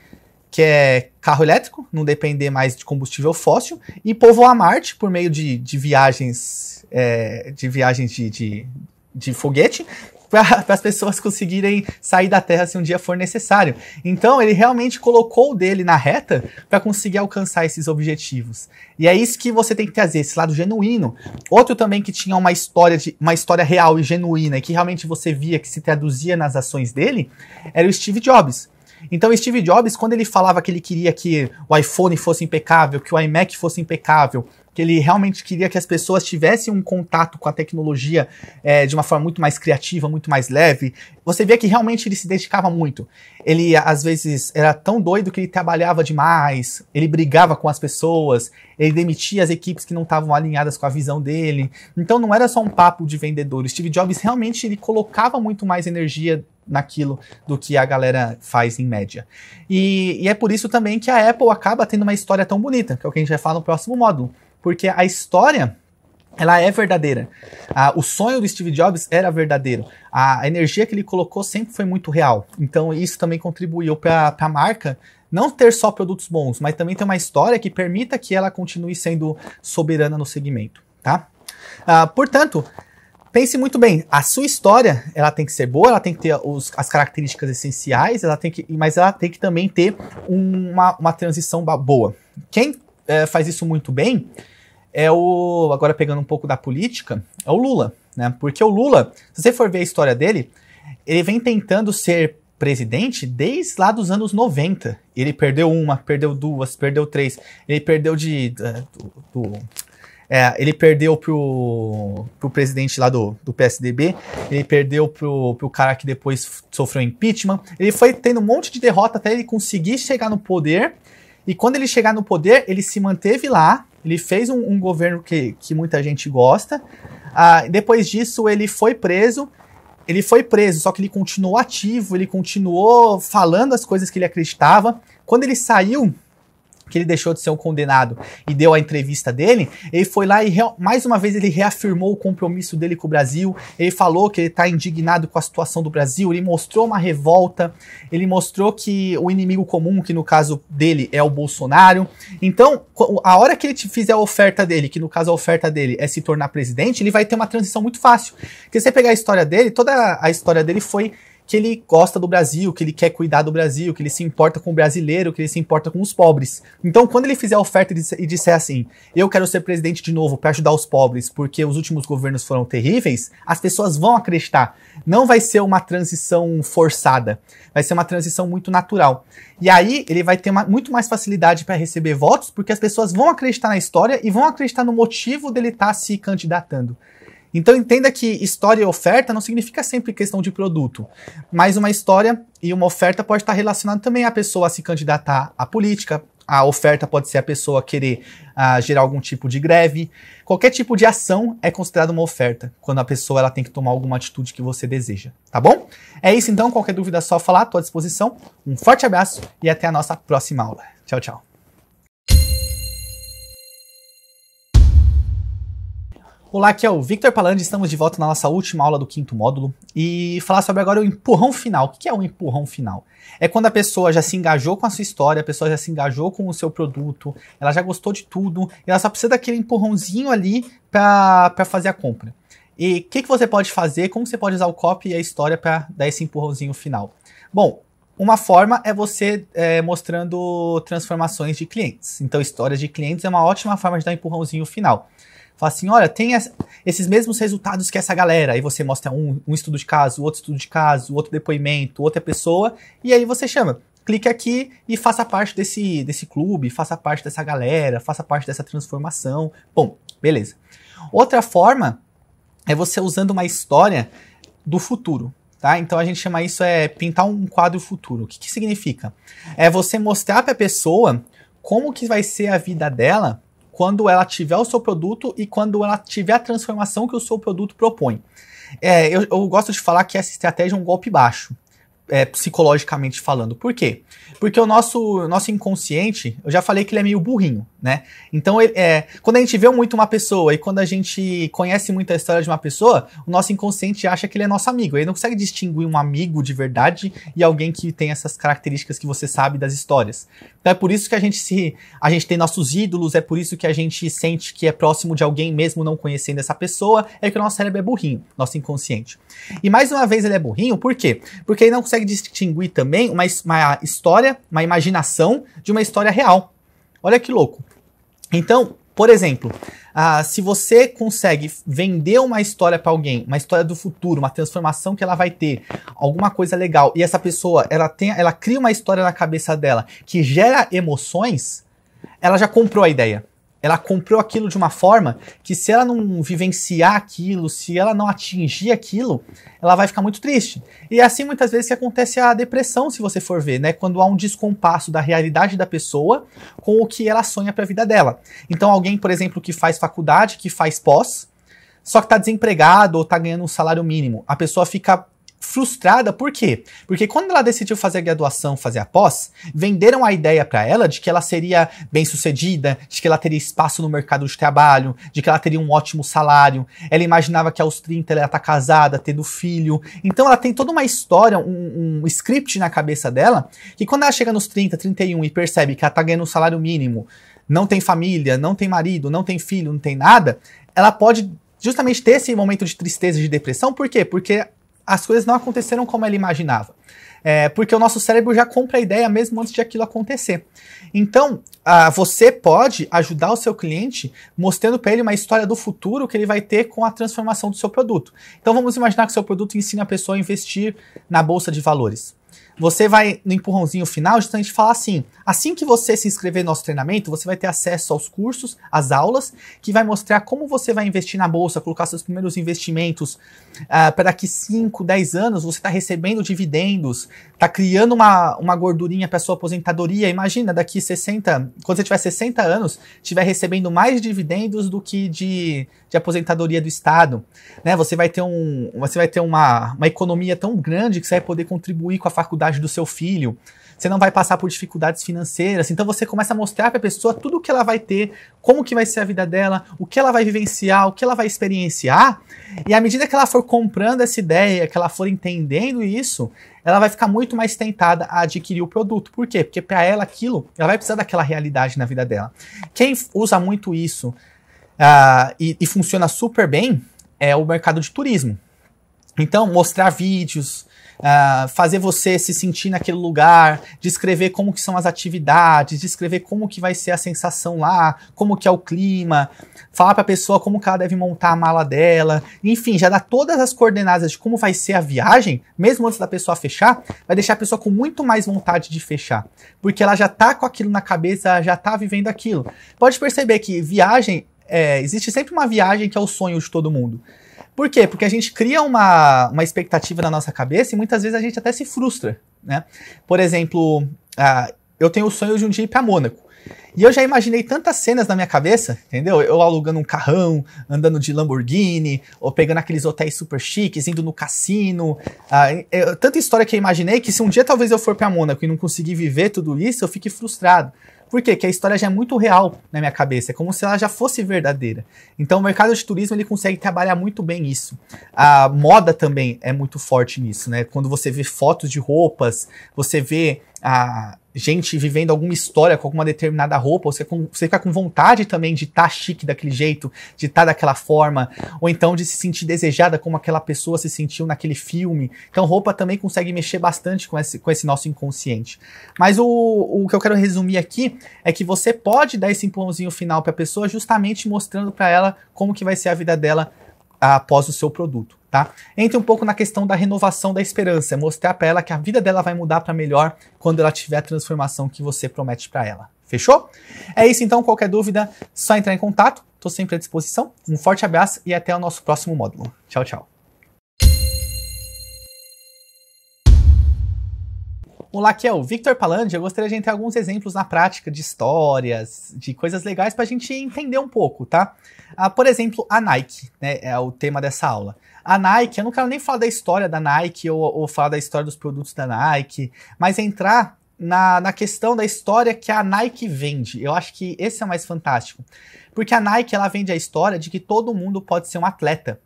que é carro elétrico, não depender mais de combustível fóssil, e povoar Marte por meio de, de viagens, é, de, viagens de, de, de foguete, para as pessoas conseguirem sair da Terra se um dia for necessário. Então ele realmente colocou o dele na reta para conseguir alcançar esses objetivos. E é isso que você tem que trazer, esse lado genuíno. Outro também que tinha uma história de uma história real e genuína, que realmente você via que se traduzia nas ações dele, era o Steve Jobs. Então, Steve Jobs, quando ele falava que ele queria que o iPhone fosse impecável, que o iMac fosse impecável, que ele realmente queria que as pessoas tivessem um contato com a tecnologia é, de uma forma muito mais criativa, muito mais leve. Você via que realmente ele se dedicava muito. Ele, às vezes, era tão doido que ele trabalhava demais, ele brigava com as pessoas, ele demitia as equipes que não estavam alinhadas com a visão dele. Então não era só um papo de vendedor. O Steve Jobs realmente ele colocava muito mais energia naquilo do que a galera faz em média. E, e é por isso também que a Apple acaba tendo uma história tão bonita, que é o que a gente vai falar no próximo módulo porque a história ela é verdadeira. Ah, o sonho do Steve Jobs era verdadeiro. A energia que ele colocou sempre foi muito real. Então isso também contribuiu para a marca não ter só produtos bons, mas também ter uma história que permita que ela continue sendo soberana no segmento, tá? Ah, portanto, pense muito bem. A sua história ela tem que ser boa, ela tem que ter os, as características essenciais, ela tem que, mas ela tem que também ter uma, uma transição boa. Quem é, faz isso muito bem é o. Agora pegando um pouco da política, é o Lula, né? Porque o Lula, se você for ver a história dele, ele vem tentando ser presidente desde lá dos anos 90. Ele perdeu uma, perdeu duas, perdeu três. Ele perdeu de. Eh, do, do é, ele perdeu pro, pro presidente lá do, do PSDB, ele perdeu pro, pro cara que depois sofreu impeachment. Ele foi tendo um monte de derrota até ele conseguir chegar no poder. E quando ele chegar no poder, ele se manteve lá, ele fez um, um governo que, que muita gente gosta. Ah, depois disso, ele foi preso. Ele foi preso, só que ele continuou ativo, ele continuou falando as coisas que ele acreditava. Quando ele saiu que ele deixou de ser um condenado e deu a entrevista dele, ele foi lá e mais uma vez ele reafirmou o compromisso dele com o Brasil, ele falou que ele está indignado com a situação do Brasil, ele mostrou uma revolta, ele mostrou que o inimigo comum, que no caso dele é o Bolsonaro, então a hora que ele te fizer a oferta dele, que no caso a oferta dele é se tornar presidente, ele vai ter uma transição muito fácil, porque se você pegar a história dele, toda a história dele foi que ele gosta do Brasil, que ele quer cuidar do Brasil, que ele se importa com o brasileiro, que ele se importa com os pobres. Então, quando ele fizer a oferta e disser assim, eu quero ser presidente de novo para ajudar os pobres, porque os últimos governos foram terríveis, as pessoas vão acreditar. Não vai ser uma transição forçada, vai ser uma transição muito natural. E aí ele vai ter uma, muito mais facilidade para receber votos, porque as pessoas vão acreditar na história e vão acreditar no motivo dele estar tá se candidatando. Então entenda que história e oferta não significa sempre questão de produto, mas uma história e uma oferta pode estar relacionada também à pessoa a se candidatar à política, a oferta pode ser a pessoa querer uh, gerar algum tipo de greve. Qualquer tipo de ação é considerada uma oferta, quando a pessoa ela tem que tomar alguma atitude que você deseja, tá bom? É isso então, qualquer dúvida é só falar, estou à disposição. Um forte abraço e até a nossa próxima aula. Tchau, tchau. Olá, aqui é o Victor Palandes, estamos de volta na nossa última aula do quinto módulo e falar sobre agora o empurrão final. O que é o um empurrão final? É quando a pessoa já se engajou com a sua história, a pessoa já se engajou com o seu produto, ela já gostou de tudo, ela só precisa daquele empurrãozinho ali para fazer a compra. E o que, que você pode fazer, como você pode usar o copy e a história para dar esse empurrãozinho final? Bom, uma forma é você é, mostrando transformações de clientes. Então, histórias de clientes é uma ótima forma de dar um empurrãozinho final. Fala assim, olha, tem esses mesmos resultados que essa galera. Aí você mostra um, um estudo de caso, outro estudo de caso, outro depoimento, outra pessoa, e aí você chama. Clique aqui e faça parte desse, desse clube, faça parte dessa galera, faça parte dessa transformação. Bom, beleza. Outra forma é você usando uma história do futuro. Tá? Então a gente chama isso é pintar um quadro futuro. O que, que significa? É você mostrar para a pessoa como que vai ser a vida dela quando ela tiver o seu produto e quando ela tiver a transformação que o seu produto propõe. É, eu, eu gosto de falar que essa estratégia é um golpe baixo. É, psicologicamente falando. Por quê? Porque o nosso, nosso inconsciente, eu já falei que ele é meio burrinho né? Então, é, quando a gente vê muito uma pessoa e quando a gente conhece muito a história de uma pessoa, o nosso inconsciente acha que ele é nosso amigo. Ele não consegue distinguir um amigo de verdade e alguém que tem essas características que você sabe das histórias. Então é por isso que a gente se, a gente tem nossos ídolos, é por isso que a gente sente que é próximo de alguém mesmo não conhecendo essa pessoa, é que o nosso cérebro é burrinho, nosso inconsciente. E mais uma vez ele é burrinho, por quê? Porque ele não consegue distinguir também uma, uma história, uma imaginação de uma história real. Olha que louco. Então, por exemplo, ah, se você consegue vender uma história para alguém, uma história do futuro, uma transformação que ela vai ter, alguma coisa legal, e essa pessoa ela tem, ela cria uma história na cabeça dela que gera emoções, ela já comprou a ideia ela comprou aquilo de uma forma que se ela não vivenciar aquilo, se ela não atingir aquilo, ela vai ficar muito triste. E é assim muitas vezes que acontece a depressão, se você for ver, né? Quando há um descompasso da realidade da pessoa com o que ela sonha para a vida dela. Então alguém, por exemplo, que faz faculdade, que faz pós, só que está desempregado ou está ganhando um salário mínimo, a pessoa fica frustrada, por quê? Porque quando ela decidiu fazer a graduação, fazer a pós, venderam a ideia para ela de que ela seria bem-sucedida, de que ela teria espaço no mercado de trabalho, de que ela teria um ótimo salário. Ela imaginava que aos 30 ela ia estar tá casada, tendo filho. Então ela tem toda uma história, um, um, script na cabeça dela, que quando ela chega nos 30, 31 e percebe que ela tá ganhando um salário mínimo, não tem família, não tem marido, não tem filho, não tem nada, ela pode justamente ter esse momento de tristeza e de depressão, por quê? Porque as coisas não aconteceram como ele imaginava. É, porque o nosso cérebro já compra a ideia mesmo antes de aquilo acontecer. Então, ah, você pode ajudar o seu cliente mostrando para ele uma história do futuro que ele vai ter com a transformação do seu produto. Então, vamos imaginar que o seu produto ensina a pessoa a investir na bolsa de valores. Você vai no empurrãozinho final justamente falar assim: Assim que você se inscrever no nosso treinamento, você vai ter acesso aos cursos, às aulas, que vai mostrar como você vai investir na bolsa, colocar seus primeiros investimentos uh, ah, para daqui 5, 10 anos você está recebendo dividendos, está criando uma, uma gordurinha para sua aposentadoria. Imagina, daqui 60, quando você tiver 60 anos, estiver recebendo mais dividendos do que de, de aposentadoria do Estado. Né? Você vai ter, um, você vai ter uma, uma economia tão grande que você vai poder contribuir com a faculdade do seu filho você não vai passar por dificuldades financeiras. Então você começa a mostrar para a pessoa tudo o que ela vai ter, como que vai ser a vida dela, o que ela vai vivenciar, o que ela vai experienciar. E à medida que ela for comprando essa ideia, que ela for entendendo isso, ela vai ficar muito mais tentada a adquirir o produto. Por quê? Porque para ela aquilo, ela vai precisar daquela realidade na vida dela. Quem usa muito isso uh, e, e funciona super bem é o mercado de turismo. Então, mostrar vídeos, ah, fazer você se sentir naquele lugar, descrever como que são as atividades, descrever como que vai ser a sensação lá, como que é o clima, falar para a pessoa como que ela deve montar a mala dela, enfim, já dá todas as coordenadas de como vai ser a viagem, mesmo antes da pessoa fechar, vai deixar a pessoa com muito mais vontade de fechar, porque ela já tá com aquilo na cabeça, já tá vivendo aquilo. Pode perceber que viagem é, existe sempre uma viagem que é o sonho de todo mundo. Por quê? Porque a gente cria uma, uma expectativa na nossa cabeça e muitas vezes a gente até se frustra, né? Por exemplo, uh, eu tenho o sonho de um dia ir para Mônaco. E eu já imaginei tantas cenas na minha cabeça, entendeu? Eu alugando um carrão, andando de Lamborghini, ou pegando aqueles hotéis super chiques, indo no cassino. Ah, é, tanta história que eu imaginei que se um dia talvez eu for para Mônaco e não conseguir viver tudo isso, eu fique frustrado. Por quê? Porque a história já é muito real na minha cabeça, é como se ela já fosse verdadeira. Então o mercado de turismo ele consegue trabalhar muito bem isso. A moda também é muito forte nisso, né? Quando você vê fotos de roupas, você vê a gente vivendo alguma história com alguma determinada roupa, você, com, você fica com vontade também de estar tá chique daquele jeito, de estar tá daquela forma, ou então de se sentir desejada como aquela pessoa se sentiu naquele filme. Então, roupa também consegue mexer bastante com esse, com esse nosso inconsciente. Mas o, o que eu quero resumir aqui é que você pode dar esse empurrãozinho final para a pessoa, justamente mostrando para ela como que vai ser a vida dela após o seu produto, tá? Entre um pouco na questão da renovação da esperança, é mostrar para ela que a vida dela vai mudar para melhor quando ela tiver a transformação que você promete para ela. Fechou? É isso então, qualquer dúvida, só entrar em contato. Estou sempre à disposição. Um forte abraço e até o nosso próximo módulo. Tchau, tchau. Olá, aqui é o Victor Palandia. Eu gostaria de entrar alguns exemplos na prática de histórias, de coisas legais para a gente entender um pouco, tá? Ah, por exemplo, a Nike, né? É o tema dessa aula. A Nike, eu não quero nem falar da história da Nike ou, ou falar da história dos produtos da Nike, mas entrar na, na questão da história que a Nike vende. Eu acho que esse é o mais fantástico. Porque a Nike, ela vende a história de que todo mundo pode ser um atleta.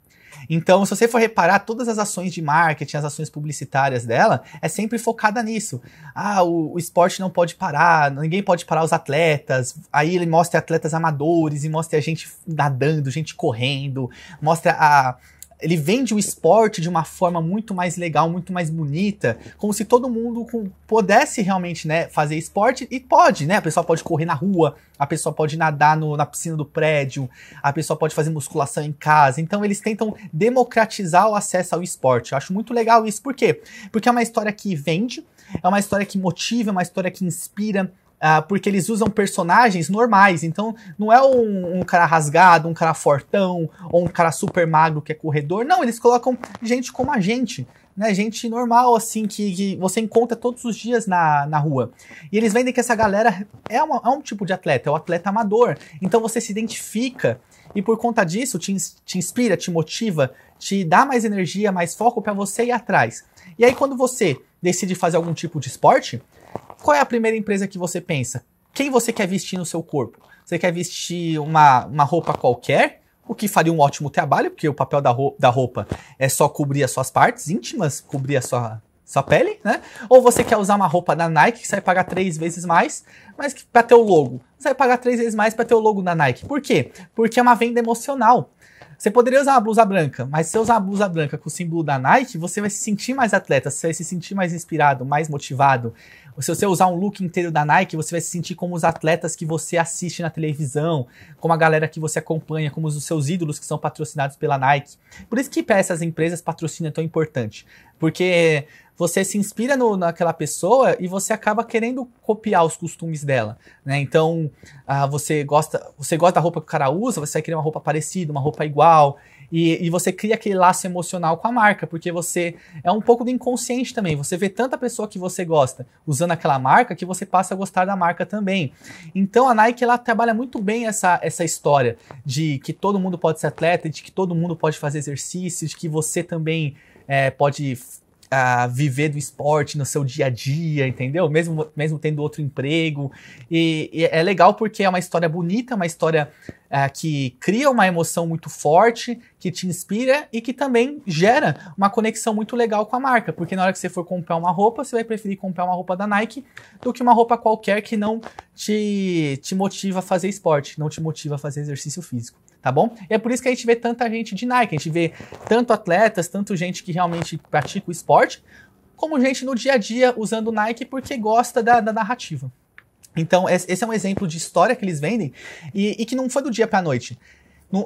Então, se você for reparar, todas as ações de marketing, as ações publicitárias dela, é sempre focada nisso. Ah, o, o esporte não pode parar, ninguém pode parar os atletas. Aí ele mostra atletas amadores e mostra a gente nadando, gente correndo, mostra a ele vende o esporte de uma forma muito mais legal, muito mais bonita, como se todo mundo com, pudesse realmente, né, fazer esporte e pode, né? A pessoa pode correr na rua, a pessoa pode nadar no, na piscina do prédio, a pessoa pode fazer musculação em casa. Então eles tentam democratizar o acesso ao esporte. Eu acho muito legal isso, por quê? Porque é uma história que vende, é uma história que motiva, é uma história que inspira, ah, porque eles usam personagens normais. Então, não é um, um, cara rasgado, um cara fortão, ou um cara super magro que é corredor. Não, eles colocam gente como a gente. Né, gente normal, assim, que, que você encontra todos os dias na, na rua. E eles vendem que essa galera é, uma, é um tipo de atleta, é o um atleta amador. Então você se identifica e por conta disso te, te inspira, te motiva, te dá mais energia, mais foco para você ir atrás. E aí, quando você decide fazer algum tipo de esporte, qual é a primeira empresa que você pensa? Quem você quer vestir no seu corpo? Você quer vestir uma, uma roupa qualquer? O que faria um ótimo trabalho, porque o papel da, ro da roupa é só cobrir as suas partes íntimas, cobrir a sua, sua pele, né? Ou você quer usar uma roupa da Nike que você vai pagar três vezes mais, mas para ter o logo. Você vai pagar três vezes mais para ter o logo da Nike. Por quê? Porque é uma venda emocional. Você poderia usar uma blusa branca, mas se você usar uma blusa branca com o símbolo da Nike, você vai se sentir mais atleta, você vai se sentir mais inspirado, mais motivado. Se você usar um look inteiro da Nike, você vai se sentir como os atletas que você assiste na televisão, como a galera que você acompanha, como os seus ídolos que são patrocinados pela Nike. Por isso que para essas empresas patrocínio é tão importante. Porque você se inspira no, naquela pessoa e você acaba querendo copiar os costumes dela, né? Então, ah, você gosta você gosta da roupa que o cara usa, você vai querer uma roupa parecida, uma roupa igual, e, e, você cria aquele laço emocional com a marca, porque você é um pouco do inconsciente também. Você vê tanta pessoa que você gosta usando aquela marca que você passa a gostar da marca também. Então a Nike ela trabalha muito bem essa, essa história de que todo mundo pode ser atleta, de que todo mundo pode fazer exercícios, de que você também é, pode a viver do esporte no seu dia a dia, entendeu? Mesmo, mesmo tendo outro emprego. E, e é legal porque é uma história bonita, uma história é, que cria uma emoção muito forte, que te inspira e que também gera uma conexão muito legal com a marca. Porque na hora que você for comprar uma roupa, você vai preferir comprar uma roupa da Nike do que uma roupa qualquer que não te, te motiva a fazer esporte, não te motiva a fazer exercício físico tá bom? E é por isso que a gente vê tanta gente de Nike, a gente vê tanto atletas, tanto gente que realmente pratica o esporte, como gente no dia a dia usando Nike porque gosta da, da narrativa. Então, esse é um exemplo de história que eles vendem e, e que não foi do dia para a noite.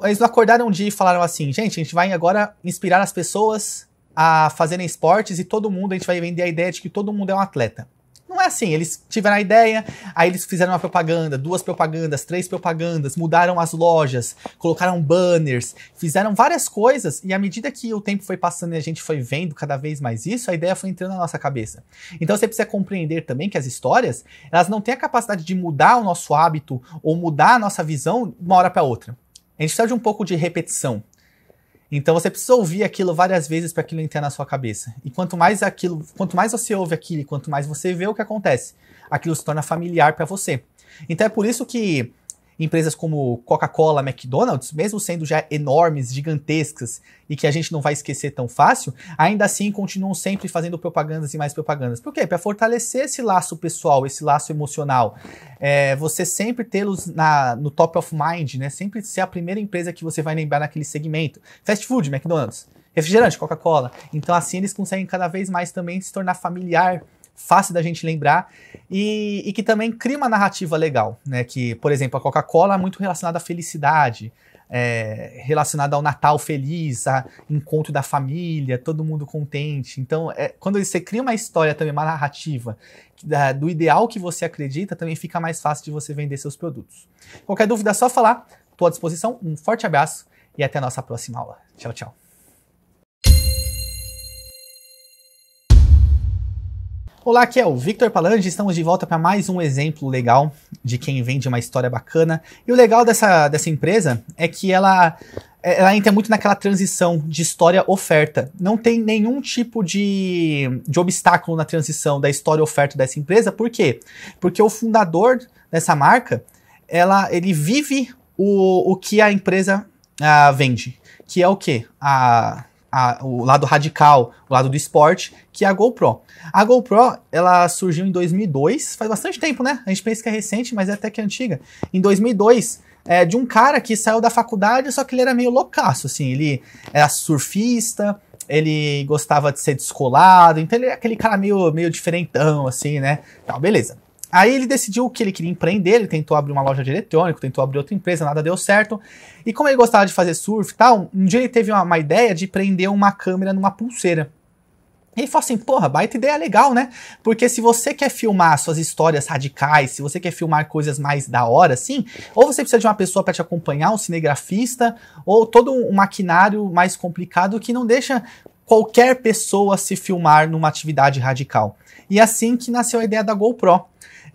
eles não acordaram um dia e falaram assim: gente, a gente vai agora inspirar as pessoas a fazerem esportes e todo mundo, a gente vai vender a ideia de que todo mundo é um atleta. Não é assim. Eles tiveram a ideia, aí eles fizeram uma propaganda, duas propagandas, três propagandas, mudaram as lojas, colocaram banners, fizeram várias coisas. E à medida que o tempo foi passando e a gente foi vendo cada vez mais isso, a ideia foi entrando na nossa cabeça. Então você precisa compreender também que as histórias, elas não têm a capacidade de mudar o nosso hábito ou mudar a nossa visão de uma hora para outra. A gente precisa de um pouco de repetição. Então você precisa ouvir aquilo várias vezes para aquilo entrar na sua cabeça. E quanto mais aquilo, quanto mais você ouve aquilo, e quanto mais você vê o que acontece, aquilo se torna familiar para você. Então é por isso que empresas como Coca-Cola, McDonald's, mesmo sendo já enormes, gigantescas e que a gente não vai esquecer tão fácil, ainda assim continuam sempre fazendo propagandas e mais propagandas. Por quê? Para fortalecer esse laço pessoal, esse laço emocional. É, você sempre tê-los no top of mind, né? Sempre ser a primeira empresa que você vai lembrar naquele segmento. Fast food, McDonald's refrigerante, Coca-Cola. Então assim eles conseguem cada vez mais também se tornar familiar fácil da gente lembrar e, e que também cria uma narrativa legal, né? Que, por exemplo, a Coca-Cola é muito relacionada à felicidade, é, relacionada ao Natal feliz, a encontro da família, todo mundo contente. Então, é, quando você cria uma história também, uma narrativa da, do ideal que você acredita, também fica mais fácil de você vender seus produtos. Qualquer dúvida é só falar, estou à disposição. Um forte abraço e até a nossa próxima aula. Tchau, tchau. Olá, aqui é o Victor Palange, estamos de volta para mais um exemplo legal de quem vende uma história bacana. E o legal dessa, dessa empresa é que ela, é, ela entra muito naquela transição de história-oferta. Não tem nenhum tipo de, de obstáculo na transição da história-oferta dessa empresa, por quê? Porque o fundador dessa marca, ela, ele vive o, o que a empresa ah, vende, que é o quê? A a, o lado radical, o lado do esporte, que é a GoPro. A GoPro, ela surgiu em 2002, faz bastante tempo, né? A gente pensa que é recente, mas é até que é antiga. Em 2002, é, de um cara que saiu da faculdade, só que ele era meio loucaço, assim. Ele era surfista, ele gostava de ser descolado, então ele era aquele cara meio, meio diferentão, assim, né? Então, beleza. Aí ele decidiu que ele queria empreender, ele tentou abrir uma loja de eletrônico, tentou abrir outra empresa, nada deu certo. E como ele gostava de fazer surf e tal, um dia ele teve uma, uma ideia de prender uma câmera numa pulseira. E ele falou assim, porra, baita ideia legal, né? Porque se você quer filmar suas histórias radicais, se você quer filmar coisas mais da hora, assim, ou você precisa de uma pessoa para te acompanhar, um cinegrafista, ou todo um maquinário mais complicado que não deixa qualquer pessoa se filmar numa atividade radical. E é assim que nasceu a ideia da GoPro.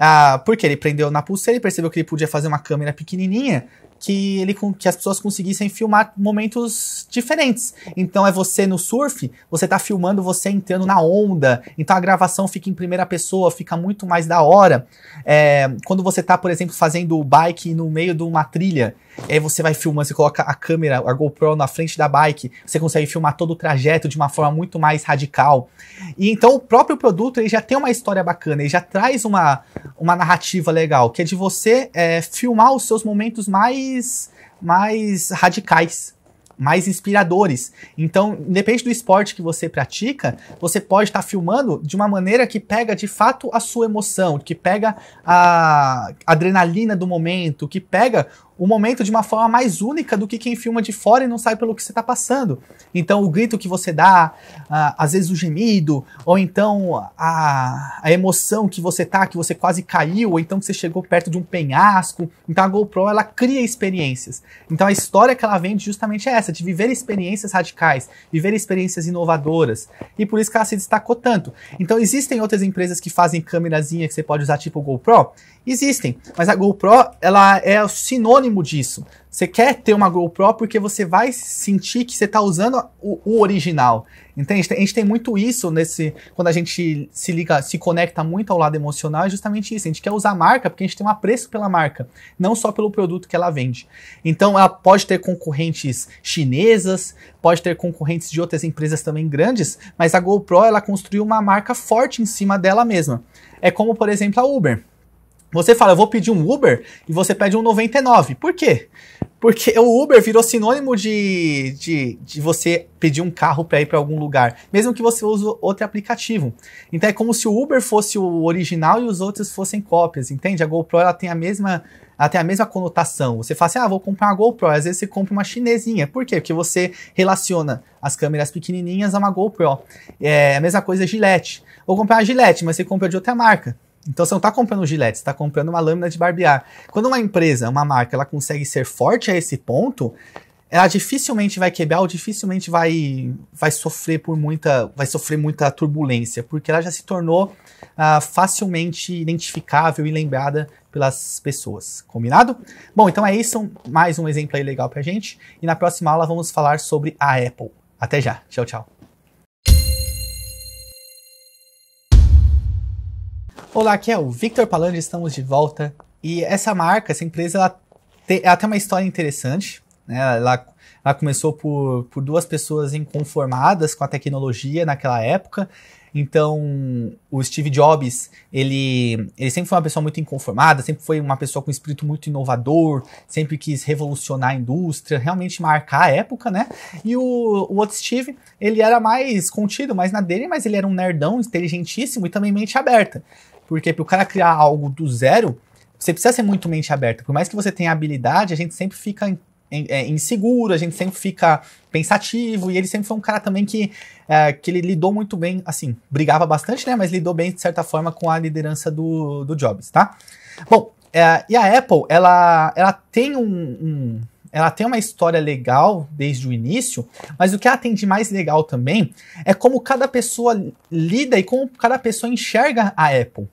Ah, porque ele prendeu na pulseira e percebeu que ele podia fazer uma câmera pequenininha que ele que as pessoas conseguissem filmar momentos diferentes. Então é você no surf, você tá filmando você entrando na onda. Então a gravação fica em primeira pessoa, fica muito mais da hora. É, quando você tá, por exemplo, fazendo o bike no meio de uma trilha, e aí você vai filmando, você coloca a câmera, a GoPro na frente da bike, você consegue filmar todo o trajeto de uma forma muito mais radical. E então o próprio produto ele já tem uma história bacana, ele já traz uma, uma narrativa legal, que é de você é, filmar os seus momentos mais, mais radicais. Mais inspiradores. Então, independente do esporte que você pratica, você pode estar tá filmando de uma maneira que pega de fato a sua emoção, que pega a adrenalina do momento, que pega o momento de uma forma mais única do que quem filma de fora e não sabe pelo que você está passando. Então, o grito que você dá, às vezes o gemido, ou então a, a emoção que você tá, que você quase caiu, ou então que você chegou perto de um penhasco. Então, a GoPro ela cria experiências. Então, a história que ela vende justamente é essa, de viver experiências radicais, viver experiências inovadoras. E por isso que ela se destacou tanto. Então, existem outras empresas que fazem câmerazinha que você pode usar, tipo GoPro? Existem, mas a GoPro ela é o sinônimo disso. Você quer ter uma GoPro porque você vai sentir que você está usando o, o, original. Entende? A gente tem muito isso nesse. Quando a gente se liga, se conecta muito ao lado emocional, é justamente isso. A gente quer usar a marca porque a gente tem um apreço pela marca, não só pelo produto que ela vende. Então ela pode ter concorrentes chinesas, pode ter concorrentes de outras empresas também grandes, mas a GoPro ela construiu uma marca forte em cima dela mesma. É como, por exemplo, a Uber. Você fala, eu vou pedir um Uber e você pede um 99. Por quê? Porque o Uber virou sinônimo de, de, de você pedir um carro para ir para algum lugar, mesmo que você use outro aplicativo. Então é como se o Uber fosse o original e os outros fossem cópias, entende? A GoPro ela tem a mesma ela tem a mesma conotação. Você fala assim, ah, vou comprar uma GoPro. Às vezes você compra uma chinesinha. Por quê? Porque você relaciona as câmeras pequenininhas a uma GoPro. É a mesma coisa a Gillette. Vou comprar a Gillette, mas você compra de outra marca. Então você não está comprando um gilete, você está comprando uma lâmina de barbear. Quando uma empresa, uma marca, ela consegue ser forte a esse ponto, ela dificilmente vai quebrar ou dificilmente vai, vai sofrer por muita vai sofrer muita turbulência porque ela já se tornou ah, facilmente identificável e lembrada pelas pessoas combinado bom então é isso mais um exemplo aí legal para gente e na próxima aula vamos falar sobre a Apple até já tchau tchau Olá, aqui é o Victor Palandre, estamos de volta. E essa marca, essa empresa, ela, te, ela tem uma história interessante. Né? Ela, ela começou por, por duas pessoas inconformadas com a tecnologia naquela época. Então, o Steve Jobs, ele, ele sempre foi uma pessoa muito inconformada, sempre foi uma pessoa com um espírito muito inovador, sempre quis revolucionar a indústria, realmente marcar a época, né? E o, o outro Steve, ele era mais contido, mais na dele, mas ele era um nerdão, inteligentíssimo e também mente aberta. Porque para o cara criar algo do zero, você precisa ser muito mente aberta. Por mais que você tenha habilidade, a gente sempre fica em, em, é, inseguro, a gente sempre fica pensativo. E ele sempre foi um cara também que, é, que ele lidou muito bem, assim, brigava bastante, né? Mas lidou bem, de certa forma, com a liderança do, do Jobs, tá? Bom, é, e a Apple, ela, ela tem um, um ela tem uma história legal desde o início, mas o que ela tem de mais legal também é como cada pessoa lida e como cada pessoa enxerga a Apple.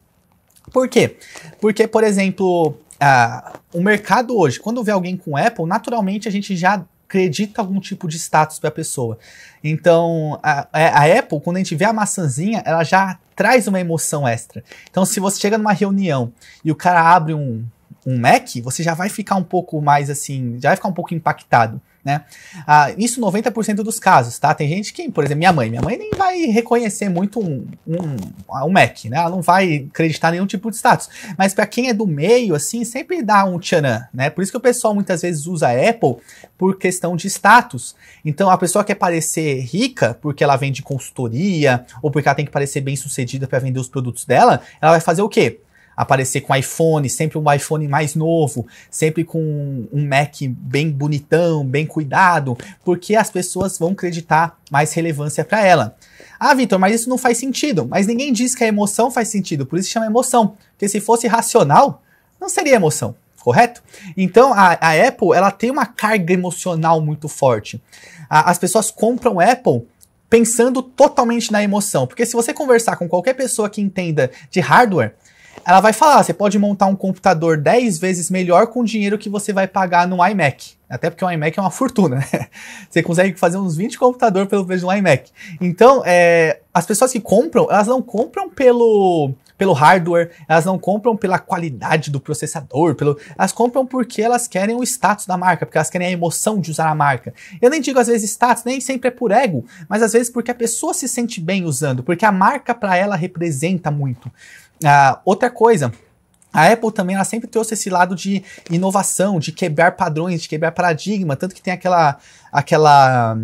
Por quê? Porque, por exemplo, uh, o mercado hoje, quando vê alguém com Apple, naturalmente a gente já acredita algum tipo de status para a pessoa. Então, a, é, a, Apple, quando a gente vê a maçãzinha, ela já traz uma emoção extra. Então, se você chega numa reunião e o cara abre um, um Mac, você já vai ficar um pouco mais assim, já vai ficar um pouco impactado né? Ah, isso 90% dos casos, tá? Tem gente que, por exemplo, minha mãe, minha mãe nem vai reconhecer muito um, um, um Mac, né? Ela não vai acreditar nenhum tipo de status. Mas para quem é do meio, assim, sempre dá um tchanã, né? Por isso que o pessoal muitas vezes usa Apple por questão de status. Então a pessoa quer parecer rica porque ela vende consultoria ou porque ela tem que parecer bem sucedida para vender os produtos dela, ela vai fazer o quê? aparecer com iPhone, sempre um iPhone mais novo, sempre com um Mac bem bonitão, bem cuidado, porque as pessoas vão acreditar mais relevância para ela. Ah, Vitor, mas isso não faz sentido. Mas ninguém diz que a emoção faz sentido, por isso chama emoção. Porque se fosse racional, não seria emoção, correto? Então a, a Apple ela tem uma carga emocional muito forte. A, as pessoas compram Apple pensando totalmente na emoção, porque se você conversar com qualquer pessoa que entenda de hardware, ela vai falar: você pode montar um computador 10 vezes melhor com o dinheiro que você vai pagar no iMac. Até porque o iMac é uma fortuna. Né? Você consegue fazer uns 20 computadores pelo preço do iMac. Então, é, as pessoas que compram, elas não compram pelo, pelo hardware, elas não compram pela qualidade do processador, pelo, elas compram porque elas querem o status da marca, porque elas querem a emoção de usar a marca. Eu nem digo às vezes status, nem sempre é por ego, mas às vezes porque a pessoa se sente bem usando, porque a marca para ela representa muito. Ah, outra coisa, a Apple também ela sempre trouxe esse lado de inovação, de quebrar padrões, de quebrar paradigma, tanto que tem aquela aquela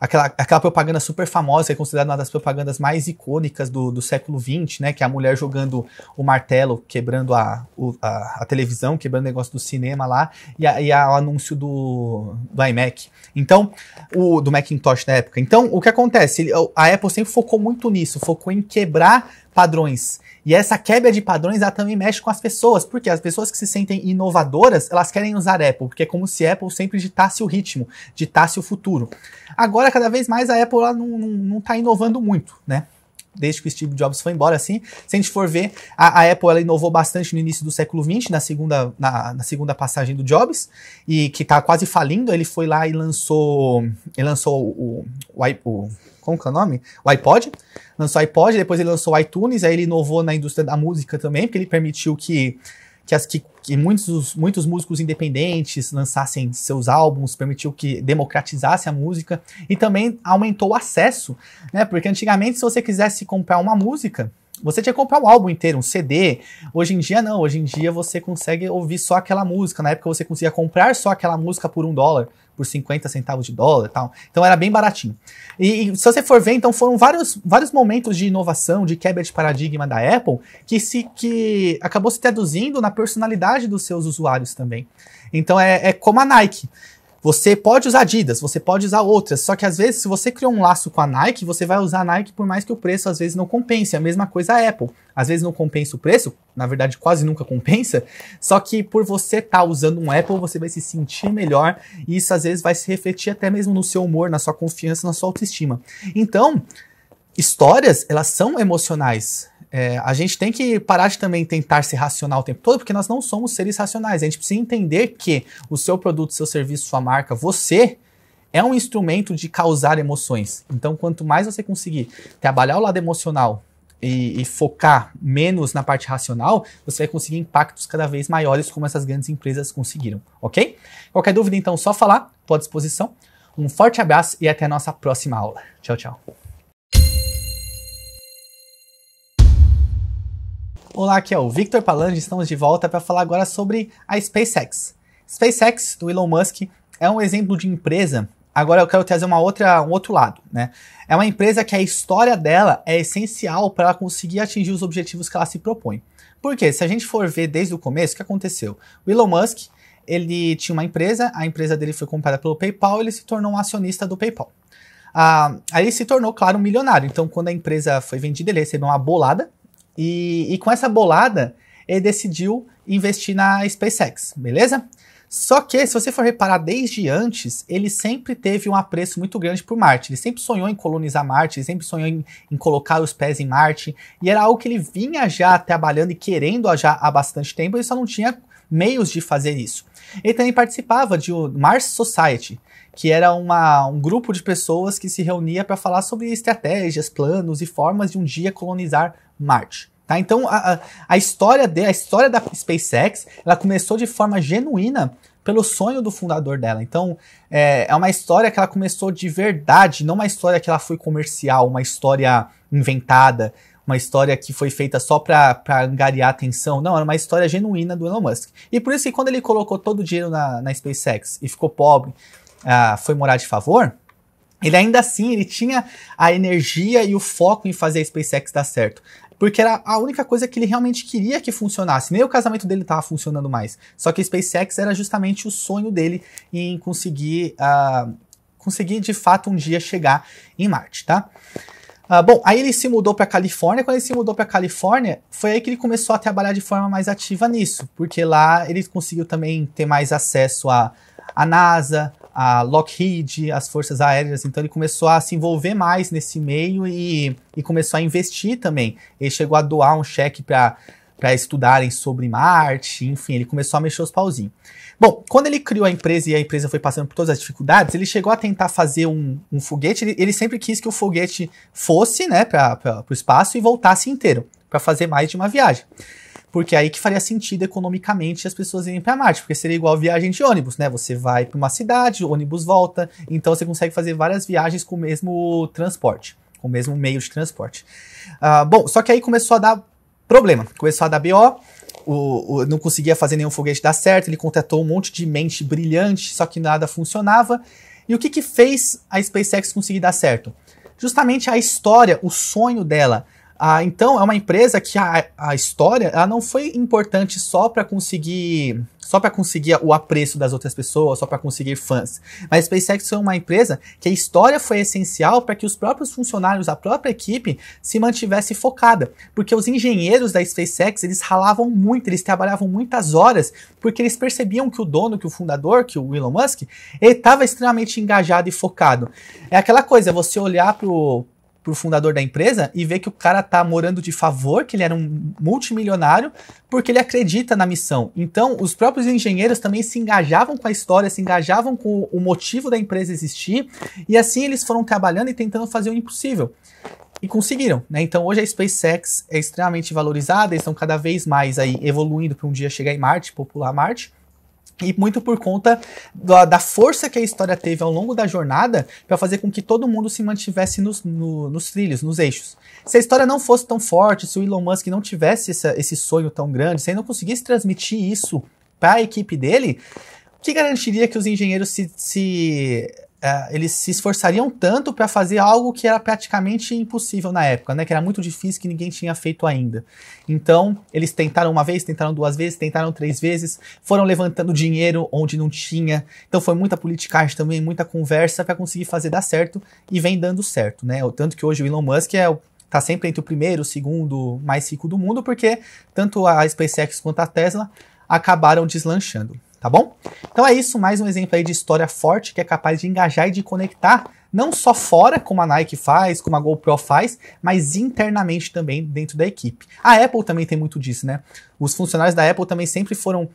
aquela, aquela propaganda super famosa, que é considerada uma das propagandas mais icônicas do, do século XX, né? Que é a mulher jogando o martelo, quebrando a, o, a, a, televisão, quebrando o negócio do cinema lá, e, a, e a, o anúncio do, do iMac. Então, o do Macintosh na época. Então, o que acontece? A Apple sempre focou muito nisso, focou em quebrar padrões. E essa quebra de padrões ela também mexe com as pessoas, porque as pessoas que se sentem inovadoras, elas querem usar Apple, porque é como se Apple sempre ditasse o ritmo, ditasse o futuro. Agora, cada vez mais, a Apple não está inovando muito, né? desde que o Steve Jobs foi embora, assim. Se a gente for ver, a, a Apple ela inovou bastante no início do século XX, na segunda, na, na segunda passagem do Jobs, e que está quase falindo. Ele foi lá e lançou, ele lançou o, o, o como que é o nome? O iPod. Lançou o iPod, depois ele lançou o iTunes, aí ele inovou na indústria da música também, porque ele permitiu que que, as, que, que, muitos, muitos músicos independentes lançassem seus álbuns, permitiu que democratizasse a música e também aumentou o acesso, né? Porque antigamente, se você quisesse comprar uma música, você tinha que comprar um álbum inteiro, um CD. Hoje em dia, não. Hoje em dia, você consegue ouvir só aquela música. Na época, você conseguia comprar só aquela música por um dólar por 50 centavos de dólar e tal. Então era bem baratinho. E, e, se você for ver, então foram vários, vários momentos de inovação, de quebra de paradigma da Apple, que, se, que acabou se traduzindo na personalidade dos seus usuários também. Então é, é como a Nike. Você pode usar Adidas, você pode usar outras, só que às vezes se você criou um laço com a Nike, você vai usar a Nike por mais que o preço às vezes não compense. A mesma coisa a Apple. Às vezes não compensa o preço, na verdade quase nunca compensa, só que por você estar tá usando um Apple, você vai se sentir melhor e isso às vezes vai se refletir até mesmo no seu humor, na sua confiança, na sua autoestima. Então, histórias, elas são emocionais é, a gente tem que parar de também tentar se racional o tempo todo, porque nós não somos seres racionais. A gente precisa entender que o seu produto, seu serviço, sua marca, você é um instrumento de causar emoções. Então, quanto mais você conseguir trabalhar o lado emocional e, e, focar menos na parte racional, você vai conseguir impactos cada vez maiores, como essas grandes empresas conseguiram, ok? Qualquer dúvida, então, só falar, estou à disposição. Um forte abraço e até a nossa próxima aula. Tchau, tchau. Olá, aqui é o Victor Palange, estamos de volta para falar agora sobre a SpaceX. SpaceX, do Elon Musk, é um exemplo de empresa. Agora eu quero trazer uma outra, um outro lado, né? É uma empresa que a história dela é essencial para ela conseguir atingir os objetivos que ela se propõe. Porque se a gente for ver desde o começo, o que aconteceu? O Elon Musk, ele tinha uma empresa, a empresa dele foi comprada pelo PayPal, ele se tornou um acionista do PayPal. Ah, aí ele se tornou, claro, um milionário. Então, quando a empresa foi vendida, ele recebeu uma bolada, e, e com essa bolada, ele decidiu investir na SpaceX, beleza? Só que, se você for reparar desde antes, ele sempre teve um apreço muito grande por Marte. Ele sempre sonhou em colonizar Marte, ele sempre sonhou em, em colocar os pés em Marte. E era algo que ele vinha já trabalhando e querendo já há bastante tempo, ele só não tinha meios de fazer isso. Ele também participava de Mars Society, que era uma, um grupo de pessoas que se reunia para falar sobre estratégias, planos e formas de um dia colonizar Marte. Tá? Então a, a, história de, a história da SpaceX ela começou de forma genuína pelo sonho do fundador dela. Então é, é uma história que ela começou de verdade, não uma história que ela foi comercial, uma história inventada, uma história que foi feita só para angariar atenção. Não, era uma história genuína do Elon Musk. E por isso que quando ele colocou todo o dinheiro na, na SpaceX e ficou pobre, ah, foi morar de favor, ele ainda assim ele tinha a energia e o foco em fazer a SpaceX dar certo. Porque era a única coisa que ele realmente queria que funcionasse. Nem o casamento dele estava funcionando mais. Só que a SpaceX era justamente o sonho dele em conseguir, ah, conseguir de fato um dia chegar em Marte, tá? Ah, bom, aí ele se mudou para Califórnia. Quando ele se mudou para Califórnia, foi aí que ele começou a trabalhar de forma mais ativa nisso, porque lá ele conseguiu também ter mais acesso à, à NASA, a Lockheed, as forças aéreas. Então ele começou a se envolver mais nesse meio e, e começou a investir também. Ele chegou a doar um cheque para para estudarem sobre Marte, enfim, ele começou a mexer os pauzinhos. Bom, quando ele criou a empresa e a empresa foi passando por todas as dificuldades, ele chegou a tentar fazer um, um foguete, ele, ele, sempre quis que o foguete fosse, né, para o espaço e voltasse inteiro, para fazer mais de uma viagem. Porque aí que faria sentido economicamente as pessoas irem para Marte, porque seria igual viagem de ônibus, né? Você vai para uma cidade, o ônibus volta, então você consegue fazer várias viagens com o mesmo transporte, com o mesmo meio de transporte. Uh, bom, só que aí começou a dar problema, começou a dar BO, o, o, não conseguia fazer nenhum foguete dar certo, ele contratou um monte de mente brilhante, só que nada funcionava. E o que, que fez a SpaceX conseguir dar certo? Justamente a história, o sonho dela ah, então é uma empresa que a, a história ela não foi importante só para conseguir só para conseguir o apreço das outras pessoas, só para conseguir fãs. Mas a SpaceX foi uma empresa que a história foi essencial para que os próprios funcionários, a própria equipe, se mantivesse focada, porque os engenheiros da SpaceX eles ralavam muito, eles trabalhavam muitas horas, porque eles percebiam que o dono, que o fundador, que o Elon Musk, ele estava extremamente engajado e focado. É aquela coisa, você olhar pro pro fundador da empresa e vê que o cara tá morando de favor, que ele era um multimilionário, porque ele acredita na missão. Então, os próprios engenheiros também se engajavam com a história, se engajavam com o motivo da empresa existir, e assim eles foram trabalhando e tentando fazer o impossível. E conseguiram, né? Então hoje a SpaceX é extremamente valorizada, eles estão cada vez mais aí evoluindo para um dia chegar em Marte, popular Marte. E muito por conta da, da, força que a história teve ao longo da jornada para fazer com que todo mundo se mantivesse nos, no, nos trilhos, nos eixos. Se a história não fosse tão forte, se o Elon Musk não tivesse essa, esse sonho tão grande, se ele não conseguisse transmitir isso para a equipe dele, que garantiria que os engenheiros se, se é, eles se esforçariam tanto para fazer algo que era praticamente impossível na época, né? Que era muito difícil, que ninguém tinha feito ainda. Então, eles tentaram uma vez, tentaram duas vezes, tentaram três vezes, foram levantando dinheiro onde não tinha. Então, foi muita politicagem também, muita conversa para conseguir fazer dar certo e vem dando certo, né? Tanto que hoje o Elon Musk é o tá sempre entre o primeiro, o segundo mais rico do mundo, porque tanto a SpaceX quanto a Tesla acabaram deslanchando tá bom? Então é isso, mais um exemplo aí de história forte que é capaz de engajar e de conectar, não só fora, como a Nike faz, como a GoPro faz, mas internamente também dentro da equipe. A Apple também tem muito disso, né? Os funcionários da Apple também sempre foram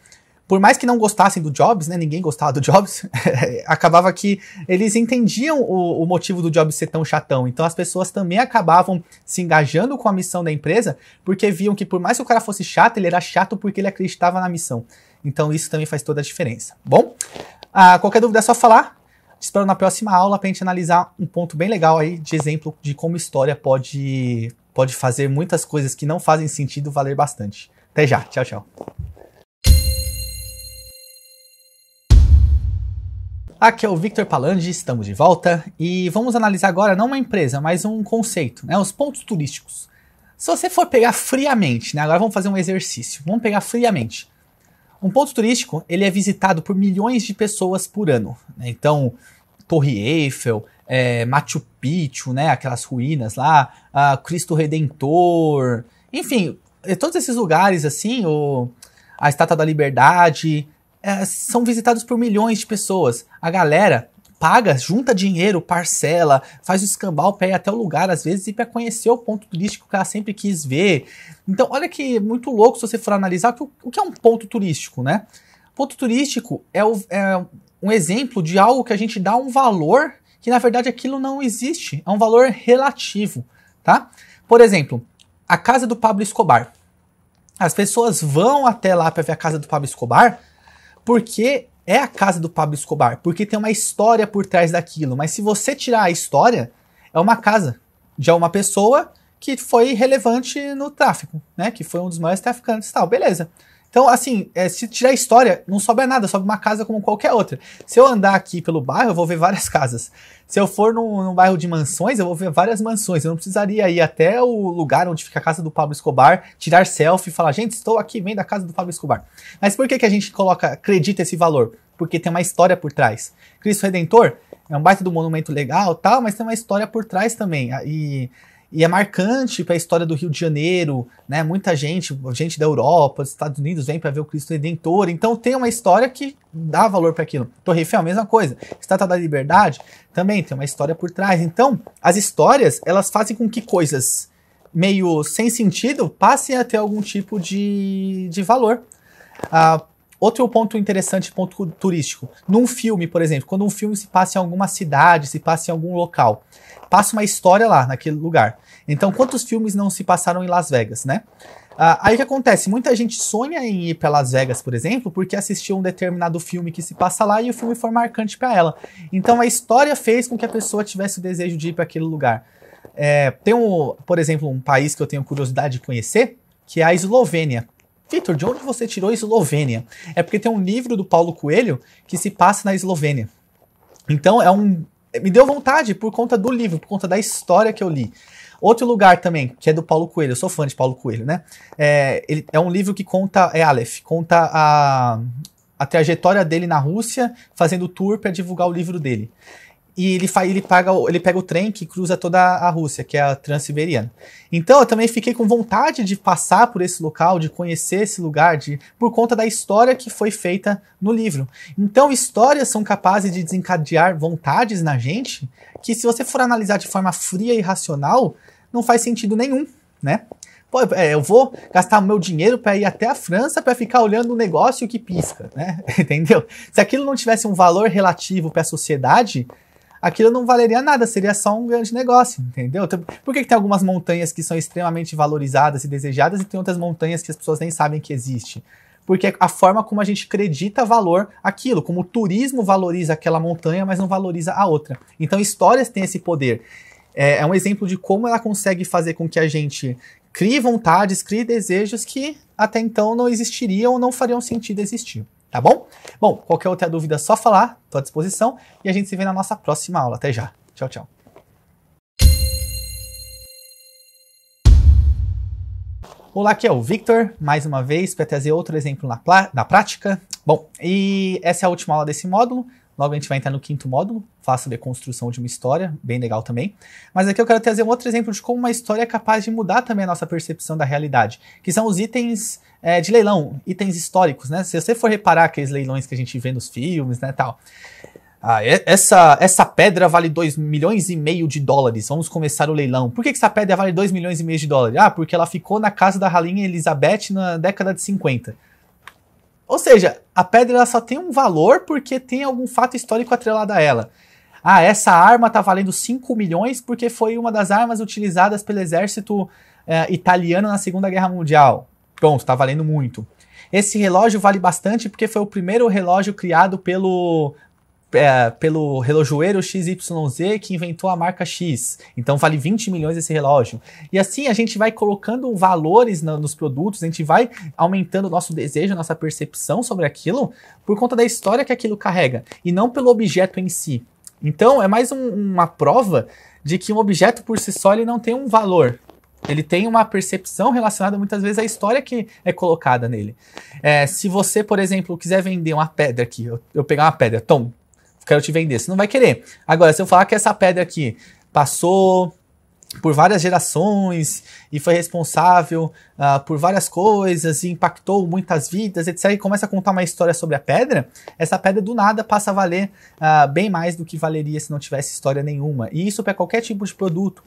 por mais que não gostassem do Jobs, né, ninguém gostava do Jobs, acabava que eles entendiam o, o, motivo do Jobs ser tão chatão. Então as pessoas também acabavam se engajando com a missão da empresa, porque viam que por mais que o cara fosse chato, ele era chato porque ele acreditava na missão. Então isso também faz toda a diferença. Tá bom, ah, qualquer dúvida é só falar. Te espero na próxima aula para a gente analisar um ponto bem legal aí de exemplo de como história pode, pode fazer muitas coisas que não fazem sentido valer bastante. Até já. Tchau, tchau. Aqui é o Victor Palange, estamos de volta e vamos analisar agora não uma empresa, mas um conceito, né? Os pontos turísticos. Se você for pegar friamente, né? Agora vamos fazer um exercício. Vamos pegar friamente. Um ponto turístico, ele é visitado por milhões de pessoas por ano. Né? Então, Torre Eiffel, é, Machu Picchu, né, aquelas ruínas lá, a Cristo Redentor, enfim, é, todos esses lugares assim, o, a Estátua da Liberdade, é, são visitados por milhões de pessoas. A galera paga, junta dinheiro, parcela, faz o escambau para ir até o lugar às vezes e para conhecer o ponto turístico que ela sempre quis ver. Então, olha que muito louco se você for analisar o que é um ponto turístico, né? Ponto turístico é, o, é um exemplo de algo que a gente dá um valor que na verdade aquilo não existe, é um valor relativo, tá? Por exemplo, a casa do Pablo Escobar. As pessoas vão até lá para ver a casa do Pablo Escobar porque é a casa do Pablo Escobar, porque tem uma história por trás daquilo. Mas se você tirar a história, é uma casa de uma pessoa que foi relevante no tráfico, né? Que foi um dos maiores traficantes e tal, beleza. Então, assim, é, se tirar a história, não sobe nada, sobe uma casa como qualquer outra. Se eu andar aqui pelo bairro, eu vou ver várias casas. Se eu for num, num bairro de mansões, eu vou ver várias mansões. Eu não precisaria ir até o lugar onde fica a casa do Pablo Escobar, tirar selfie e falar, gente, estou aqui, vem da casa do Pablo Escobar. Mas por que, que a gente coloca, acredita esse valor? Porque tem uma história por trás. Cristo Redentor é um baita do monumento legal tal, mas tem uma história por trás também. E e é marcante para a história do Rio de Janeiro, né? Muita gente, gente da Europa, dos Estados Unidos vem para ver o Cristo Redentor. Então tem uma história que dá valor para aquilo. Torre Eiffel, é a mesma coisa. Estátua da Liberdade também tem uma história por trás. Então, as histórias, elas fazem com que coisas meio sem sentido passem a ter algum tipo de, de valor. Ah, outro ponto interessante, ponto turístico. Num filme, por exemplo, quando um filme se passa em alguma cidade, se passa em algum local, passa uma história lá, naquele lugar. Então, quantos filmes não se passaram em Las Vegas, né? Ah, aí o que acontece? Muita gente sonha em ir para Las Vegas, por exemplo, porque assistiu um determinado filme que se passa lá e o filme foi marcante para ela. Então a história fez com que a pessoa tivesse o desejo de ir para aquele lugar. É, tem, um, por exemplo, um país que eu tenho curiosidade de conhecer, que é a Eslovênia. Vitor, de onde você tirou Eslovênia? É porque tem um livro do Paulo Coelho que se passa na Eslovênia. Então é um. Me deu vontade por conta do livro, por conta da história que eu li. Outro lugar também, que é do Paulo Coelho, eu sou fã de Paulo Coelho, né? É, ele, é um livro que conta, é Aleph, conta a, a trajetória dele na Rússia, fazendo tour para divulgar o livro dele. E ele, fa, ele, paga, ele pega o trem que cruza toda a Rússia, que é a Transiberiana. Então eu também fiquei com vontade de passar por esse local, de conhecer esse lugar, de, por conta da história que foi feita no livro. Então histórias são capazes de desencadear vontades na gente que, se você for analisar de forma fria e racional, não faz sentido nenhum, né? Pô, é, eu vou gastar o meu dinheiro para ir até a França para ficar olhando um negócio que pisca, né? Entendeu? Se aquilo não tivesse um valor relativo para a sociedade, aquilo não valeria nada, seria só um grande negócio, entendeu? Então, por que, que tem algumas montanhas que são extremamente valorizadas e desejadas e tem outras montanhas que as pessoas nem sabem que existem? Porque a forma como a gente acredita valor aquilo, como o turismo valoriza aquela montanha, mas não valoriza a outra. Então histórias têm esse poder é, é um exemplo de como ela consegue fazer com que a gente crie vontades, crie desejos que até então não existiriam ou não fariam sentido existir, tá bom? Bom, qualquer outra dúvida é só falar, estou à disposição e a gente se vê na nossa próxima aula. Até já. Tchau, tchau. Olá, aqui é o Victor, mais uma vez, para trazer outro exemplo na, na prática. Bom, e essa é a última aula desse módulo. Logo a gente vai entrar no quinto módulo, faça de construção de uma história, bem legal também. Mas aqui eu quero trazer um outro exemplo de como uma história é capaz de mudar também a nossa percepção da realidade, que são os itens é, de leilão, itens históricos, né? Se você for reparar aqueles leilões que a gente vê nos filmes, né, tal. Ah, essa, essa pedra vale 2 milhões e meio de dólares. Vamos começar o leilão. Por que, que essa pedra vale 2 milhões e meio de dólares? Ah, porque ela ficou na casa da rainha Elizabeth na década de 50. Ou seja, a pedra ela só tem um valor porque tem algum fato histórico atrelado a ela. Ah, essa arma tá valendo 5 milhões porque foi uma das armas utilizadas pelo exército eh, italiano na Segunda Guerra Mundial. Pronto, tá valendo muito. Esse relógio vale bastante porque foi o primeiro relógio criado pelo é, pelo relojoeiro XYZ que inventou a marca X. Então vale 20 milhões esse relógio. E assim a gente vai colocando valores na, nos produtos, a gente vai aumentando o nosso desejo, nossa percepção sobre aquilo por conta da história que aquilo carrega e não pelo objeto em si. Então é mais um, uma prova de que um objeto por si só ele não tem um valor, ele tem uma percepção relacionada muitas vezes à história que é colocada nele. É, se você, por exemplo, quiser vender uma pedra aqui, eu, eu pegar uma pedra, tom, quero te vender. Você não vai querer. Agora, se eu falar que essa pedra aqui passou por várias gerações e foi responsável uh, por várias coisas e impactou muitas vidas, etc. E começa a contar uma história sobre a pedra, essa pedra do nada passa a valer uh, bem mais do que valeria se não tivesse história nenhuma. E isso para qualquer tipo de produto.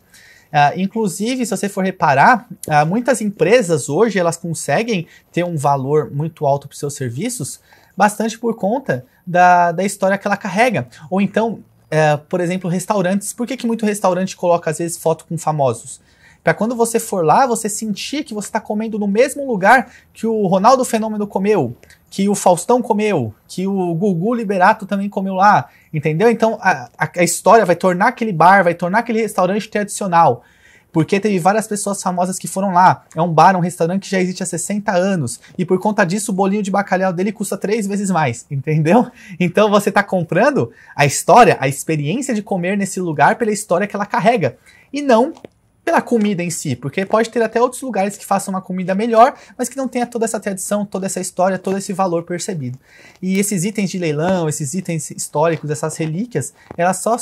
Uh, inclusive, se você for reparar, muitas empresas hoje elas conseguem ter um valor muito alto para os seus serviços, bastante por conta da, da história que ela carrega. Ou então, é, por exemplo, restaurantes. Por que, que muito restaurante coloca, às vezes, foto com famosos? Para quando você for lá, você sentir que você está comendo no mesmo lugar que o Ronaldo Fenômeno comeu, que o Faustão comeu, que o Gugu Liberato também comeu lá, entendeu? Então a, a história vai tornar aquele bar, vai tornar aquele restaurante tradicional porque teve várias pessoas famosas que foram lá. É um bar, é um restaurante que já existe há 60 anos. E por conta disso, o bolinho de bacalhau dele custa três vezes mais, entendeu? Então você está comprando a história, a experiência de comer nesse lugar pela história que ela carrega. E não pela comida em si, porque pode ter até outros lugares que façam uma comida melhor, mas que não tenha toda essa tradição, toda essa história, todo esse valor percebido. E esses itens de leilão, esses itens históricos, essas relíquias, elas só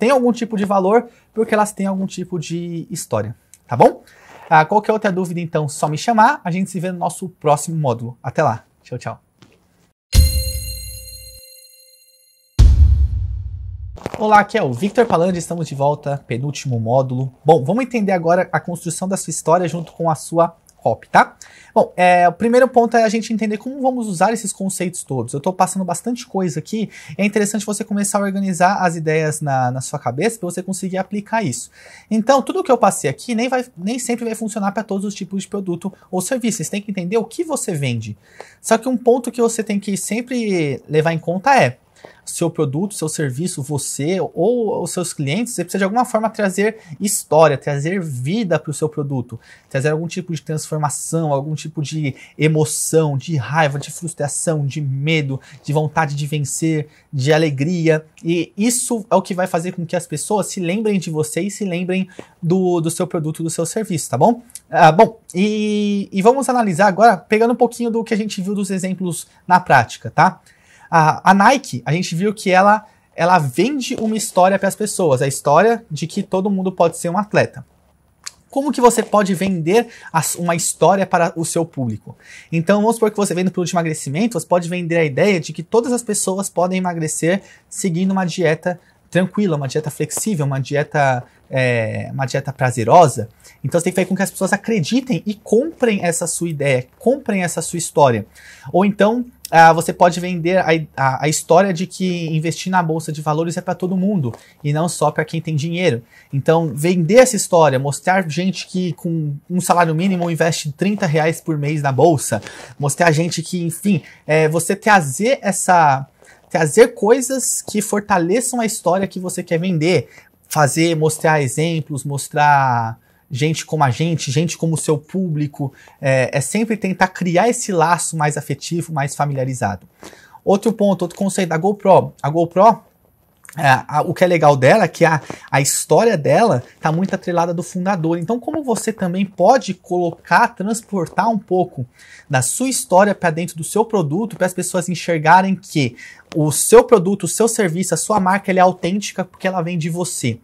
têm algum tipo de valor porque elas têm algum tipo de história, tá bom? Ah, qualquer outra dúvida, então, só me chamar. A gente se vê no nosso próximo módulo. Até lá. Tchau, tchau. Olá, aqui é o Victor Palandi, estamos de volta, penúltimo módulo. Bom, vamos entender agora a construção da sua história junto com a sua copy, tá? Bom, é, o primeiro ponto é a gente entender como vamos usar esses conceitos todos. Eu estou passando bastante coisa aqui, é interessante você começar a organizar as ideias na, na sua cabeça para você conseguir aplicar isso. Então, tudo que eu passei aqui nem, vai, nem sempre vai funcionar para todos os tipos de produto ou serviço. Você tem que entender o que você vende. Só que um ponto que você tem que sempre levar em conta é seu produto, seu serviço, você ou os seus clientes, você precisa de alguma forma trazer história, trazer vida para o seu produto, trazer algum tipo de transformação, algum tipo de emoção, de raiva, de frustração, de medo, de vontade de vencer, de alegria. E isso é o que vai fazer com que as pessoas se lembrem de você e se lembrem do, do seu produto, do seu serviço, tá bom? Ah, bom, e, e vamos analisar agora, pegando um pouquinho do que a gente viu dos exemplos na prática, tá? A, a Nike, a gente viu que ela, ela vende uma história para as pessoas, a história de que todo mundo pode ser um atleta. Como que você pode vender uma história para o seu público? Então, vamos supor que você vende produto de emagrecimento, você pode vender a ideia de que todas as pessoas podem emagrecer seguindo uma dieta tranquila, uma dieta flexível, uma dieta, é, uma dieta prazerosa. Então você tem que fazer com que as pessoas acreditem e comprem essa sua ideia, comprem essa sua história. Ou então ah, você pode vender a, a, a, história de que investir na bolsa de valores é para todo mundo e não só para quem tem dinheiro. Então, vender essa história, mostrar gente que com um salário mínimo investe 30 reais por mês na bolsa, mostrar gente que, enfim, é, você trazer essa. Trazer coisas que fortaleçam a história que você quer vender. Fazer, mostrar exemplos, mostrar gente como a gente, gente como o seu público. É, é sempre tentar criar esse laço mais afetivo, mais familiarizado. Outro ponto, outro conceito da GoPro. A GoPro, é, a, o que é legal dela é que a, a história dela está muito atrelada do fundador. Então, como você também pode colocar, transportar um pouco da sua história para dentro do seu produto, para as pessoas enxergarem que o seu produto, o seu serviço, a sua marca ela é autêntica porque ela vem de você.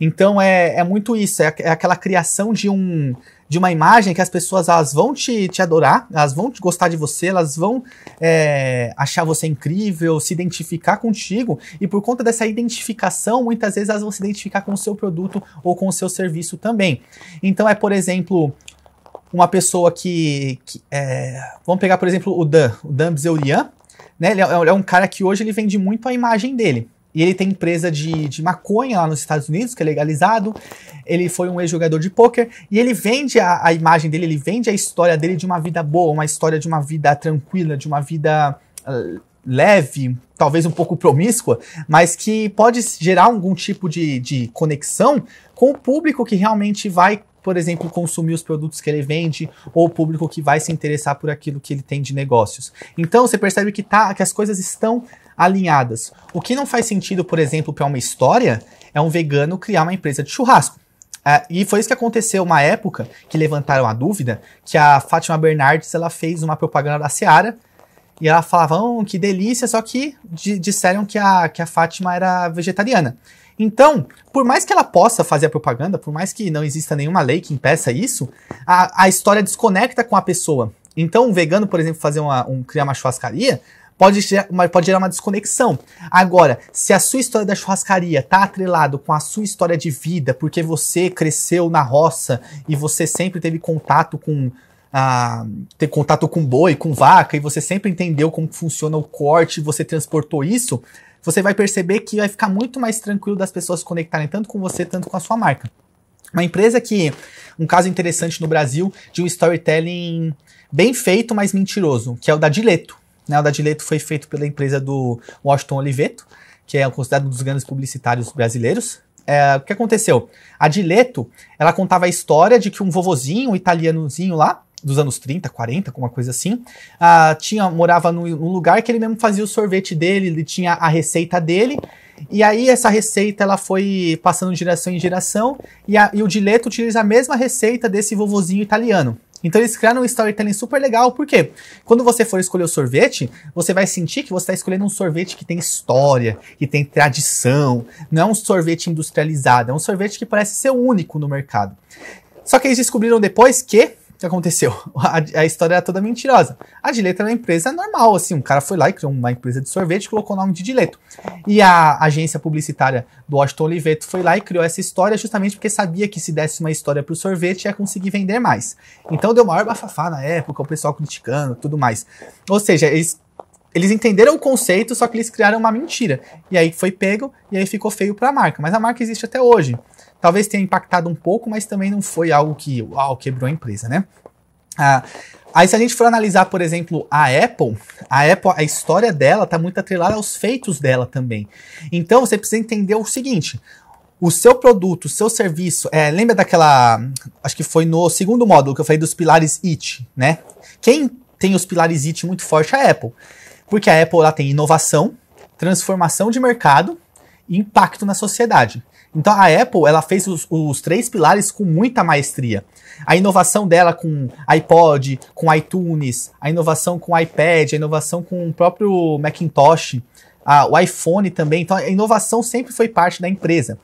Então é, é muito isso, é, é aquela criação de um de uma imagem que as pessoas elas vão te, te adorar, elas vão te gostar de você, elas vão é, achar você incrível, se identificar contigo, e por conta dessa identificação, muitas vezes elas vão se identificar com o seu produto ou com o seu serviço também. Então é, por exemplo, uma pessoa que. que é, vamos pegar, por exemplo, o Dan, o Dan Bzeurian, né? Ele é, é um cara que hoje ele vende muito a imagem dele. E ele tem empresa de, de maconha lá nos Estados Unidos, que é legalizado. Ele foi um ex-jogador de pôquer. E ele vende a, a imagem dele, ele vende a história dele de uma vida boa, uma história de uma vida tranquila, de uma vida uh, leve, talvez um pouco promíscua, mas que pode gerar algum tipo de, de conexão com o público que realmente vai por exemplo, consumir os produtos que ele vende ou o público que vai se interessar por aquilo que ele tem de negócios. Então você percebe que, tá, que as coisas estão alinhadas. O que não faz sentido, por exemplo, para uma história, é um vegano criar uma empresa de churrasco. Uh, e foi isso que aconteceu uma época que levantaram a dúvida que a Fátima Bernardes ela fez uma propaganda da Seara e ela falava, oh, que delícia, só que disseram que a, que a Fátima era vegetariana. Então, por mais que ela possa fazer a propaganda, por mais que não exista nenhuma lei que impeça isso, a, a história desconecta com a pessoa. Então, um vegano, por exemplo, fazer uma, um, criar uma churrascaria, pode gerar, uma, pode gerar uma desconexão. Agora, se a sua história da churrascaria tá atrelado com a sua história de vida, porque você cresceu na roça e você sempre teve contato com ah, ter contato com boi, com vaca, e você sempre entendeu como funciona o corte, você transportou isso, você vai perceber que vai ficar muito mais tranquilo das pessoas se conectarem tanto com você, tanto com a sua marca. Uma empresa que, um caso interessante no Brasil, de um storytelling bem feito, mas mentiroso, que é o da Dileto. Na né? da Dileto foi feito pela empresa do Washington Oliveto, que é considerado um dos grandes publicitários brasileiros. É, o que aconteceu? A Dileto, ela contava a história de que um vovozinho, um italianozinho lá, dos anos 30, 40, alguma coisa assim, ah, tinha morava num, num, lugar que ele mesmo fazia o sorvete dele, ele tinha a receita dele, e aí essa receita ela foi passando de geração em geração, e, a, e o Dileto utiliza a mesma receita desse vovozinho italiano. Então eles criaram um storytelling super legal, porque quando você for escolher o sorvete, você vai sentir que você está escolhendo um sorvete que tem história, que tem tradição, não é um sorvete industrializado, é um sorvete que parece ser único no mercado. Só que eles descobriram depois que que aconteceu? A, a, história era toda mentirosa. A Dileto era uma empresa normal, assim, um cara foi lá e criou uma empresa de sorvete e colocou o nome de Dileto. E a agência publicitária do Washington Oliveto foi lá e criou essa história justamente porque sabia que se desse uma história pro sorvete ia conseguir vender mais. Então deu maior bafafá na época, o pessoal criticando tudo mais. Ou seja, eles eles entenderam o conceito, só que eles criaram uma mentira. E aí foi pego, e aí ficou feio para a marca. Mas a marca existe até hoje talvez tenha impactado um pouco, mas também não foi algo que uau, quebrou a empresa, né? Ah, aí se a gente for analisar, por exemplo, a Apple, a Apple, a história dela está muito atrelada aos feitos dela também. Então você precisa entender o seguinte: o seu produto, o seu serviço, é, lembra daquela, acho que foi no segundo módulo que eu falei dos pilares IT, né? Quem tem os pilares IT muito forte é a Apple, porque a Apple ela tem inovação, transformação de mercado e impacto na sociedade. Então a Apple, ela fez os, os, três pilares com muita maestria. A inovação dela com iPod, com iTunes, a inovação com iPad, a inovação com o próprio Macintosh, a, o iPhone também. Então a inovação sempre foi parte da empresa.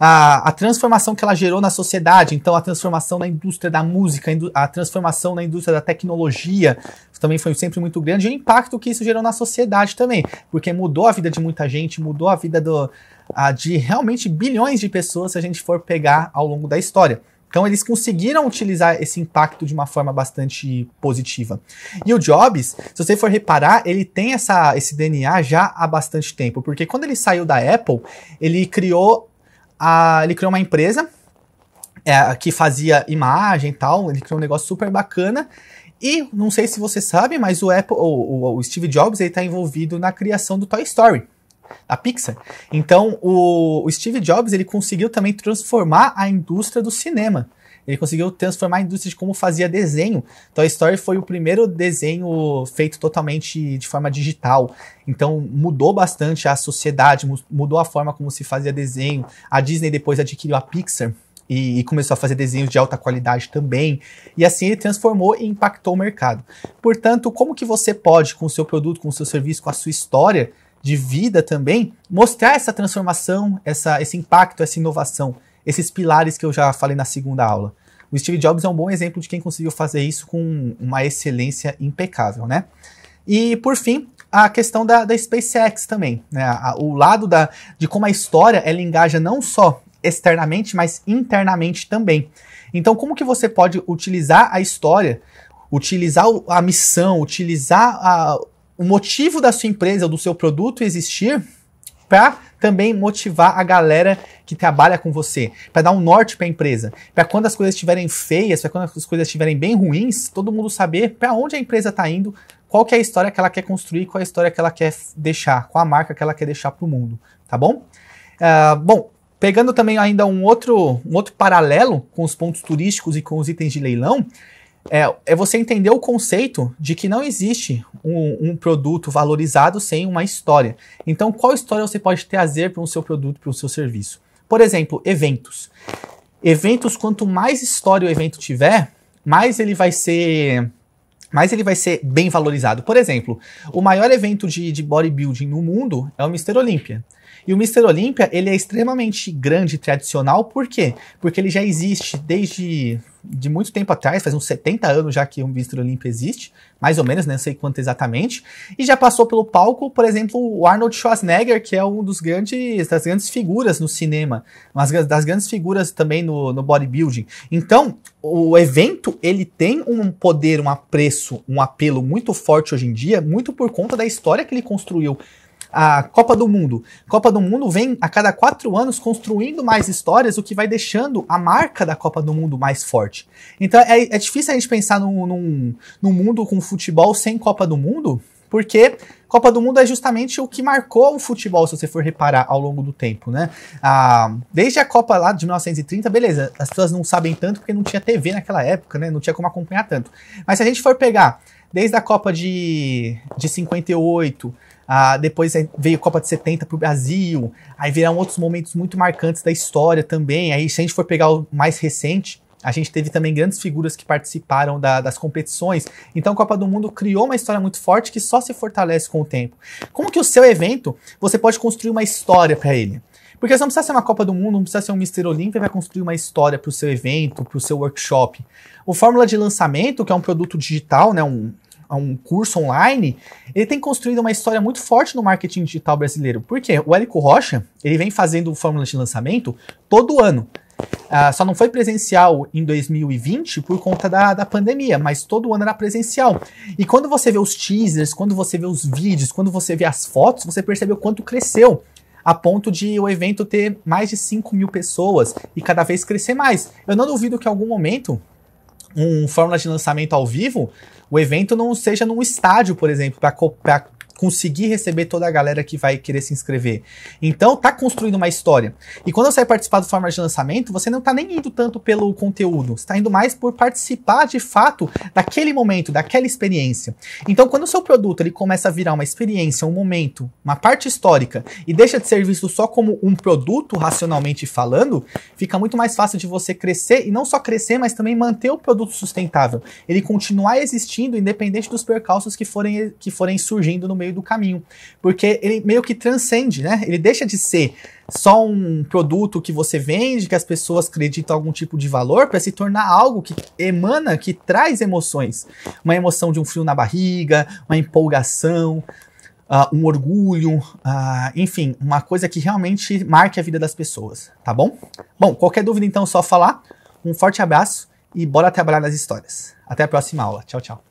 A, a, transformação que ela gerou na sociedade, então a transformação na indústria da música, a transformação na indústria da tecnologia também foi sempre muito grande, e o impacto que isso gerou na sociedade também, porque mudou a vida de muita gente, mudou a vida do, de realmente bilhões de pessoas se a gente for pegar ao longo da história. Então eles conseguiram utilizar esse impacto de uma forma bastante positiva. E o Jobs, se você for reparar, ele tem essa, esse DNA já há bastante tempo, porque quando ele saiu da Apple, ele criou, a, ele criou uma empresa é, que fazia imagem e tal, ele criou um negócio super bacana. E não sei se você sabe, mas o Apple, o, o Steve Jobs, ele está envolvido na criação do Toy Story da Pixar. Então, o, o Steve Jobs, ele conseguiu também transformar a indústria do cinema. Ele conseguiu transformar a indústria de como fazia desenho. Então a Story foi o primeiro desenho feito totalmente de forma digital. Então mudou bastante a sociedade, mudou a forma como se fazia desenho. A Disney depois adquiriu a Pixar e, começou a fazer desenhos de alta qualidade também. E assim ele transformou e impactou o mercado. Portanto, como que você pode, com o seu produto, com o seu serviço, com a sua história, de vida também, mostrar essa transformação, essa, esse impacto, essa inovação, esses pilares que eu já falei na segunda aula. O Steve Jobs é um bom exemplo de quem conseguiu fazer isso com uma excelência impecável, né? E por fim, a questão da, da SpaceX também, né? o lado da, de como a história ela engaja não só externamente, mas internamente também. Então, como que você pode utilizar a história, utilizar a missão, utilizar a, o motivo da sua empresa ou do seu produto existir para também motivar a galera que trabalha com você, para dar um norte para a empresa, para quando as coisas estiverem feias, para quando as coisas estiverem bem ruins, todo mundo saber para onde a empresa está indo, qual é a história que ela quer construir, qual é a história que ela quer deixar, qual a marca que ela quer deixar para o mundo, tá bom? Uh, bom, pegando também ainda um outro, um outro paralelo com os pontos turísticos e com os itens de leilão, é, é você entender o conceito de que não existe um, um produto valorizado sem uma história. Então, qual história você pode trazer para o seu produto, para o seu serviço? Por exemplo, eventos. Eventos, quanto mais história o evento tiver, mais ele vai ser mas ele vai ser bem valorizado. Por exemplo, o maior evento de, de bodybuilding no mundo é o Mr. Olímpia. E o Mr. Olímpia, ele é extremamente grande e tradicional, por quê? Porque ele já existe desde de muito tempo atrás, faz uns 70 anos já que o Vitor Olympia existe, mais ou menos, né? não sei quanto exatamente, e já passou pelo palco, por exemplo, o Arnold Schwarzenegger, que é um dos grandes, das grandes figuras no cinema, mas das grandes figuras também no, no bodybuilding. Então, o evento, ele tem um poder, um apreço, um apelo muito forte hoje em dia, muito por conta da história que ele construiu a Copa do Mundo. Copa do Mundo vem a cada quatro anos construindo mais histórias, o que vai deixando a marca da Copa do Mundo mais forte. Então é, é difícil a gente pensar num, num, num mundo com futebol sem Copa do Mundo, porque Copa do Mundo é justamente o que marcou o futebol, se você for reparar, ao longo do tempo, né? Ah, desde a Copa lá de 1930, beleza, as pessoas não sabem tanto porque não tinha TV naquela época, né? Não tinha como acompanhar tanto. Mas se a gente for pegar desde a Copa de, de 58 ah, depois veio a Copa de 70 para o Brasil. Aí viram outros momentos muito marcantes da história também. Aí, se a gente for pegar o mais recente, a gente teve também grandes figuras que participaram da, das competições. Então a Copa do Mundo criou uma história muito forte que só se fortalece com o tempo. Como que o seu evento, você pode construir uma história para ele? Porque você não precisa ser uma Copa do Mundo, não precisa ser um Mister Olímpia, vai construir uma história para o seu evento, para o seu workshop. O Fórmula de Lançamento, que é um produto digital, né, um, a um curso online, ele tem construído uma história muito forte no marketing digital brasileiro. Porque o Érico Rocha, ele vem fazendo fórmula de lançamento todo ano. Ah, só não foi presencial em 2020 por conta da, da pandemia, mas todo ano era presencial. E quando você vê os teasers, quando você vê os vídeos, quando você vê as fotos, você percebeu quanto cresceu a ponto de o evento ter mais de 5 mil pessoas e cada vez crescer mais. Eu não duvido que em algum momento um fórmula de lançamento ao vivo o evento não seja num estádio, por exemplo, para conseguir receber toda a galera que vai querer se inscrever. Então, tá construindo uma história. E quando você vai participar do formato de lançamento, você não tá nem indo tanto pelo conteúdo, você tá indo mais por participar de fato daquele momento, daquela experiência. Então, quando o seu produto ele começa a virar uma experiência, um momento, uma parte histórica e deixa de ser visto só como um produto racionalmente falando, fica muito mais fácil de você crescer e não só crescer, mas também manter o produto sustentável. Ele continuar existindo independente dos percalços que forem que forem surgindo no meio meio do caminho, porque ele meio que transcende, né? Ele deixa de ser só um produto que você vende, que as pessoas acreditam algum tipo de valor, para se tornar algo que emana, que traz emoções. Uma emoção de um frio na barriga, uma empolgação, uh, um orgulho, uh, enfim, uma coisa que realmente marque a vida das pessoas, tá bom? Bom, qualquer dúvida então é só falar. Um forte abraço e bora trabalhar nas histórias. Até a próxima aula. Tchau, tchau.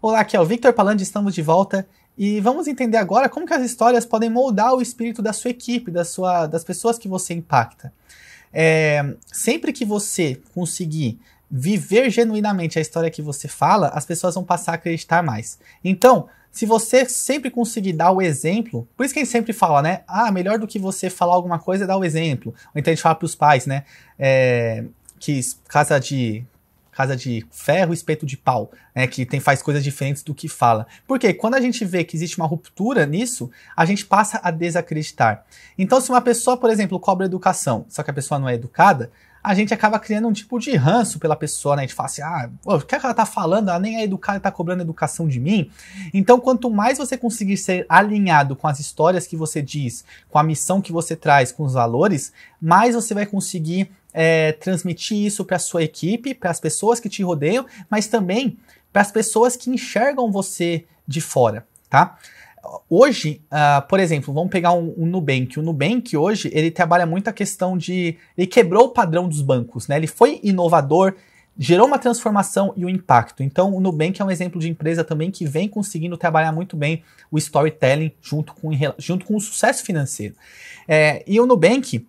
Olá, aqui é o Victor Palandi, estamos de volta e vamos entender agora como que as histórias podem moldar o espírito da sua equipe, da sua, das pessoas que você impacta. É, sempre que você conseguir viver genuinamente a história que você fala, as pessoas vão passar a acreditar mais. Então, se você sempre conseguir dar o exemplo, por isso que a gente sempre fala, né? Ah, melhor do que você falar alguma coisa é dar o exemplo. Ou então a gente fala para os pais, né? É, que casa de Casa de Ferro, Espeto de Pau, né, que tem, faz coisas diferentes do que fala. Porque quando a gente vê que existe uma ruptura nisso, a gente passa a desacreditar. Então, se uma pessoa, por exemplo, cobra educação, só que a pessoa não é educada, a gente acaba criando um tipo de ranço pela pessoa, né? A gente fala assim, ah, o que, é que ela tá falando? Ela nem é educada, e tá cobrando educação de mim. Então, quanto mais você conseguir ser alinhado com as histórias que você diz, com a missão que você traz, com os valores, mais você vai conseguir é, transmitir isso para sua equipe, para as pessoas que te rodeiam, mas também para as pessoas que enxergam você de fora, tá? Hoje, uh, por exemplo, vamos pegar um, um, Nubank. O Nubank hoje ele trabalha muito a questão de ele quebrou o padrão dos bancos, né? Ele foi inovador, gerou uma transformação e um impacto. Então, o Nubank é um exemplo de empresa também que vem conseguindo trabalhar muito bem o storytelling junto com, junto com o sucesso financeiro. É, e o Nubank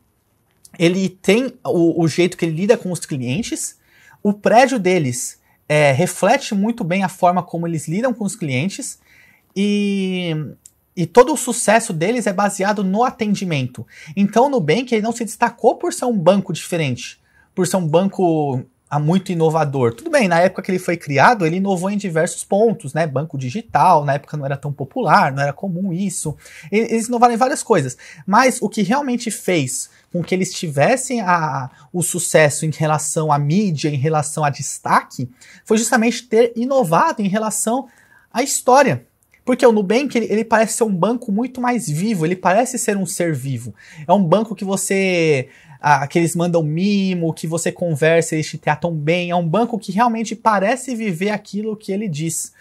ele tem o, o jeito que ele lida com os clientes, o prédio deles é, reflete muito bem a forma como eles lidam com os clientes e, e todo o sucesso deles é baseado no atendimento. Então o Nubank ele não se destacou por ser um banco diferente, por ser um banco é muito inovador. Tudo bem, na época que ele foi criado, ele inovou em diversos pontos, né? Banco digital, na época não era tão popular, não era comum isso. Eles inovaram em várias coisas. Mas o que realmente fez com que eles tivessem a, o sucesso em relação à mídia, em relação a destaque, foi justamente ter inovado em relação à história. Porque o Nubank, ele, ele, parece ser um banco muito mais vivo, ele parece ser um ser vivo. É um banco que você a, que eles mandam mimo, que você conversa, eles te tratam bem. É um banco que realmente parece viver aquilo que ele diz.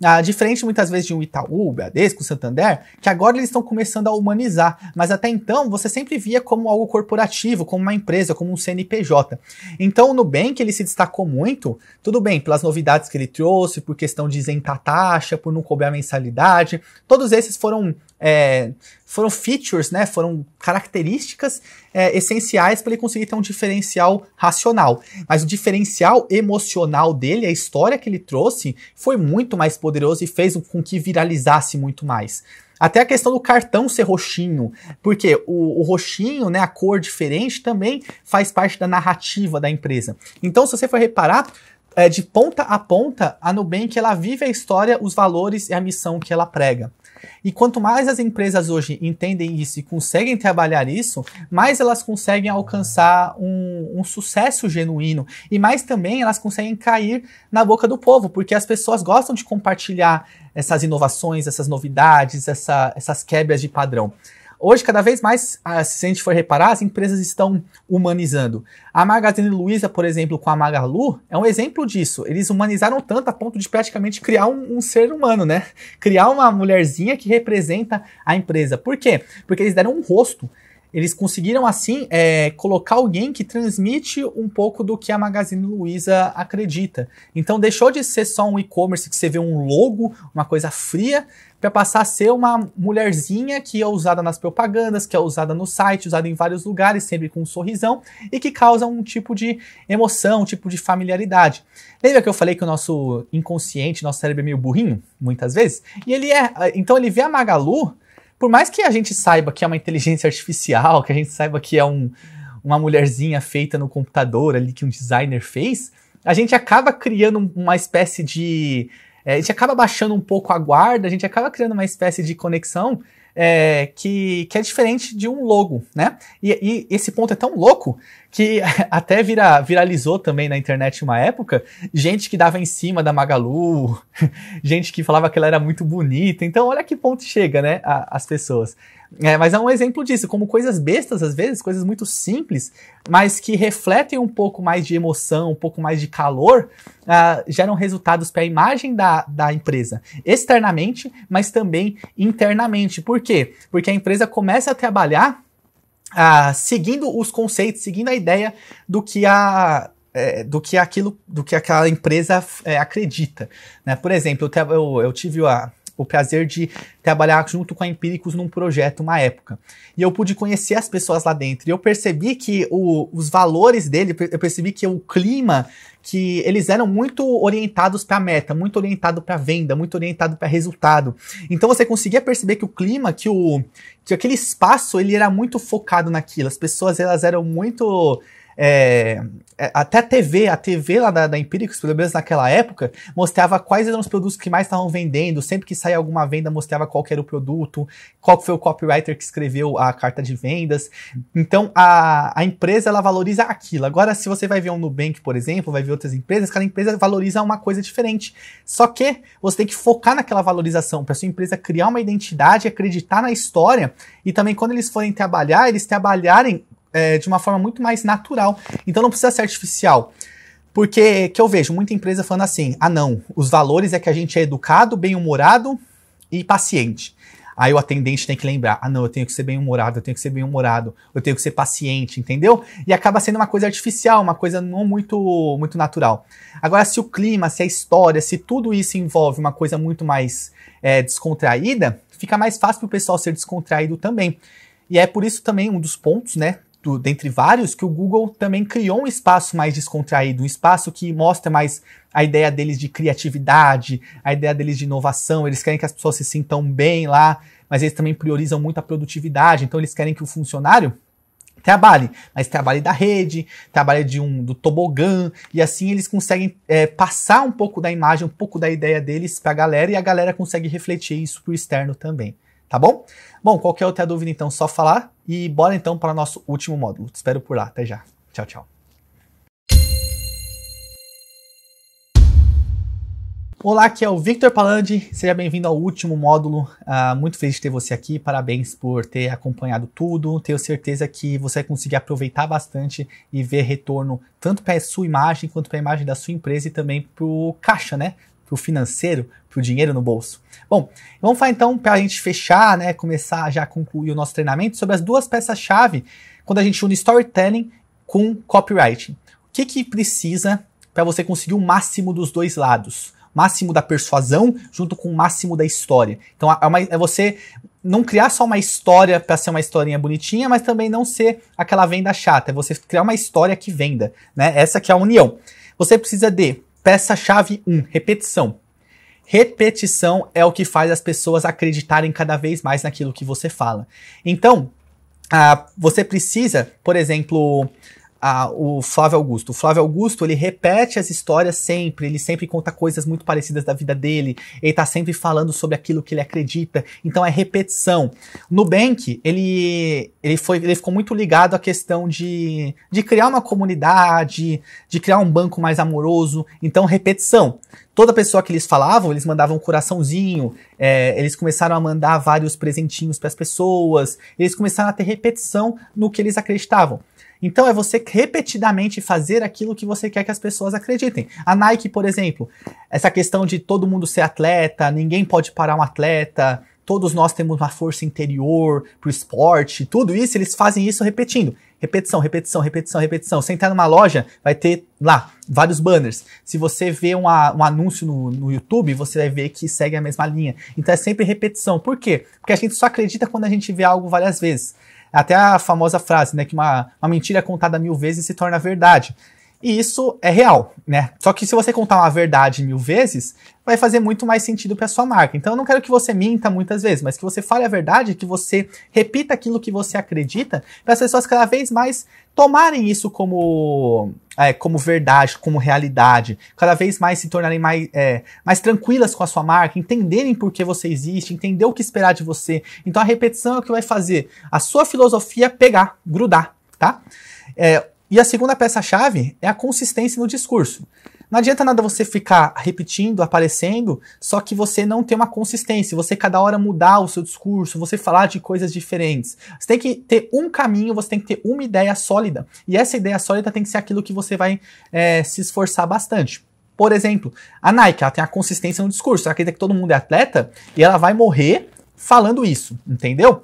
Ah, diferente muitas vezes de um Itaú, Bradesco, Santander, que agora eles estão começando a humanizar, mas até então você sempre via como algo corporativo, como uma empresa, como um CNPJ. Então o Nubank ele se destacou muito, tudo bem, pelas novidades que ele trouxe, por questão de isentar taxa, por não cobrar mensalidade, todos esses foram é, foram features, né? Foram características é, essenciais para ele conseguir ter um diferencial racional. Mas o diferencial emocional dele, a história que ele trouxe, foi muito mais poderoso e fez com que viralizasse muito mais. Até a questão do cartão ser roxinho, porque o, o, roxinho, né, a cor diferente, também faz parte da narrativa da empresa. Então, se você for reparar, é, de ponta a ponta, a Nubank ela vive a história, os valores e a missão que ela prega. E quanto mais as empresas hoje entendem isso e conseguem trabalhar isso, mais elas conseguem alcançar um, um, sucesso genuíno e mais também elas conseguem cair na boca do povo, porque as pessoas gostam de compartilhar essas inovações, essas novidades, essa, essas quebras de padrão. Hoje, cada vez mais, ah, se a gente for reparar, as empresas estão humanizando. A Magazine Luiza, por exemplo, com a Magalu, é um exemplo disso. Eles humanizaram tanto a ponto de praticamente criar um, um ser humano, né? Criar uma mulherzinha que representa a empresa. Por quê? Porque eles deram um rosto eles conseguiram, assim, é, colocar alguém que transmite um pouco do que a Magazine Luiza acredita. Então, deixou de ser só um e-commerce que você vê um logo, uma coisa fria, para passar a ser uma mulherzinha que é usada nas propagandas, que é usada no site, usada em vários lugares, sempre com um sorrisão, e que causa um tipo de emoção, um tipo de familiaridade. Lembra que eu falei que o nosso inconsciente, nosso cérebro é meio burrinho, muitas vezes? E ele é. Então, ele vê a Magalu por mais que a gente saiba que é uma inteligência artificial, que a gente saiba que é um, uma mulherzinha feita no computador ali que um designer fez, a gente acaba criando uma espécie de. É, a gente acaba baixando um pouco a guarda, a gente acaba criando uma espécie de conexão é, que, que é diferente de um logo, né? E, e, esse ponto é tão louco que até vira, viralizou também na internet uma época gente que dava em cima da Magalu, gente que falava que ela era muito bonita. Então, olha que ponto chega, né, a, as pessoas. É, mas é um exemplo disso, como coisas bestas, às vezes, coisas muito simples, mas que refletem um pouco mais de emoção, um pouco mais de calor, uh, geram resultados para a imagem da, da empresa, externamente, mas também internamente. Por quê? Porque a empresa começa a trabalhar uh, seguindo os conceitos, seguindo a ideia do que a, é, do que aquilo, do que aquela empresa é, acredita. Né? Por exemplo, eu, eu, eu tive a, o prazer de trabalhar junto com a Empíricos num projeto, uma época. E eu pude conhecer as pessoas lá dentro. E eu percebi que o, os valores dele, eu percebi que o clima, que eles eram muito orientados para meta, muito orientado para venda, muito orientado para resultado. Então você conseguia perceber que o clima, que o que aquele espaço, ele era muito focado naquilo. As pessoas elas eram muito é, é, até a TV, a TV lá da, da Empíricos, pelo menos naquela época, mostrava quais eram os produtos que mais estavam vendendo. Sempre que saía alguma venda, mostrava qual era o produto, qual foi o copywriter que escreveu a carta de vendas. Então a, a empresa ela valoriza aquilo. Agora, se você vai ver um Nubank, por exemplo, vai ver outras empresas, cada empresa valoriza uma coisa diferente. Só que você tem que focar naquela valorização para sua empresa criar uma identidade, acreditar na história e também quando eles forem trabalhar, eles trabalharem é, de uma forma muito mais natural. Então não precisa ser artificial. Porque que eu vejo muita empresa falando assim: ah, não, os valores é que a gente é educado, bem-humorado e paciente. Aí o atendente tem que lembrar: ah, não, eu tenho que ser bem-humorado, eu tenho que ser bem-humorado, eu tenho que ser paciente, entendeu? E acaba sendo uma coisa artificial, uma coisa não muito, muito natural. Agora, se o clima, se a história, se tudo isso envolve uma coisa muito mais é, descontraída, fica mais fácil para o pessoal ser descontraído também. E é por isso também um dos pontos, né, do, dentre vários, que o Google também criou um espaço mais descontraído, um espaço que mostra mais a ideia deles de criatividade, a ideia deles de inovação. Eles querem que as pessoas se sintam bem lá, mas eles também priorizam muito a produtividade. Então eles querem que o funcionário trabalhe, mas trabalhe da rede, trabalhe de um do tobogã e assim eles conseguem é, passar um pouco da imagem, um pouco da ideia deles para a galera e a galera consegue refletir isso para o externo também tá bom? Bom, qualquer é outra dúvida, então, só falar. E bora então para o nosso último módulo. Te espero por lá. Até já. Tchau, tchau. Olá, aqui é o Victor Palandi. Seja bem-vindo ao último módulo. Ah, muito feliz de ter você aqui. Parabéns por ter acompanhado tudo. Tenho certeza que você vai conseguir aproveitar bastante e ver retorno tanto para a sua imagem quanto para a imagem da sua empresa e também para o caixa, né? Para o financeiro, o dinheiro no bolso. Bom, vamos falar então para a gente fechar, né, começar já a concluir o nosso treinamento sobre as duas peças-chave quando a gente une storytelling com copywriting. O que que precisa para você conseguir o máximo dos dois lados? máximo da persuasão junto com o máximo da história. Então é, uma, é você não criar só uma história para ser uma historinha bonitinha, mas também não ser aquela venda chata. É você criar uma história que venda, né? Essa que é a união. Você precisa de peça-chave 1, repetição repetição é o que faz as pessoas acreditarem cada vez mais naquilo que você fala. Então, ah, você precisa, por exemplo, a, o Flávio Augusto. O Flávio Augusto, ele repete as histórias sempre, ele sempre conta coisas muito parecidas da vida dele, ele tá sempre falando sobre aquilo que ele acredita, então é repetição. bank ele, ele, foi, ele ficou muito ligado à questão de, de criar uma comunidade, de criar um banco mais amoroso, então repetição. Toda pessoa que eles falavam, eles mandavam um coraçãozinho, é, eles começaram a mandar vários presentinhos para as pessoas, eles começaram a ter repetição no que eles acreditavam. Então é você repetidamente fazer aquilo que você quer que as pessoas acreditem. A Nike, por exemplo, essa questão de todo mundo ser atleta, ninguém pode parar um atleta, todos nós temos uma força interior pro esporte, tudo isso, eles fazem isso repetindo. Repetição, repetição, repetição, repetição. Você entrar numa loja, vai ter lá vários banners. Se você vê uma, um anúncio no, no YouTube, você vai ver que segue a mesma linha. Então é sempre repetição. Por quê? Porque a gente só acredita quando a gente vê algo várias vezes. Até a famosa frase, né? Que uma, uma mentira contada mil vezes se torna verdade. E isso é real, né? Só que se você contar uma verdade mil vezes, vai fazer muito mais sentido para sua marca. Então eu não quero que você minta muitas vezes, mas que você fale a verdade, que você repita aquilo que você acredita, para as pessoas cada vez mais tomarem isso como é, como verdade, como realidade, cada vez mais se tornarem mais, é, mais tranquilas com a sua marca, entenderem por que você existe, entender o que esperar de você. Então a repetição é o que vai fazer a sua filosofia pegar, grudar, tá? É, e a segunda peça-chave é a consistência no discurso. Não adianta nada você ficar repetindo, aparecendo, só que você não tem uma consistência, você cada hora mudar o seu discurso, você falar de coisas diferentes. Você tem que ter um caminho, você tem que ter uma ideia sólida. E essa ideia sólida tem que ser aquilo que você vai é, se esforçar bastante. Por exemplo, a Nike, ela tem a consistência no discurso, ela acredita que todo mundo é atleta e ela vai morrer falando isso, entendeu?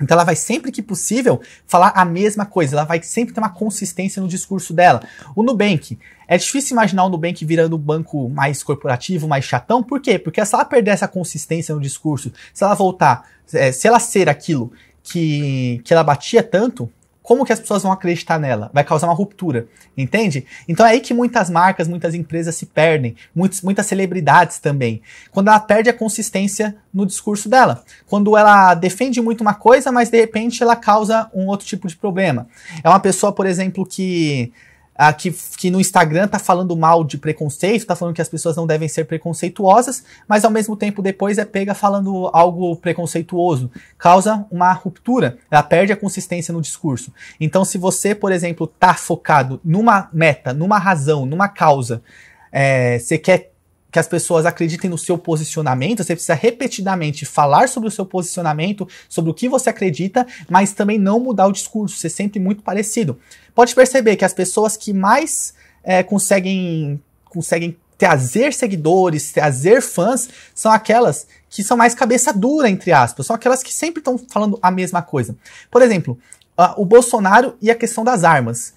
Então ela vai sempre que possível falar a mesma coisa, ela vai sempre ter uma consistência no discurso dela. O Nubank, é difícil imaginar o Nubank virando um banco mais corporativo, mais chatão, por quê? Porque se ela perder essa consistência no discurso, se ela voltar, é, se ela ser aquilo que, que ela batia tanto, como que as pessoas vão acreditar nela? Vai causar uma ruptura, entende? Então é aí que muitas marcas, muitas empresas se perdem, muitos, muitas celebridades também. Quando ela perde a consistência no discurso dela. Quando ela defende muito uma coisa, mas de repente ela causa um outro tipo de problema. É uma pessoa, por exemplo, que ah, que, que no Instagram tá falando mal de preconceito, tá falando que as pessoas não devem ser preconceituosas, mas ao mesmo tempo depois é pega falando algo preconceituoso. Causa uma ruptura, ela perde a consistência no discurso. Então, se você, por exemplo, tá focado numa meta, numa razão, numa causa, é, você quer que as pessoas acreditem no seu posicionamento, você precisa repetidamente falar sobre o seu posicionamento, sobre o que você acredita, mas também não mudar o discurso, ser sempre muito parecido. Pode perceber que as pessoas que mais é, conseguem, conseguem trazer seguidores, trazer fãs, são aquelas que são mais cabeça dura, entre aspas, são aquelas que sempre estão falando a mesma coisa. Por exemplo, o Bolsonaro e a questão das armas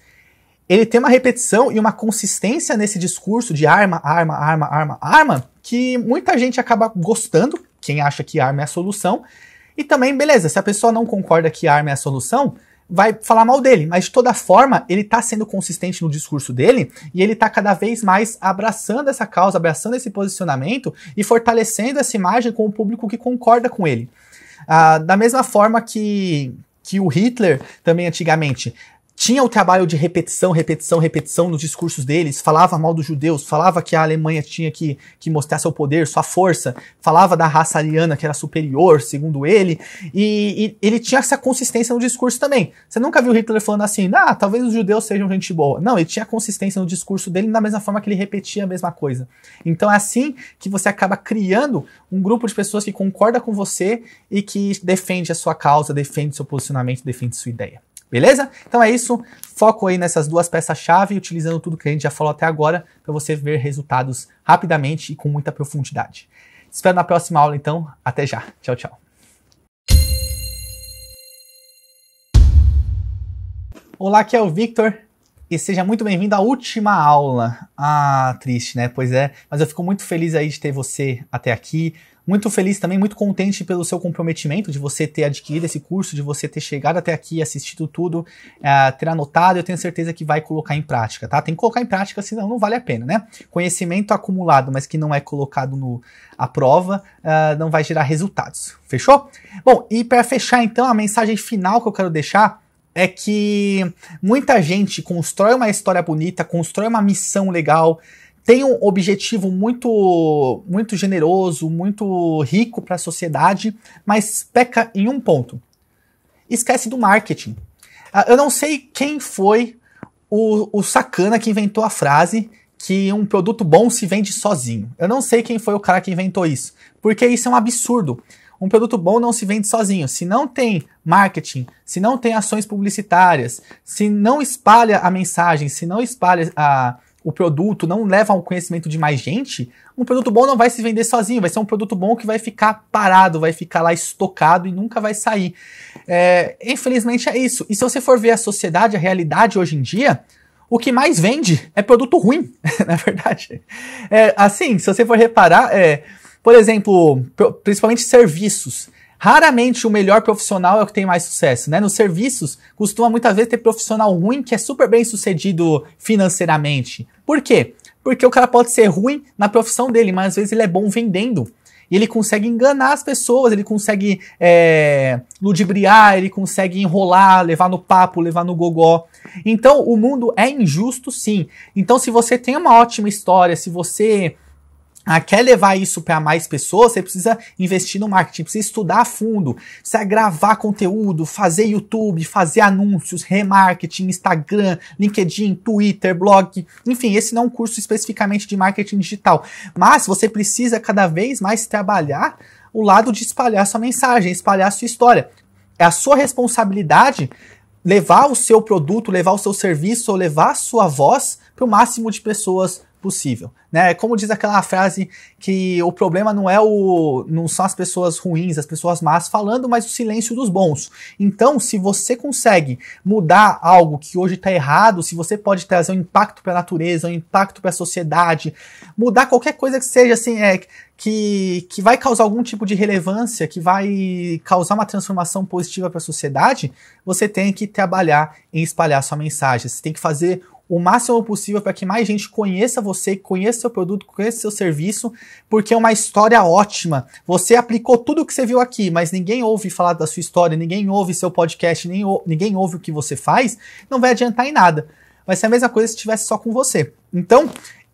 ele tem uma repetição e uma consistência nesse discurso de arma, arma, arma, arma, arma, que muita gente acaba gostando, quem acha que arma é a solução. E também, beleza, se a pessoa não concorda que arma é a solução, vai falar mal dele, mas de toda forma, ele tá sendo consistente no discurso dele e ele tá cada vez mais abraçando essa causa, abraçando esse posicionamento e fortalecendo essa imagem com o público que concorda com ele. Ah, da mesma forma que, que o Hitler também antigamente tinha o trabalho de repetição, repetição, repetição nos discursos deles, falava mal dos judeus, falava que a Alemanha tinha que, que mostrar seu poder, sua força, falava da raça ariana que era superior, segundo ele, e, e ele tinha essa consistência no discurso também. Você nunca viu Hitler falando assim, ah, talvez os judeus sejam gente boa. Não, ele tinha consistência no discurso dele da mesma forma que ele repetia a mesma coisa. Então é assim que você acaba criando um grupo de pessoas que concorda com você e que defende a sua causa, defende seu posicionamento, defende sua ideia. Beleza? Então é isso. Foco aí nessas duas peças-chave, utilizando tudo que a gente já falou até agora, para você ver resultados rapidamente e com muita profundidade. Te espero na próxima aula, então. Até já. Tchau, tchau. Olá, aqui é o Victor e seja muito bem-vindo à última aula. Ah, triste, né? Pois é, mas eu fico muito feliz aí de ter você até aqui. Muito feliz também, muito contente pelo seu comprometimento de você ter adquirido esse curso, de você ter chegado até aqui, assistido tudo, é, ter anotado. Eu tenho certeza que vai colocar em prática, tá? Tem que colocar em prática, senão não vale a pena, né? Conhecimento acumulado, mas que não é colocado no, à prova, é, não vai gerar resultados. Fechou? Bom, e para fechar então, a mensagem final que eu quero deixar é que muita gente constrói uma história bonita, constrói uma missão legal, tem um objetivo muito, muito generoso, muito rico para a sociedade, mas peca em um ponto. Esquece do marketing. Ah, eu não sei quem foi o, o sacana que inventou a frase que um produto bom se vende sozinho. Eu não sei quem foi o cara que inventou isso, porque isso é um absurdo. Um produto bom não se vende sozinho. Se não tem marketing, se não tem ações publicitárias, se não espalha a mensagem, se não espalha a, o produto não leva ao conhecimento de mais gente, um produto bom não vai se vender sozinho, vai ser um produto bom que vai ficar parado, vai ficar lá estocado e nunca vai sair. É, infelizmente é isso. E se você for ver a sociedade, a realidade hoje em dia, o que mais vende é produto ruim, na verdade. É, assim, se você for reparar, é, por exemplo, principalmente serviços. Raramente o melhor profissional é o que tem mais sucesso, né? Nos serviços, costuma muitas vezes ter profissional ruim que é super bem sucedido financeiramente. Por quê? Porque o cara pode ser ruim na profissão dele, mas às vezes ele é bom vendendo. E ele consegue enganar as pessoas, ele consegue é, ludibriar, ele consegue enrolar, levar no papo, levar no gogó. Então, o mundo é injusto, sim. Então, se você tem uma ótima história, se você ah, quer levar isso para mais pessoas? Você precisa investir no marketing, precisa estudar a fundo, precisa gravar conteúdo, fazer YouTube, fazer anúncios, remarketing, Instagram, LinkedIn, Twitter, blog. Enfim, esse não é um curso especificamente de marketing digital, mas você precisa cada vez mais trabalhar o lado de espalhar sua mensagem, espalhar sua história. É a sua responsabilidade levar o seu produto, levar o seu serviço, ou levar a sua voz para o máximo de pessoas possível. Né? É como diz aquela frase que o problema não é o. não são as pessoas ruins, as pessoas más falando, mas o silêncio dos bons. Então, se você consegue mudar algo que hoje está errado, se você pode trazer um impacto para a natureza, um impacto para a sociedade, mudar qualquer coisa que seja assim, é, que, que vai causar algum tipo de relevância, que vai causar uma transformação positiva para a sociedade, você tem que trabalhar em espalhar sua mensagem. Você tem que fazer o máximo possível para que mais gente conheça você, conheça seu produto, conheça seu serviço, porque é uma história ótima. Você aplicou tudo o que você viu aqui, mas ninguém ouve falar da sua história, ninguém ouve seu podcast, nem, ninguém ouve o que você faz, não vai adiantar em nada. Vai ser a mesma coisa se estivesse só com você. Então,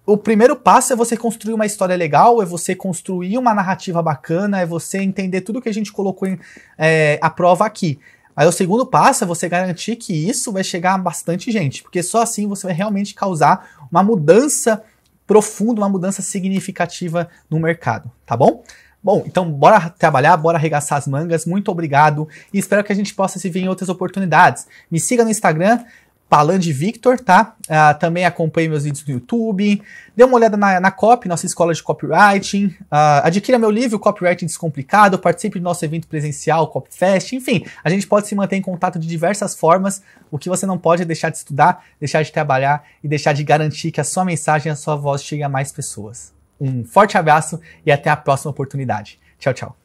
o primeiro passo é você construir uma história legal, é você construir uma narrativa bacana, é você entender tudo que a gente colocou em, é, à prova aqui. Aí o segundo passo é você garantir que isso vai chegar a bastante gente, porque só assim você vai realmente causar uma mudança profunda, uma mudança significativa no mercado, tá bom? Bom, então bora trabalhar, bora arregaçar as mangas. Muito obrigado e espero que a gente possa se ver em outras oportunidades. Me siga no Instagram, Palandi Victor, tá? Uh, também acompanhe meus vídeos no YouTube. Dê uma olhada na, na COP, nossa escola de copywriting. Uh, adquira meu livro Copywriting Descomplicado. Participe do nosso evento presencial, CopFest. Enfim, a gente pode se manter em contato de diversas formas. O que você não pode é deixar de estudar, deixar de trabalhar e deixar de garantir que a sua mensagem, a sua voz chegue a mais pessoas. Um forte abraço e até a próxima oportunidade. Tchau, tchau.